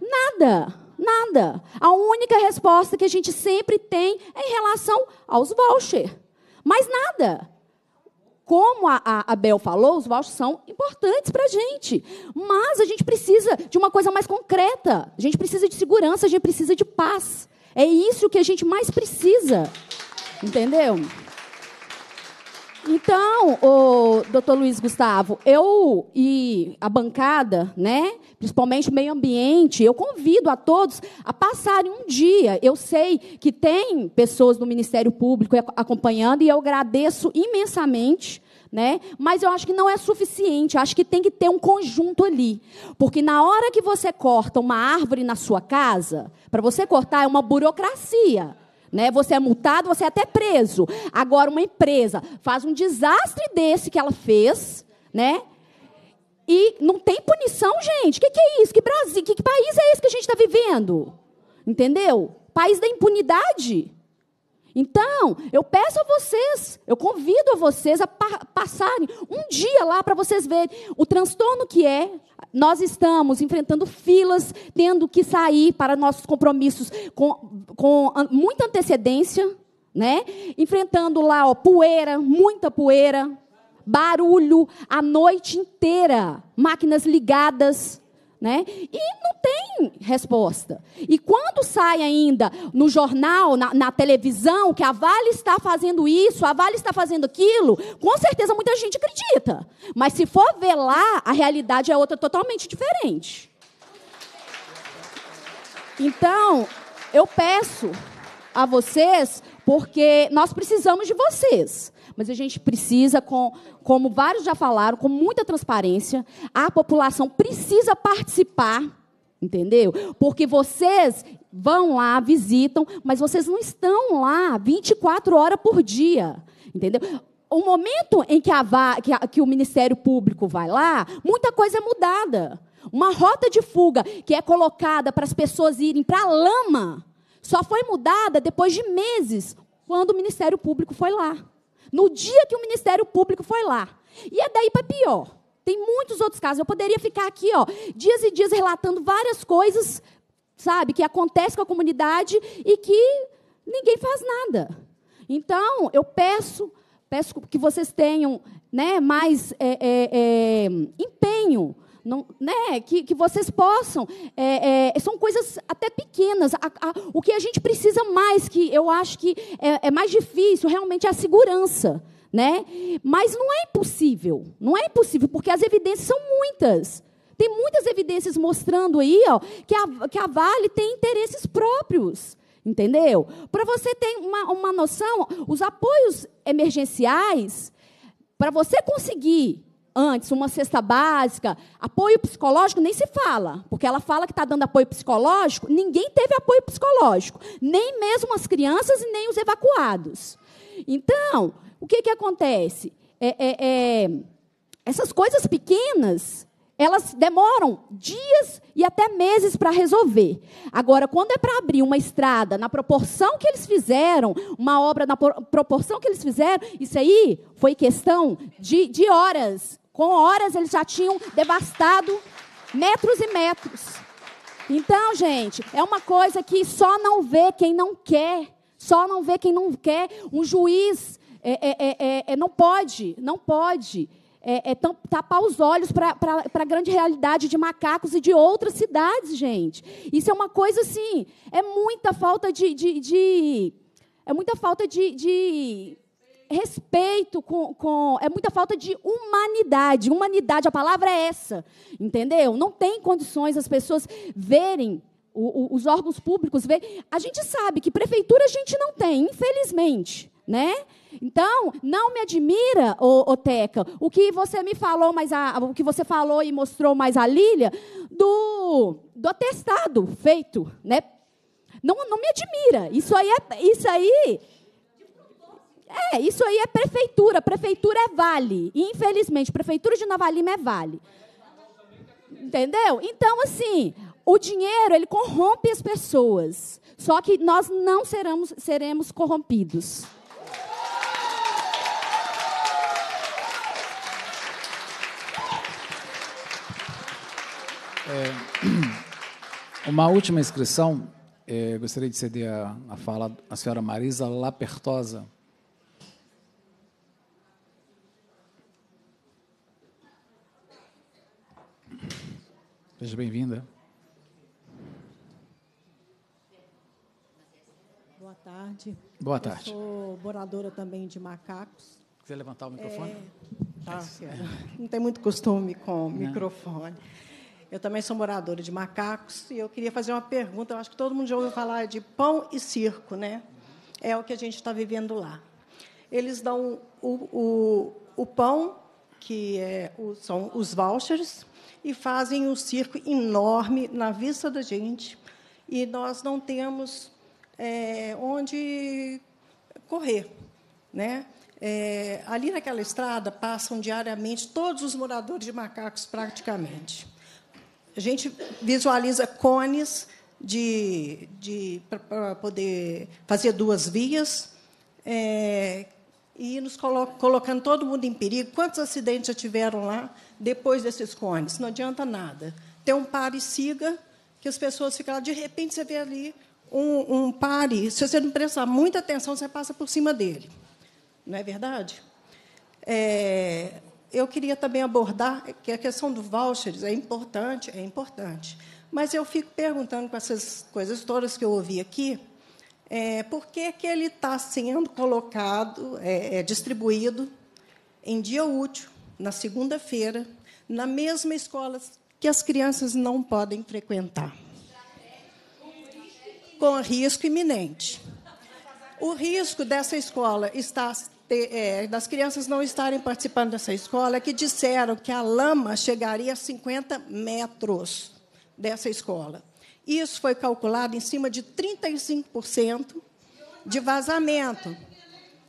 Nada. Nada. A única resposta que a gente sempre tem é em relação aos vouchers. mas nada. Como a, a, a Bel falou, os vouchers são importantes para a gente. Mas a gente precisa de uma coisa mais concreta. A gente precisa de segurança, a gente precisa de paz. É isso que a gente mais precisa. Entendeu? Então, o doutor Luiz Gustavo, eu e a bancada, né, principalmente o meio ambiente, eu convido a todos a passarem um dia. Eu sei que tem pessoas do Ministério Público acompanhando e eu agradeço imensamente. Né? Mas eu acho que não é suficiente, eu acho que tem que ter um conjunto ali. Porque na hora que você corta uma árvore na sua casa, para você cortar é uma burocracia. Né? Você é multado, você é até preso. Agora, uma empresa faz um desastre desse que ela fez, né? E não tem punição, gente. O que, que, é isso? Que Brasil? Que, que país é esse que a gente está vivendo? Entendeu? País da impunidade. Então, eu peço a vocês, eu convido a vocês a pa passarem um dia lá para vocês verem o transtorno que é. Nós estamos enfrentando filas, tendo que sair para nossos compromissos com, com muita antecedência, né? Enfrentando lá, ó, poeira, muita poeira, barulho a noite inteira, máquinas ligadas. Né? E não tem resposta. E quando sai ainda no jornal, na, na, televisão, que a Vale está fazendo isso, a Vale está fazendo aquilo, com certeza muita gente acredita. Mas se for ver lá, a realidade é outra totalmente diferente. Então, eu peço a vocês, porque nós precisamos de vocês mas a gente precisa, com, como vários já falaram, com muita transparência, a população precisa participar, entendeu? Porque vocês vão lá, visitam, mas vocês não estão lá 24 horas por dia, entendeu? O momento em que, a, que, a, que o Ministério Público vai lá, muita coisa é mudada. Uma rota de fuga que é colocada para as pessoas irem para a lama só foi mudada depois de meses, quando o Ministério Público foi lá. No dia que o Ministério Público foi lá. E é daí para pior. Tem muitos outros casos. Eu poderia ficar aqui, ó, dias e dias relatando várias coisas, sabe, que acontece com a comunidade e que ninguém faz nada. Então, eu peço, peço que vocês tenham né, mais é, é, é, empenho não, né, que, que vocês possam. É, é, são coisas até pequenas. A, a, o que a gente precisa mais, que eu acho que é, é mais difícil, realmente é a segurança. Né? Mas não é impossível. Não é impossível, porque as evidências são muitas. Tem muitas evidências mostrando aí ó, que, a, que a Vale tem interesses próprios. Entendeu? Para você ter uma, uma noção, os apoios emergenciais, para você conseguir antes, uma cesta básica, apoio psicológico nem se fala, porque ela fala que está dando apoio psicológico, ninguém teve apoio psicológico, nem mesmo as crianças e nem os evacuados. Então, o que, que acontece? É, é, é, essas coisas pequenas, elas demoram dias e até meses para resolver. Agora, quando é para abrir uma estrada na proporção que eles fizeram, uma obra na proporção que eles fizeram, isso aí foi questão de, de horas, com horas eles já tinham devastado metros e metros. Então, gente, é uma coisa que só não vê quem não quer. Só não vê quem não quer. Um juiz é, é, é, é, é não pode, não pode é, é tapar os olhos para a grande realidade de macacos e de outras cidades, gente. Isso é uma coisa assim, é muita falta de. de, de é muita falta de, de respeito com, com, É muita falta de humanidade. Humanidade, a palavra é essa. Entendeu? Não tem condições as pessoas verem. O, o, os órgãos públicos verem. A gente sabe que prefeitura a gente não tem, infelizmente. Né? Então, não me admira, ô, ô Teca, o que você me falou, mas a, o que você falou e mostrou mais a Lília, do, do atestado feito, né? Não, não me admira. Isso aí é, isso aí é, isso aí é prefeitura. Prefeitura é vale. E, infelizmente, prefeitura de Nova Lima é vale. Entendeu? Então, assim, o dinheiro, ele corrompe as pessoas. Só que nós não seremos, seremos corrompidos. É, uma última inscrição, é, gostaria de ceder a, a fala à senhora Marisa Lapertosa. Seja bem-vinda. Boa tarde. Boa tarde. Eu sou moradora também de macacos. Quer levantar o microfone? É, tá, é. Não tem muito costume com o microfone. Eu também sou moradora de macacos e eu queria fazer uma pergunta. Eu acho que todo mundo já ouviu falar de pão e circo, né? É o que a gente está vivendo lá. Eles dão o, o, o pão, que é, são os vouchers, e fazem um circo enorme na vista da gente. E nós não temos é, onde correr. Né? É, ali naquela estrada passam diariamente todos os moradores de macacos, praticamente. A gente visualiza cones de, de para poder fazer duas vias é, e nos colo colocando todo mundo em perigo. Quantos acidentes já tiveram lá? depois desses cones. Não adianta nada. Tem um pare e siga, que as pessoas ficam lá. De repente, você vê ali um, um pare. Se você não prestar muita atenção, você passa por cima dele. Não é verdade? É, eu queria também abordar que a questão do vouchers é importante, é importante. Mas eu fico perguntando com essas coisas todas que eu ouvi aqui, é, por que, que ele está sendo colocado, é, é distribuído em dia útil, na segunda-feira, na mesma escola que as crianças não podem frequentar. Com risco iminente. O risco dessa escola está é, das crianças não estarem participando dessa escola é que disseram que a lama chegaria a 50 metros dessa escola. Isso foi calculado em cima de 35% de vazamento.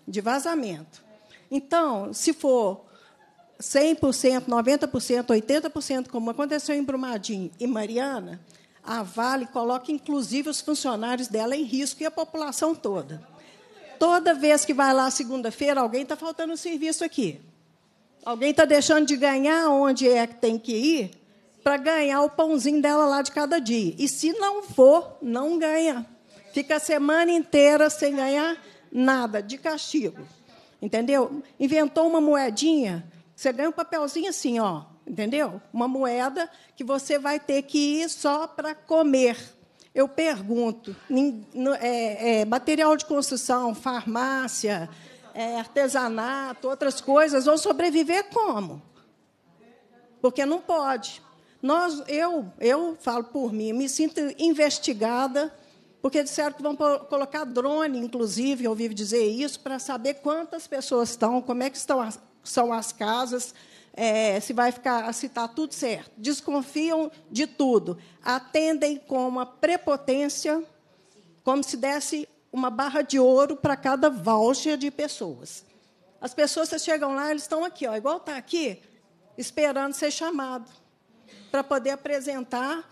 De vazamento. Então, se for 100%, 90%, 80%, como aconteceu em Brumadinho e Mariana, a Vale coloca inclusive os funcionários dela em risco e a população toda. Toda vez que vai lá segunda-feira, alguém está faltando serviço aqui. Alguém está deixando de ganhar onde é que tem que ir para ganhar o pãozinho dela lá de cada dia. E se não for, não ganha. Fica a semana inteira sem ganhar nada, de castigo. Entendeu? Inventou uma moedinha você ganha um papelzinho assim, ó, entendeu? Uma moeda que você vai ter que ir só para comer. Eu pergunto, é, é, material de construção, farmácia, é, artesanato, outras coisas, vão sobreviver como? Porque não pode. Nós, eu, eu falo por mim, me sinto investigada, porque disseram que vão colocar drone, inclusive, eu ouvi dizer isso, para saber quantas pessoas estão, como é que estão são as casas, é, se vai ficar se está tudo certo. Desconfiam de tudo, atendem com uma prepotência, como se desse uma barra de ouro para cada voucher de pessoas. As pessoas chegam lá, eles estão aqui, ó, igual está aqui, esperando ser chamado para poder apresentar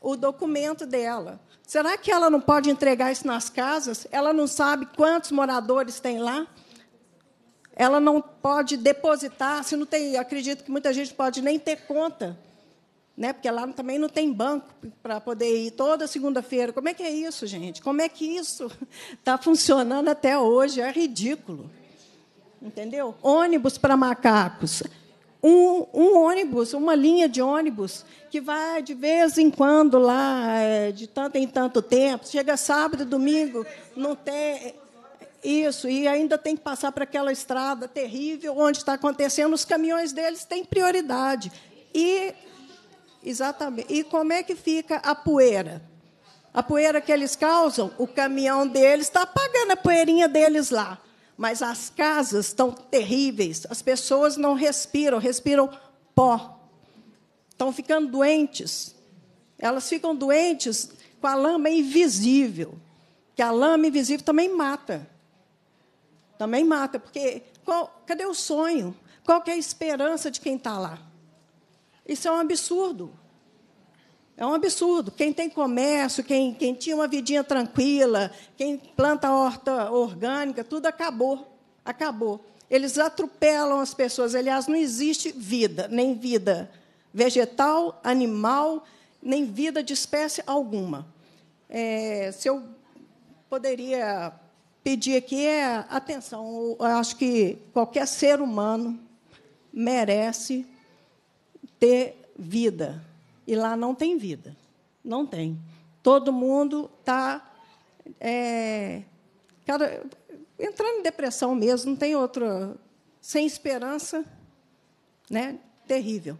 o documento dela. Será que ela não pode entregar isso nas casas? Ela não sabe quantos moradores tem lá? ela não pode depositar, se não tem, acredito que muita gente pode nem ter conta, né? Porque lá também não tem banco para poder ir toda segunda-feira. Como é que é isso, gente? Como é que isso está funcionando até hoje? É ridículo. Entendeu? Ônibus para macacos. Um, um, ônibus, uma linha de ônibus, que vai de vez em quando lá, é, de tanto em tanto tempo, chega sábado, domingo, não tem. Isso, e ainda tem que passar para aquela estrada terrível onde está acontecendo, os caminhões deles têm prioridade. E exatamente. E como é que fica a poeira? A poeira que eles causam, o caminhão deles está apagando a poeirinha deles lá. Mas as casas estão terríveis, as pessoas não respiram, respiram pó. Estão ficando doentes. Elas ficam doentes com a lama invisível, que a lama invisível também mata. Também mata, porque qual, cadê o sonho? Qual é a esperança de quem está lá? Isso é um absurdo. É um absurdo. Quem tem comércio, quem, quem tinha uma vidinha tranquila, quem planta horta orgânica, tudo acabou. Acabou. Eles atropelam as pessoas. Aliás, não existe vida, nem vida vegetal, animal, nem vida de espécie alguma. É, se eu poderia pedir aqui é atenção. Eu acho que qualquer ser humano merece ter vida. E lá não tem vida. Não tem. Todo mundo está. É, cara, entrando em depressão mesmo, não tem outra. Sem esperança, né? Terrível.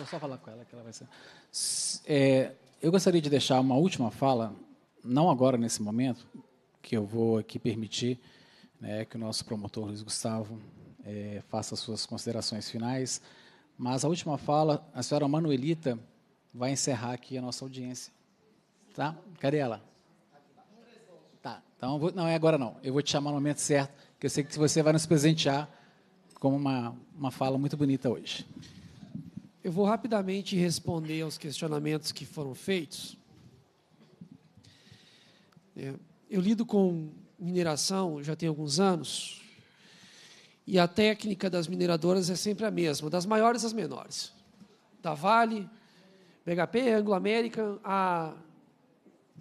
Vou só falar com ela que ela vai ser. É, eu gostaria de deixar uma última fala, não agora nesse momento, que eu vou aqui permitir né, que o nosso promotor Luiz Gustavo é, faça suas considerações finais. Mas a última fala, a senhora Manuelita vai encerrar aqui a nossa audiência. Tá? Cadê ela? Tá. Então, vou, não é agora não. Eu vou te chamar no momento certo, que eu sei que você vai nos presentear com uma, uma fala muito bonita hoje. Eu vou rapidamente responder aos questionamentos que foram feitos. É, eu lido com mineração já tem alguns anos, e a técnica das mineradoras é sempre a mesma, das maiores às menores. Da Vale, BHP, Anglo American, a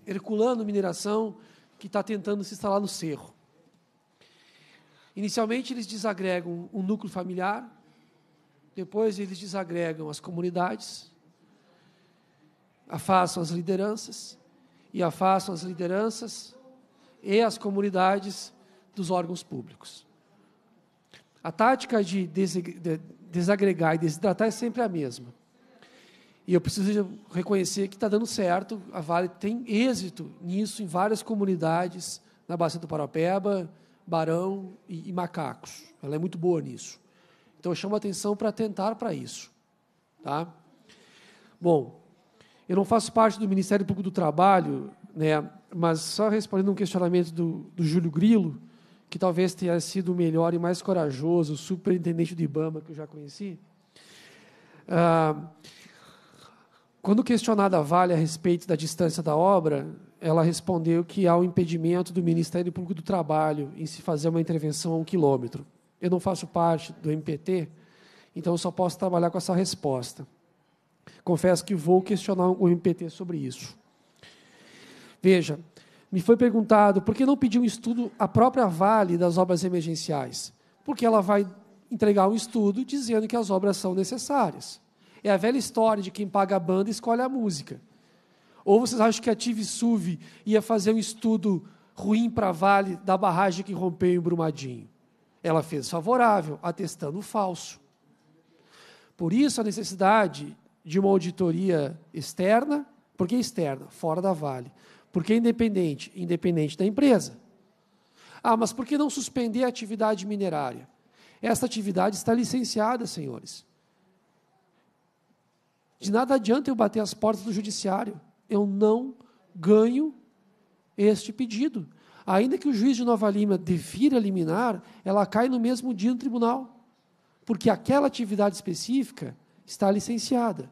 Herculano Mineração, que está tentando se instalar no Cerro. Inicialmente, eles desagregam um núcleo familiar, depois eles desagregam as comunidades, afastam as lideranças e afastam as lideranças e as comunidades dos órgãos públicos. A tática de desagregar e desidratar é sempre a mesma. E eu preciso reconhecer que está dando certo, a Vale tem êxito nisso em várias comunidades, na Bacia do Paropeba, Barão e, e Macacos. Ela é muito boa nisso. Então eu chamo a atenção para tentar para isso. Tá? Bom, eu não faço parte do Ministério Público do Trabalho, né, mas só respondendo um questionamento do, do Júlio Grilo, que talvez tenha sido o melhor e mais corajoso superintendente do IBAMA que eu já conheci. Ah, quando questionada a Vale a respeito da distância da obra, ela respondeu que há o um impedimento do Ministério Público do Trabalho em se fazer uma intervenção a um quilômetro eu não faço parte do MPT, então eu só posso trabalhar com essa resposta. Confesso que vou questionar o MPT sobre isso. Veja, me foi perguntado por que não pedir um estudo à própria Vale das obras emergenciais? Porque ela vai entregar um estudo dizendo que as obras são necessárias. É a velha história de quem paga a banda escolhe a música. Ou vocês acham que a Tive Suv ia fazer um estudo ruim para a Vale da barragem que rompeu em Brumadinho? Ela fez favorável, atestando o falso. Por isso a necessidade de uma auditoria externa, por que externa? Fora da Vale. Por que independente? Independente da empresa. Ah, mas por que não suspender a atividade minerária? Esta atividade está licenciada, senhores. De nada adianta eu bater as portas do judiciário. Eu não ganho este pedido ainda que o juiz de Nova Lima devira liminar, ela cai no mesmo dia no tribunal, porque aquela atividade específica está licenciada.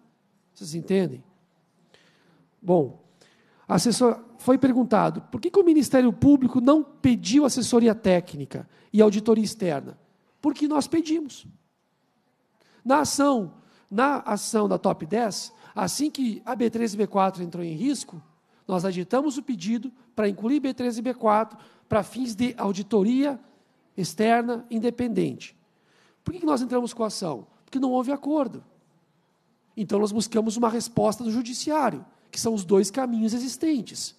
Vocês entendem? Bom, assessor, foi perguntado por que, que o Ministério Público não pediu assessoria técnica e auditoria externa? Porque nós pedimos. Na ação, na ação da Top 10, assim que a B3 e B4 entrou em risco, nós agitamos o pedido para incluir B3 e B4 para fins de auditoria externa independente. Por que nós entramos com a ação? Porque não houve acordo. Então nós buscamos uma resposta do judiciário, que são os dois caminhos existentes.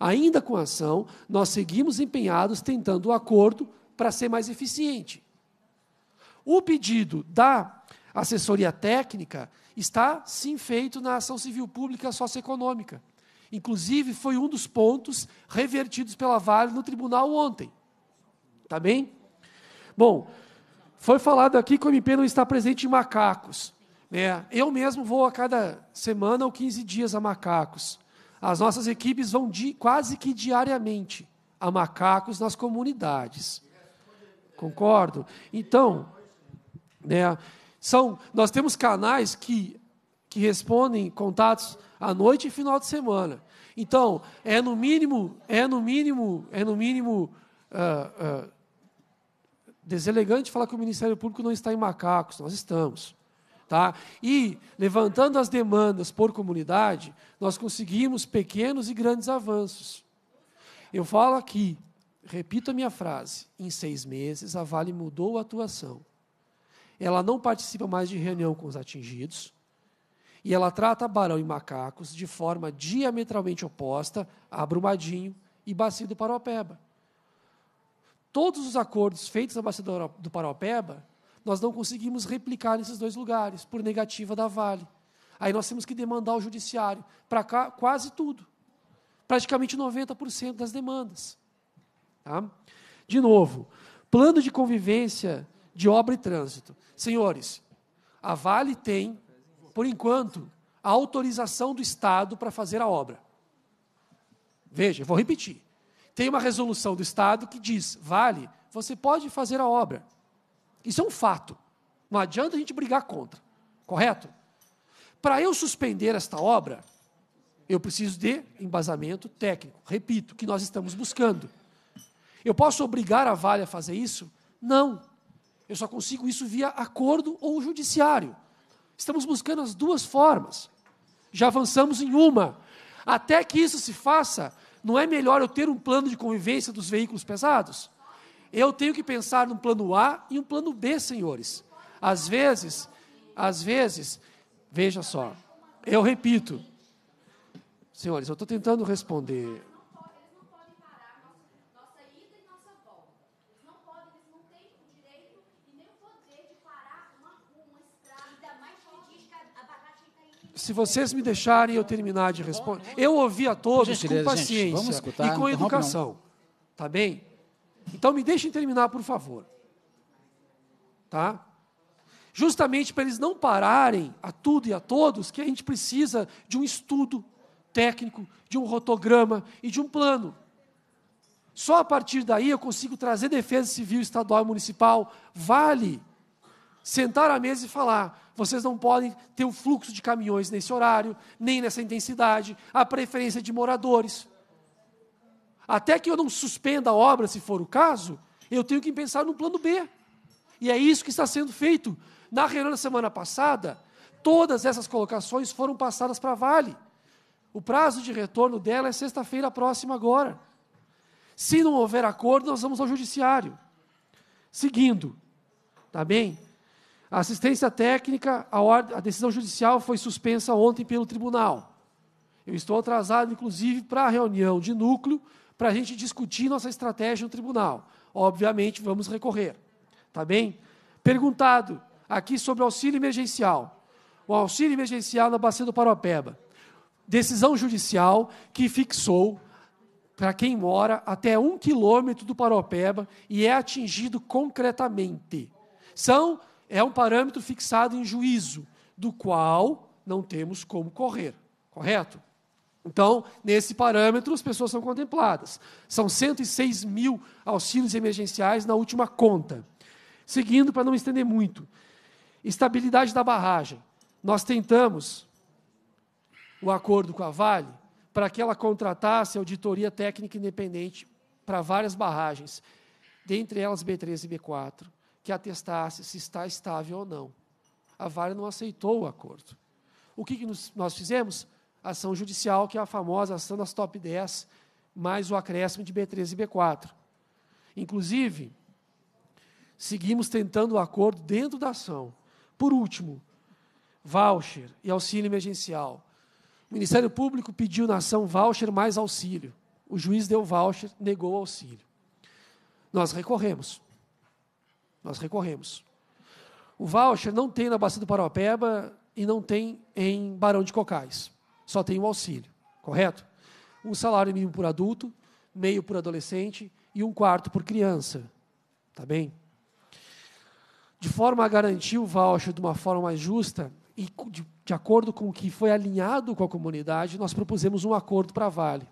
Ainda com a ação, nós seguimos empenhados tentando o acordo para ser mais eficiente. O pedido da assessoria técnica está sim feito na ação civil pública socioeconômica. Inclusive, foi um dos pontos revertidos pela Vale no tribunal ontem. Tá bem? Bom, foi falado aqui que o MP não está presente em macacos. Né? Eu mesmo vou a cada semana ou 15 dias a macacos. As nossas equipes vão de, quase que diariamente a macacos nas comunidades. Concordo? Então, né, são, nós temos canais que que respondem contatos à noite e final de semana. Então, é no mínimo, é no mínimo, é no mínimo uh, uh, deselegante falar que o Ministério Público não está em macacos, nós estamos. Tá? E, levantando as demandas por comunidade, nós conseguimos pequenos e grandes avanços. Eu falo aqui, repito a minha frase: em seis meses a Vale mudou a atuação. Ela não participa mais de reunião com os atingidos, e ela trata Barão e Macacos de forma diametralmente oposta a Brumadinho e Bacia do Paropeba. Todos os acordos feitos na Bacia do Paropeba, nós não conseguimos replicar nesses dois lugares, por negativa da Vale. Aí nós temos que demandar o judiciário para quase tudo. Praticamente 90% das demandas. Tá? De novo, plano de convivência de obra e trânsito. Senhores, a Vale tem por enquanto, a autorização do Estado para fazer a obra. Veja, vou repetir. Tem uma resolução do Estado que diz: vale, você pode fazer a obra. Isso é um fato. Não adianta a gente brigar contra. Correto? Para eu suspender esta obra, eu preciso de embasamento técnico. Repito, que nós estamos buscando. Eu posso obrigar a Vale a fazer isso? Não. Eu só consigo isso via acordo ou judiciário. Estamos buscando as duas formas. Já avançamos em uma. Até que isso se faça, não é melhor eu ter um plano de convivência dos veículos pesados? Eu tenho que pensar num plano A e um plano B, senhores. Às vezes, às vezes, veja só, eu repito, senhores, eu estou tentando responder se vocês me deixarem eu terminar de responder, eu ouvi a todos com paciência escutar, e com educação, tá bem? Então me deixem terminar, por favor, tá? Justamente para eles não pararem a tudo e a todos, que a gente precisa de um estudo técnico, de um rotograma e de um plano. Só a partir daí eu consigo trazer defesa civil estadual e municipal, vale sentar à mesa e falar vocês não podem ter o fluxo de caminhões nesse horário, nem nessa intensidade, a preferência de moradores. Até que eu não suspenda a obra, se for o caso, eu tenho que pensar no plano B. E é isso que está sendo feito. Na reunião da semana passada, todas essas colocações foram passadas para Vale. O prazo de retorno dela é sexta-feira próxima agora. Se não houver acordo, nós vamos ao judiciário. Seguindo, tá bem? A assistência técnica, a, ordem, a decisão judicial foi suspensa ontem pelo tribunal. Eu estou atrasado, inclusive, para a reunião de núcleo, para a gente discutir nossa estratégia no tribunal. Obviamente, vamos recorrer. Tá bem? Perguntado aqui sobre o auxílio emergencial. O auxílio emergencial na Bacia do Paropeba. Decisão judicial que fixou para quem mora até um quilômetro do Paropeba e é atingido concretamente. São é um parâmetro fixado em juízo, do qual não temos como correr. Correto? Então, nesse parâmetro, as pessoas são contempladas. São 106 mil auxílios emergenciais na última conta. Seguindo, para não estender muito, estabilidade da barragem. Nós tentamos o acordo com a Vale para que ela contratasse auditoria técnica independente para várias barragens, dentre elas B3 e B4 que atestasse se está estável ou não. A Vale não aceitou o acordo. O que, que nos, nós fizemos? Ação judicial, que é a famosa ação das top 10, mais o acréscimo de B3 e B4. Inclusive, seguimos tentando o acordo dentro da ação. Por último, voucher e auxílio emergencial. O Ministério Público pediu na ação voucher mais auxílio. O juiz deu voucher, negou o auxílio. Nós recorremos. Nós recorremos. O voucher não tem na Bacia do Paraopeba e não tem em Barão de Cocais. Só tem o auxílio, correto? Um salário mínimo por adulto, meio por adolescente e um quarto por criança. Tá bem? De forma a garantir o voucher de uma forma mais justa e de, de acordo com o que foi alinhado com a comunidade, nós propusemos um acordo para a Vale.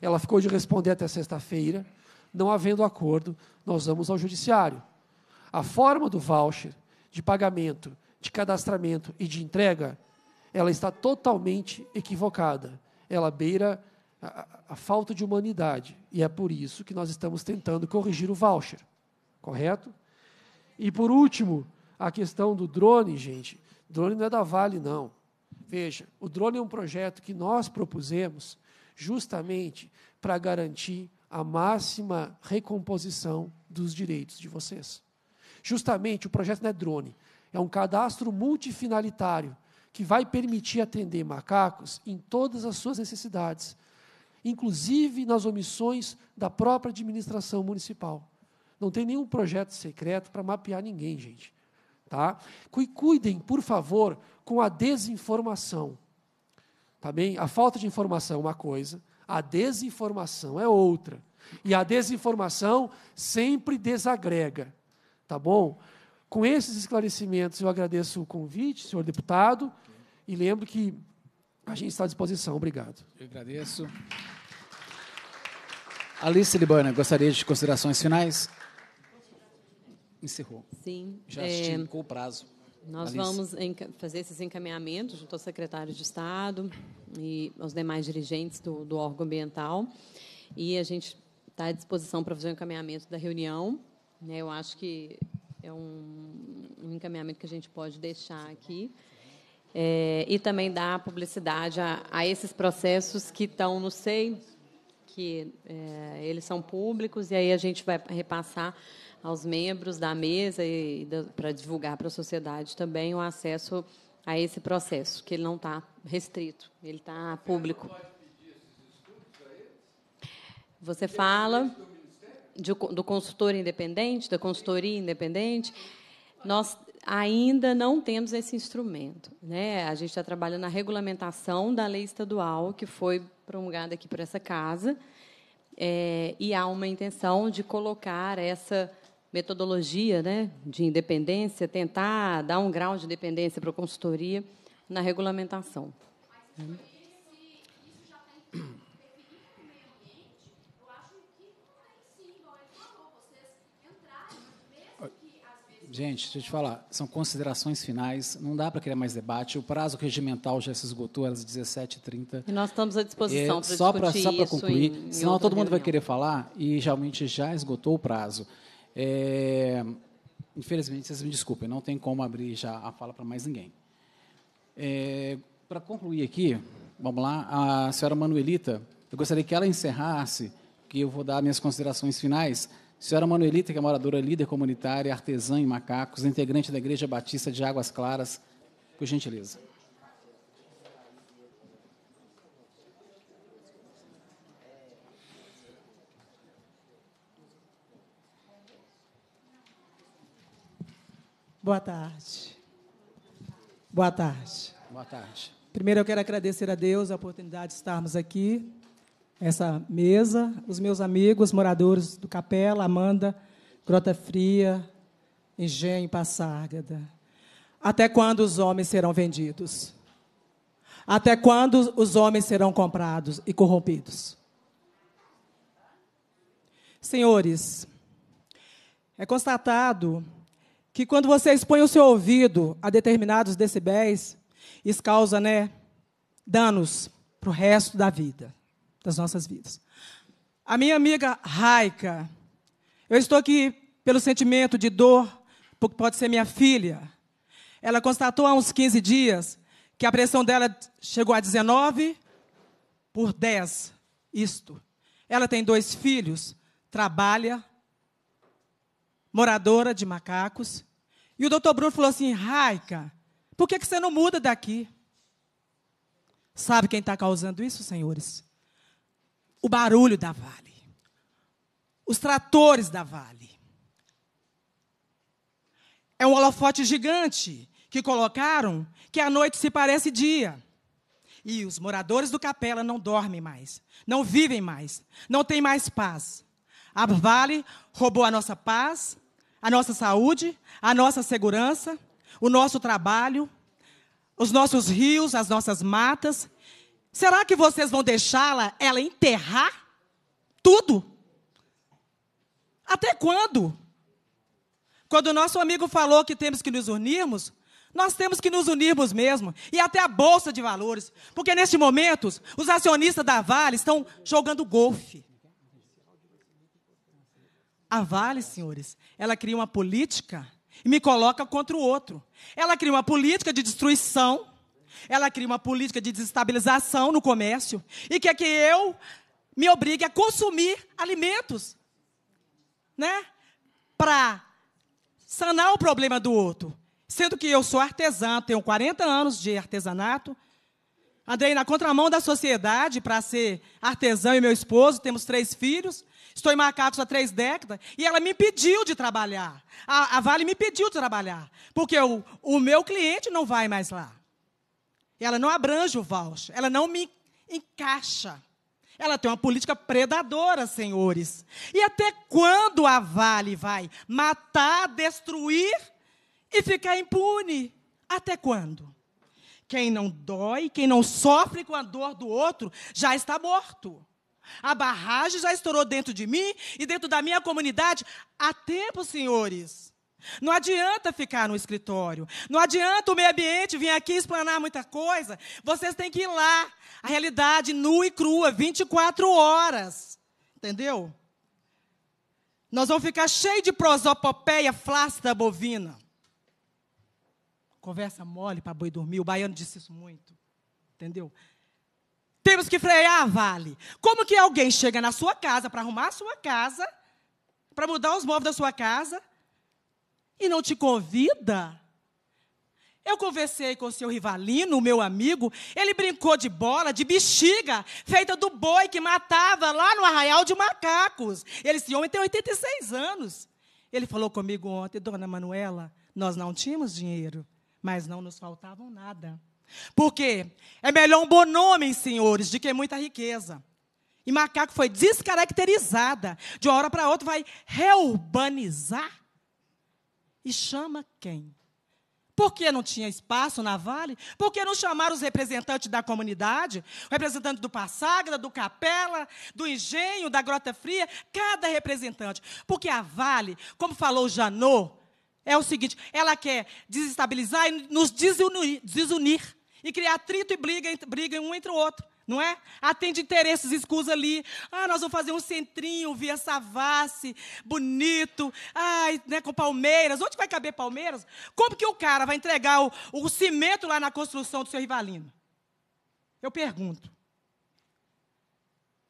Ela ficou de responder até sexta-feira. Não havendo acordo, nós vamos ao judiciário. A forma do voucher de pagamento, de cadastramento e de entrega, ela está totalmente equivocada. Ela beira a, a falta de humanidade. E é por isso que nós estamos tentando corrigir o voucher. Correto? E por último, a questão do drone, gente. Drone não é da Vale, não. Veja, o drone é um projeto que nós propusemos justamente para garantir a máxima recomposição dos direitos de vocês. Justamente, o projeto não é drone, é um cadastro multifinalitário que vai permitir atender macacos em todas as suas necessidades, inclusive nas omissões da própria administração municipal. Não tem nenhum projeto secreto para mapear ninguém, gente. Tá? Cuidem, por favor, com a desinformação. Tá bem? A falta de informação é uma coisa, a desinformação é outra. E a desinformação sempre desagrega. Tá bom? Com esses esclarecimentos, eu agradeço o convite, senhor deputado, e lembro que a gente está à disposição. Obrigado. Eu agradeço. Alice Libana, gostaria de considerações finais? Encerrou. Sim. Já é... o prazo. Nós Alice. vamos fazer esses encaminhamentos junto ao secretário de Estado e aos demais dirigentes do, do órgão ambiental. E a gente está à disposição para fazer o encaminhamento da reunião. Né, eu acho que é um, encaminhamento que a gente pode deixar aqui. É, e também dar publicidade a, a esses processos que estão no SEI, que é, eles são públicos, e aí a gente vai repassar aos membros da mesa e, e para divulgar para a sociedade também o acesso a esse processo, que ele não está restrito, ele está público. Você fala de, do consultor independente, da consultoria independente, nós ainda não temos esse instrumento. Né? A gente está trabalhando na regulamentação da lei estadual, que foi promulgada aqui por essa casa, é, e há uma intenção de colocar essa metodologia né, de independência, tentar dar um grau de independência para a consultoria na regulamentação. Mas, né? Gente, deixa eu te falar, são considerações finais, não dá para criar mais debate. O prazo regimental já se esgotou às 17h30. E nós estamos à é, disposição é, para só Só para concluir, em, senão todo mundo vai querer falar e realmente já esgotou o prazo. É, infelizmente, vocês me desculpem, não tem como abrir já a fala para mais ninguém. É, para concluir aqui, vamos lá, a senhora Manuelita, eu gostaria que ela encerrasse, que eu vou dar minhas considerações finais Senhora Manuelita, que é moradora líder comunitária, artesã em macacos, integrante da Igreja Batista de Águas Claras, por gentileza. Boa tarde. Boa tarde. Boa tarde. Primeiro eu quero agradecer a Deus a oportunidade de estarmos aqui essa mesa, os meus amigos moradores do Capela, Amanda, Grota Fria, Engenho e Passárgada. Até quando os homens serão vendidos? Até quando os homens serão comprados e corrompidos? Senhores, é constatado que quando você expõe o seu ouvido a determinados decibéis, isso causa né, danos para o resto da vida das nossas vidas. A minha amiga Raika, eu estou aqui pelo sentimento de dor, porque pode ser minha filha. Ela constatou há uns 15 dias que a pressão dela chegou a 19 por 10, isto. Ela tem dois filhos, trabalha, moradora de macacos. E o doutor Bruno falou assim: Raica, por que, que você não muda daqui? Sabe quem está causando isso, senhores? o barulho da vale, os tratores da vale. É um holofote gigante que colocaram que a noite se parece dia. E os moradores do Capela não dormem mais, não vivem mais, não têm mais paz. A Vale roubou a nossa paz, a nossa saúde, a nossa segurança, o nosso trabalho, os nossos rios, as nossas matas, Será que vocês vão deixá-la ela enterrar tudo? Até quando? Quando o nosso amigo falou que temos que nos unirmos, nós temos que nos unirmos mesmo. E até a Bolsa de Valores. Porque neste momento, os acionistas da Vale estão jogando golfe. A Vale, senhores, ela cria uma política e me coloca contra o outro. Ela cria uma política de destruição ela cria uma política de desestabilização no comércio e quer que eu me obrigue a consumir alimentos, né? Para sanar o problema do outro. Sendo que eu sou artesã, tenho 40 anos de artesanato, andei na contramão da sociedade para ser artesã e meu esposo, temos três filhos, estou em Macacos há três décadas, e ela me pediu de trabalhar. A, a Vale me pediu de trabalhar, porque o, o meu cliente não vai mais lá. Ela não abrange o voucher, ela não me encaixa. Ela tem uma política predadora, senhores. E até quando a Vale vai matar, destruir e ficar impune? Até quando? Quem não dói, quem não sofre com a dor do outro, já está morto. A barragem já estourou dentro de mim e dentro da minha comunidade há tempo, senhores. Não adianta ficar no escritório. Não adianta o meio ambiente vir aqui explanar muita coisa. Vocês têm que ir lá. A realidade nua e crua, 24 horas. Entendeu? Nós vamos ficar cheio de prosopopeia flácida bovina. Conversa mole para boi dormir. O baiano disse isso muito. Entendeu? Temos que frear, vale. Como que alguém chega na sua casa para arrumar a sua casa, para mudar os móveis da sua casa, e não te convida? Eu conversei com o seu Rivalino, meu amigo. Ele brincou de bola, de bexiga, feita do boi que matava lá no Arraial de Macacos. Ele, esse homem tem 86 anos. Ele falou comigo ontem, dona Manuela, nós não tínhamos dinheiro, mas não nos faltavam nada. Porque é melhor um bom nome, senhores, do que muita riqueza. E Macaco foi descaracterizada. De uma hora para outra vai reurbanizar e chama quem? Por que não tinha espaço na Vale? Por que não chamaram os representantes da comunidade? O representante do Passagra, do Capela, do Engenho, da Grota Fria, cada representante. Porque a Vale, como falou Janot, é o seguinte: ela quer desestabilizar e nos desunir, desunir e criar atrito e briga, briga um entre o outro não é? Atende interesses escusos ali. Ah, nós vamos fazer um centrinho via Savassi, bonito, ai, né, com palmeiras. Onde vai caber palmeiras? Como que o cara vai entregar o, o cimento lá na construção do seu Rivalino? Eu pergunto.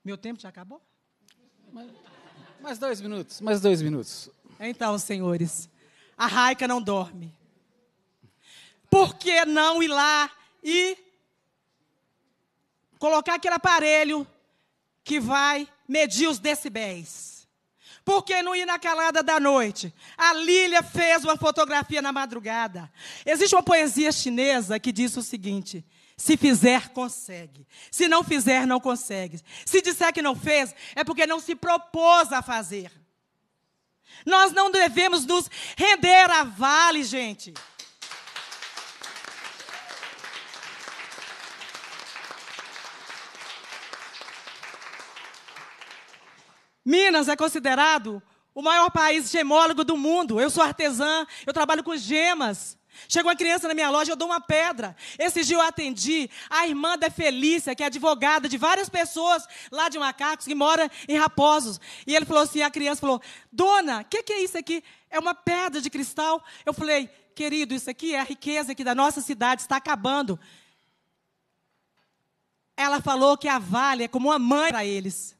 Meu tempo já acabou? Mais, mais dois minutos, mais dois minutos. Então, senhores, a Raica não dorme. Por que não ir lá e colocar aquele aparelho que vai medir os decibéis. Porque não ir na calada da noite? A Lília fez uma fotografia na madrugada. Existe uma poesia chinesa que diz o seguinte: se fizer, consegue. Se não fizer, não consegue. Se disser que não fez, é porque não se propôs a fazer. Nós não devemos nos render a vale, gente. Minas é considerado o maior país gemólogo do mundo. Eu sou artesã, eu trabalho com gemas. Chegou uma criança na minha loja, eu dou uma pedra. Esse dia eu atendi a irmã da Felícia, que é advogada de várias pessoas lá de Macacos, que mora em Raposos. E ele falou assim: a criança falou, Dona, o que, que é isso aqui? É uma pedra de cristal? Eu falei, querido, isso aqui é a riqueza aqui da nossa cidade está acabando. Ela falou que a Vale é como uma mãe para eles.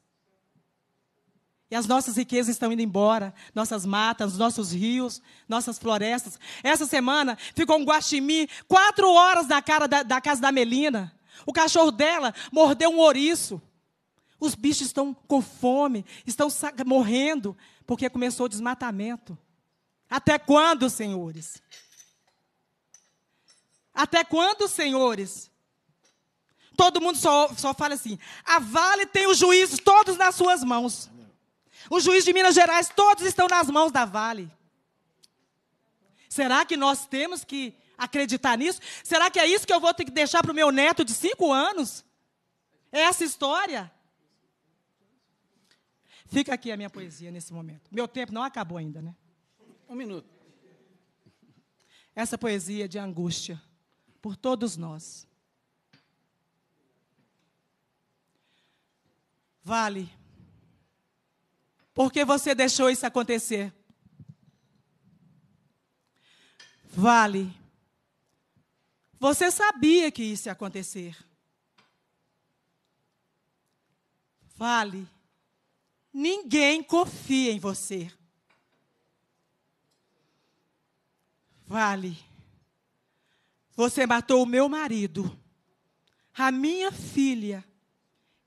E as nossas riquezas estão indo embora, nossas matas, nossos rios, nossas florestas. Essa semana ficou um guaximi quatro horas na cara da, da casa da Melina. O cachorro dela mordeu um ouriço. Os bichos estão com fome, estão morrendo, porque começou o desmatamento. Até quando, senhores? Até quando, senhores? Todo mundo só, só fala assim: a Vale tem os juízo todos nas suas mãos. O juiz de Minas Gerais, todos estão nas mãos da Vale. Será que nós temos que acreditar nisso? Será que é isso que eu vou ter que deixar para o meu neto de cinco anos? É essa história? Fica aqui a minha poesia nesse momento. Meu tempo não acabou ainda, né? Um minuto. Essa poesia é de angústia por todos nós. Vale porque você deixou isso acontecer. Vale. Você sabia que isso ia acontecer. Vale. Ninguém confia em você. Vale. Você matou o meu marido, a minha filha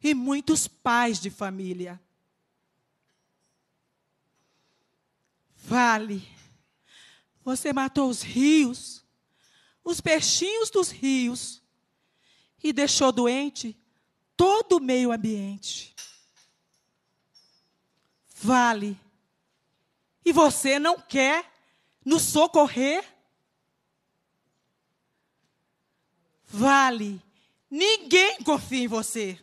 e muitos pais de família. vale. Você matou os rios, os peixinhos dos rios, e deixou doente todo o meio ambiente. Vale. E você não quer nos socorrer? Vale. Ninguém confia em você.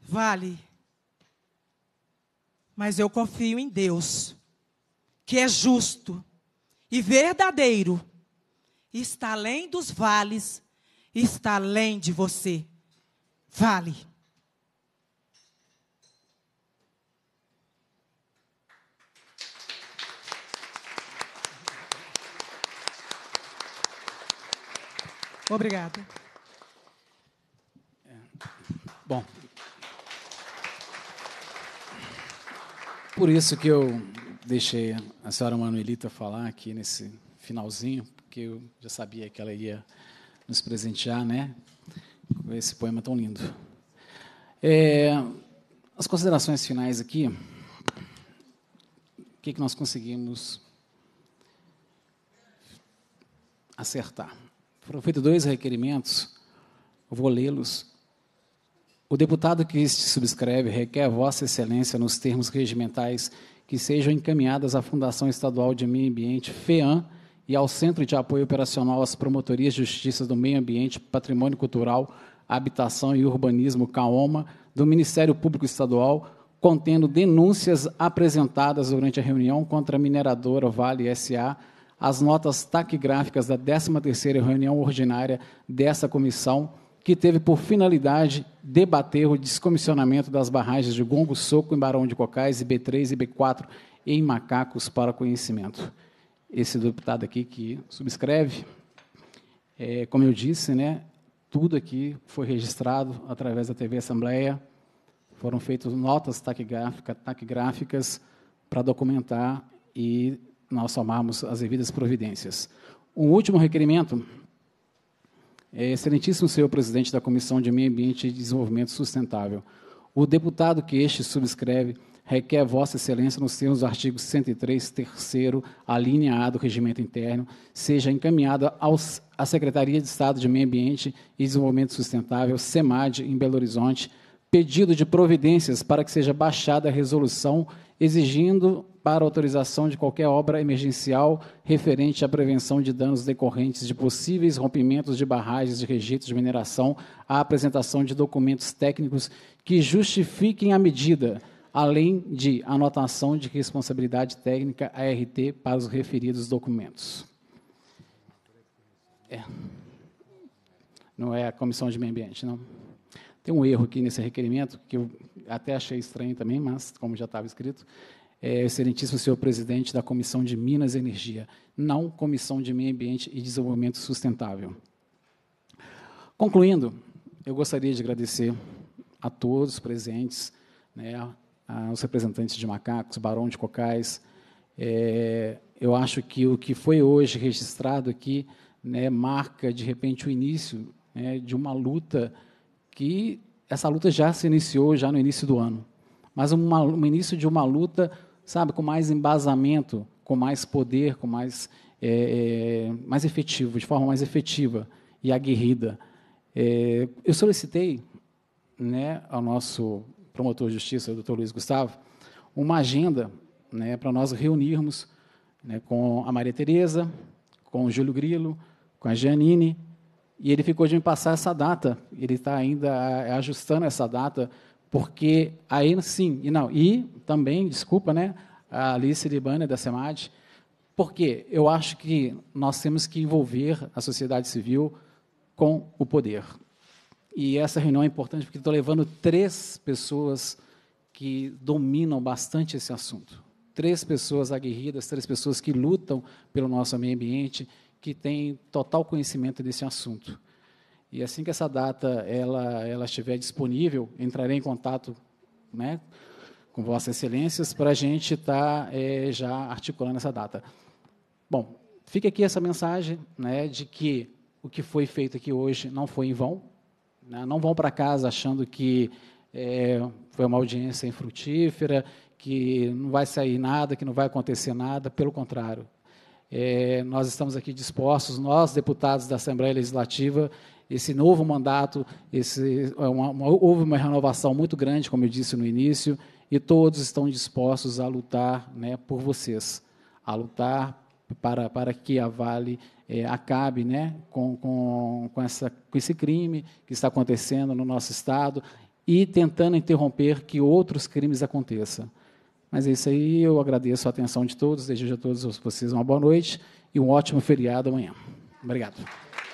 Vale. Mas eu confio em Deus, que é justo e verdadeiro, está além dos vales, está além de você. Vale. Obrigada. Bom. Por isso que eu deixei a senhora Manuelita falar aqui nesse finalzinho, porque eu já sabia que ela ia nos presentear, né? Com esse poema tão lindo. É, as considerações finais aqui. O que, que nós conseguimos acertar? Foram feitos dois requerimentos, vou lê-los o deputado que este subscreve requer a Vossa Excelência, nos termos regimentais, que sejam encaminhadas à Fundação Estadual de Meio Ambiente, FEAM, e ao Centro de Apoio Operacional às Promotorias de Justiça do Meio Ambiente, Patrimônio Cultural, Habitação e Urbanismo, CAOMA, do Ministério Público Estadual, contendo denúncias apresentadas durante a reunião contra a mineradora Vale SA, as notas taquigráficas da 13ª reunião ordinária dessa comissão, que teve por finalidade debater o descomissionamento das barragens de Gongo Soco em Barão de Cocais e B3 e B4 em Macacos para conhecimento. Esse deputado aqui que subscreve, é, como eu disse, né, tudo aqui foi registrado através da TV Assembleia, foram feitas notas taquigráficas para documentar e nós tomarmos as devidas providências. Um último requerimento é excelentíssimo senhor presidente da Comissão de Meio Ambiente e Desenvolvimento Sustentável, o deputado que este subscreve requer Vossa Excelência, nos termos do artigo 103, terceiro, alineado do regimento interno, seja encaminhada aos, à Secretaria de Estado de Meio Ambiente e Desenvolvimento Sustentável, SEMAD, em Belo Horizonte, pedido de providências para que seja baixada a resolução exigindo para autorização de qualquer obra emergencial referente à prevenção de danos decorrentes de possíveis rompimentos de barragens de rejeitos de mineração, a apresentação de documentos técnicos que justifiquem a medida, além de anotação de responsabilidade técnica ART para os referidos documentos. É. Não é a Comissão de Meio Ambiente, não. Tem um erro aqui nesse requerimento, que eu até achei estranho também, mas como já estava escrito, é, excelentíssimo senhor presidente da Comissão de Minas e Energia, não Comissão de Meio Ambiente e Desenvolvimento Sustentável. Concluindo, eu gostaria de agradecer a todos os presentes, né, aos representantes de Macacos, Barão de Cocais. É, eu acho que o que foi hoje registrado aqui né, marca, de repente, o início né, de uma luta que essa luta já se iniciou já no início do ano, mas uma, o início de uma luta sabe, com mais embasamento, com mais poder, com mais, é, é, mais efetivo, de forma mais efetiva e aguerrida. É, eu solicitei né, ao nosso promotor de justiça, o doutor Luiz Gustavo, uma agenda né, para nós reunirmos né, com a Maria Tereza, com o Júlio Grilo, com a Janine, e ele ficou de me passar essa data. Ele está ainda ajustando essa data porque aí sim, e não, e também, desculpa, né, a Alice Libânia da SEMAD, porque eu acho que nós temos que envolver a sociedade civil com o poder. E essa reunião é importante porque estou levando três pessoas que dominam bastante esse assunto. Três pessoas aguerridas, três pessoas que lutam pelo nosso meio ambiente, que têm total conhecimento desse assunto. E assim que essa data ela, ela estiver disponível, entrarei em contato né, com Vossas Excelências para a gente estar tá, é, já articulando essa data. Bom, fica aqui essa mensagem né, de que o que foi feito aqui hoje não foi em vão. Né, não vão para casa achando que é, foi uma audiência infrutífera, que não vai sair nada, que não vai acontecer nada. Pelo contrário, é, nós estamos aqui dispostos, nós, deputados da Assembleia Legislativa, esse novo mandato, esse, é uma, uma, houve uma renovação muito grande, como eu disse no início, e todos estão dispostos a lutar né, por vocês, a lutar para, para que a Vale é, acabe né, com, com, com, essa, com esse crime que está acontecendo no nosso Estado e tentando interromper que outros crimes aconteçam. Mas é isso aí, eu agradeço a atenção de todos, desejo a todos vocês uma boa noite e um ótimo feriado amanhã. Obrigado.